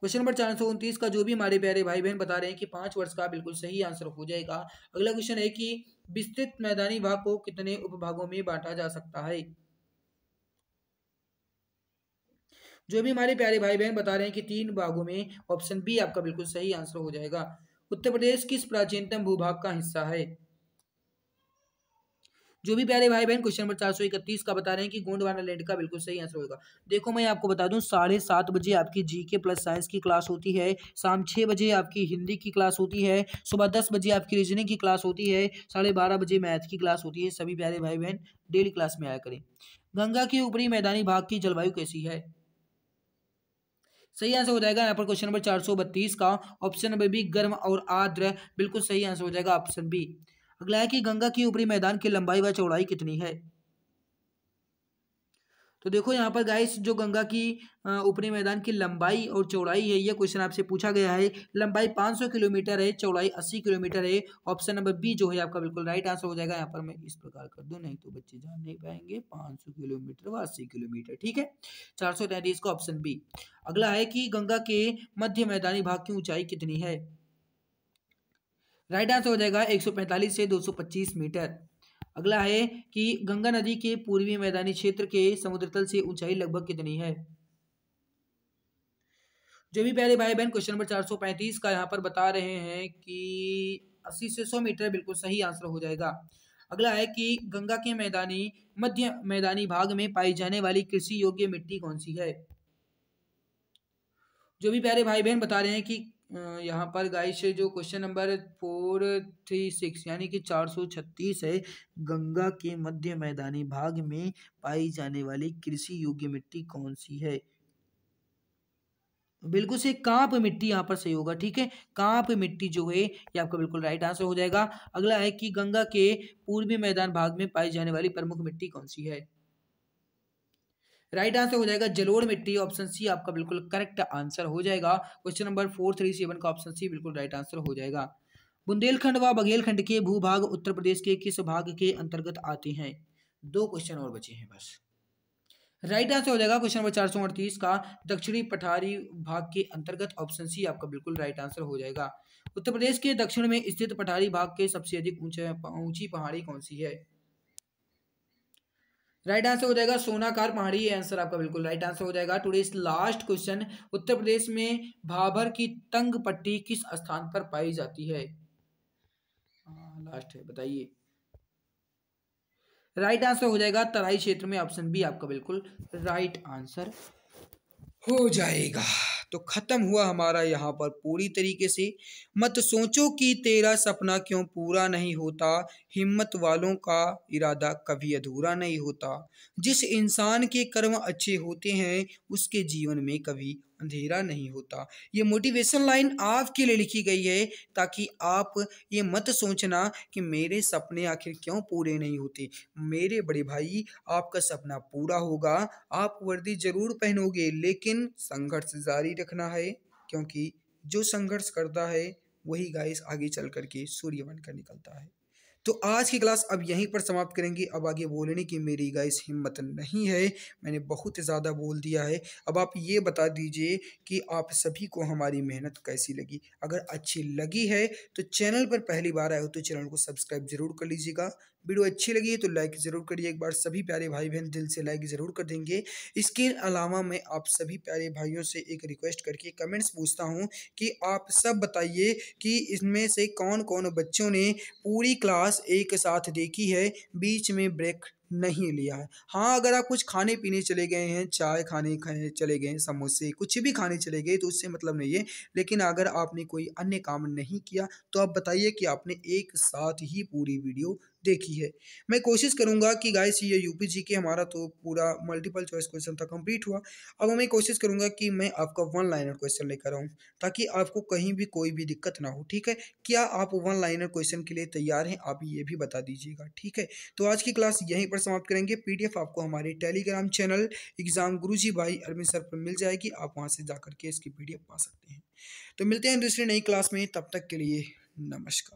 क्वेश्चन नंबर चार सौ उनतीस का जो भी हमारे प्यारे भाई बहन बता रहे हैं कि पांच वर्ष का बिल्कुल सही आंसर हो जाएगा अगला क्वेश्चन है कि विस्तृत मैदानी भाग को कितने उपभागों में बांटा जा सकता है जो भी हमारे प्यारे भाई बहन बता रहे हैं कि तीन भागों में ऑप्शन बी आपका बिल्कुल सही आंसर हो जाएगा उत्तर प्रदेश किस प्राचीनतम भूभाग का हिस्सा है जो भी प्यारे भाई बहन क्वेश्चन नंबर चार सौ इकतीस का बता रहे हैं कि गोंडवाना लैंड का बिल्कुल सही आंसर होगा देखो मैं आपको बता दूं साढ़े सात बजे आपकी जी के प्लस साइंस की क्लास होती है शाम छः बजे आपकी हिंदी की क्लास होती है सुबह दस बजे आपकी रीजनिंग की क्लास होती है साढ़े बारह बजे मैथ की क्लास होती है सभी प्यारे भाई बहन डेली क्लास में आया करें गंगा के ऊपरी मैदानी भाग की जलवायु कैसी है सही आंसर हो जाएगा यहाँ पर क्वेश्चन नंबर चार सौ बत्तीस का ऑप्शन नंबर बी गर्म और आर्द्र बिल्कुल सही आंसर हो जाएगा ऑप्शन बी अगला है कि गंगा की ऊपरी मैदान की लंबाई व चौड़ाई कितनी है तो देखो यहाँ पर गाइस जो गंगा की ऊपरी मैदान की लंबाई और चौड़ाई है ये क्वेश्चन आपसे पूछा गया है लंबाई 500 किलोमीटर है चौड़ाई 80 किलोमीटर है ऑप्शन नंबर बी जो है आपका बिल्कुल राइट आंसर हो जाएगा यहाँ पर मैं इस प्रकार कर दूँ नहीं तो बच्चे जान नहीं पाएंगे 500 किलोमीटर व अस्सी किलोमीटर ठीक है चार सौ का ऑप्शन बी अगला है कि गंगा के मध्य मैदानी भाग की ऊंचाई कितनी है राइट आंसर हो जाएगा 145 से 225 मीटर अगला है कि गंगा नदी के पूर्वी मैदानी क्षेत्र के समुद्र तल से ऊंचाई लगभग कितनी है जो भी प्यारे भाई बहन क्वेश्चन नंबर 435 का यहाँ पर बता रहे हैं कि 80 से 100 मीटर बिल्कुल सही आंसर हो जाएगा अगला है कि गंगा के मैदानी मध्य मैदानी भाग में पाई जाने वाली कृषि योग्य मिट्टी कौन सी है जो भी प्यारे भाई बहन बता रहे हैं कि यहाँ पर गाइस जो question number four three six यानी कि चार सौ छत्तीस है गंगा के मध्य मैदानी भाग में पाई जाने वाली कृषि योग्य मिट्टी कौन सी है बिल्कुल से कांप मिट्टी यहाँ पर सही होगा ठीक है कांप मिट्टी जो है ये आपका बिल्कुल राइट आंसर हो जाएगा अगला है कि गंगा के पूर्वी मैदान भाग में पाई जाने वाली प्रमुख मिट्टी कौन सी है राइट आंसर हो जाएगा जलोड़ मिट्टी ऑप्शन सी आपका बिल्कुल करेक्ट आंसर हो जाएगा question number four three seven का ऑप्शन सी बिल्कुल राइट आंसर हो जाएगा बुंदेलखंड व बघेलखंड के भूभाग उत्तर प्रदेश के किस भाग के अंतर्गत आते हैं दो क्वेश्चन और बचे हैं बस राइट आंसर हो जाएगा क्वेश्चन नंबर चार सौ अड़तीस का दक्षिणी पठारी भाग के अंतर्गत ऑप्शन सी आपका बिल्कुल राइट आंसर हो जाएगा उत्तर प्रदेश के दक्षिण में स्थित पठारी भाग के सबसे अधिक ऊंचे ऊंची पहाड़ी कौन सी है राइट आंसर हो जाएगा सोनाकार पहाड़ी ये आंसर आपका बिल्कुल राइट आंसर हो जाएगा today last question Uttar Pradesh में भाभर की तंग पट्टी किस स्थान पर पाई जाती है लास्ट हाँ, है बताइए राइट आंसर हो जाएगा तराई क्षेत्र में ऑप्शन बी आपका बिल्कुल राइट आंसर हो जाएगा तो ख़त्म हुआ हमारा यहाँ पर पूरी तरीके से मत सोचो कि तेरा सपना क्यों पूरा नहीं होता हिम्मत वालों का इरादा कभी अधूरा नहीं होता जिस इंसान के कर्म अच्छे होते हैं उसके जीवन में कभी अंधेरा नहीं होता ये मोटिवेशन लाइन आपके लिए लिखी गई है ताकि आप ये मत सोचना कि मेरे सपने आखिर क्यों पूरे नहीं होते मेरे बड़े भाई आपका सपना पूरा होगा आप वर्दी ज़रूर पहनोगे लेकिन संघर्ष जारी रखना है क्योंकि जो संघर्ष करता है वही गाइस आगे चल करके सूर्य बनकर निकलता है तो आज की क्लास अब यहीं पर समाप्त करेंगे अब आगे बोलने की मेरी गाइस हिम्मत नहीं है मैंने बहुत ज़्यादा बोल दिया है अब आप ये बता दीजिए कि आप सभी को हमारी मेहनत कैसी लगी अगर अच्छी लगी है तो चैनल पर पहली बार आए हो तो चैनल को सब्सक्राइब ज़रूर कर लीजिएगा वीडियो अच्छी लगी है तो लाइक ज़रूर करिए एक बार सभी प्यारे भाई बहन दिल से लाइक ज़रूर कर देंगे इसके अलावा मैं आप सभी प्यारे भाइयों से एक रिक्वेस्ट करके कमेंट्स पूछता हूँ कि आप सब बताइए कि इसमें से कौन कौन बच्चों ने पूरी क्लास एक साथ देखी है बीच में ब्रेक नहीं लिया है हाँ अगर आप कुछ खाने पीने चले गए हैं चाय खाने खाए चले गए समोसे कुछ भी खाने चले गए तो उससे मतलब नहीं है लेकिन अगर आपने कोई अन्य काम नहीं किया तो आप बताइए कि आपने एक साथ ही पूरी वीडियो देखी है मैं कोशिश करूँगा कि गाइस ये यूपी जी के हमारा तो पूरा मल्टीपल चॉइस क्वेश्चन था कंप्लीट हुआ अब मैं कोशिश करूँगा कि मैं आपका वन लाइनर क्वेश्चन लेकर आऊँ ताकि आपको कहीं भी कोई भी दिक्कत ना हो ठीक है क्या आप वन लाइनर क्वेश्चन के लिए तैयार हैं आप ये भी बता दीजिएगा ठीक है तो आज की क्लास यहीं पर समाप्त करेंगे एफ आपको हमारे टेलीग्राम चैनल एग्जाम जी भाई अरविंद सर पर मिल जाएगी आप वहाँ से जा करके इसकी एफ पा सकते हैं तो मिलते हैं दूसरी नई क्लास में तब तक के लिए नमस्कार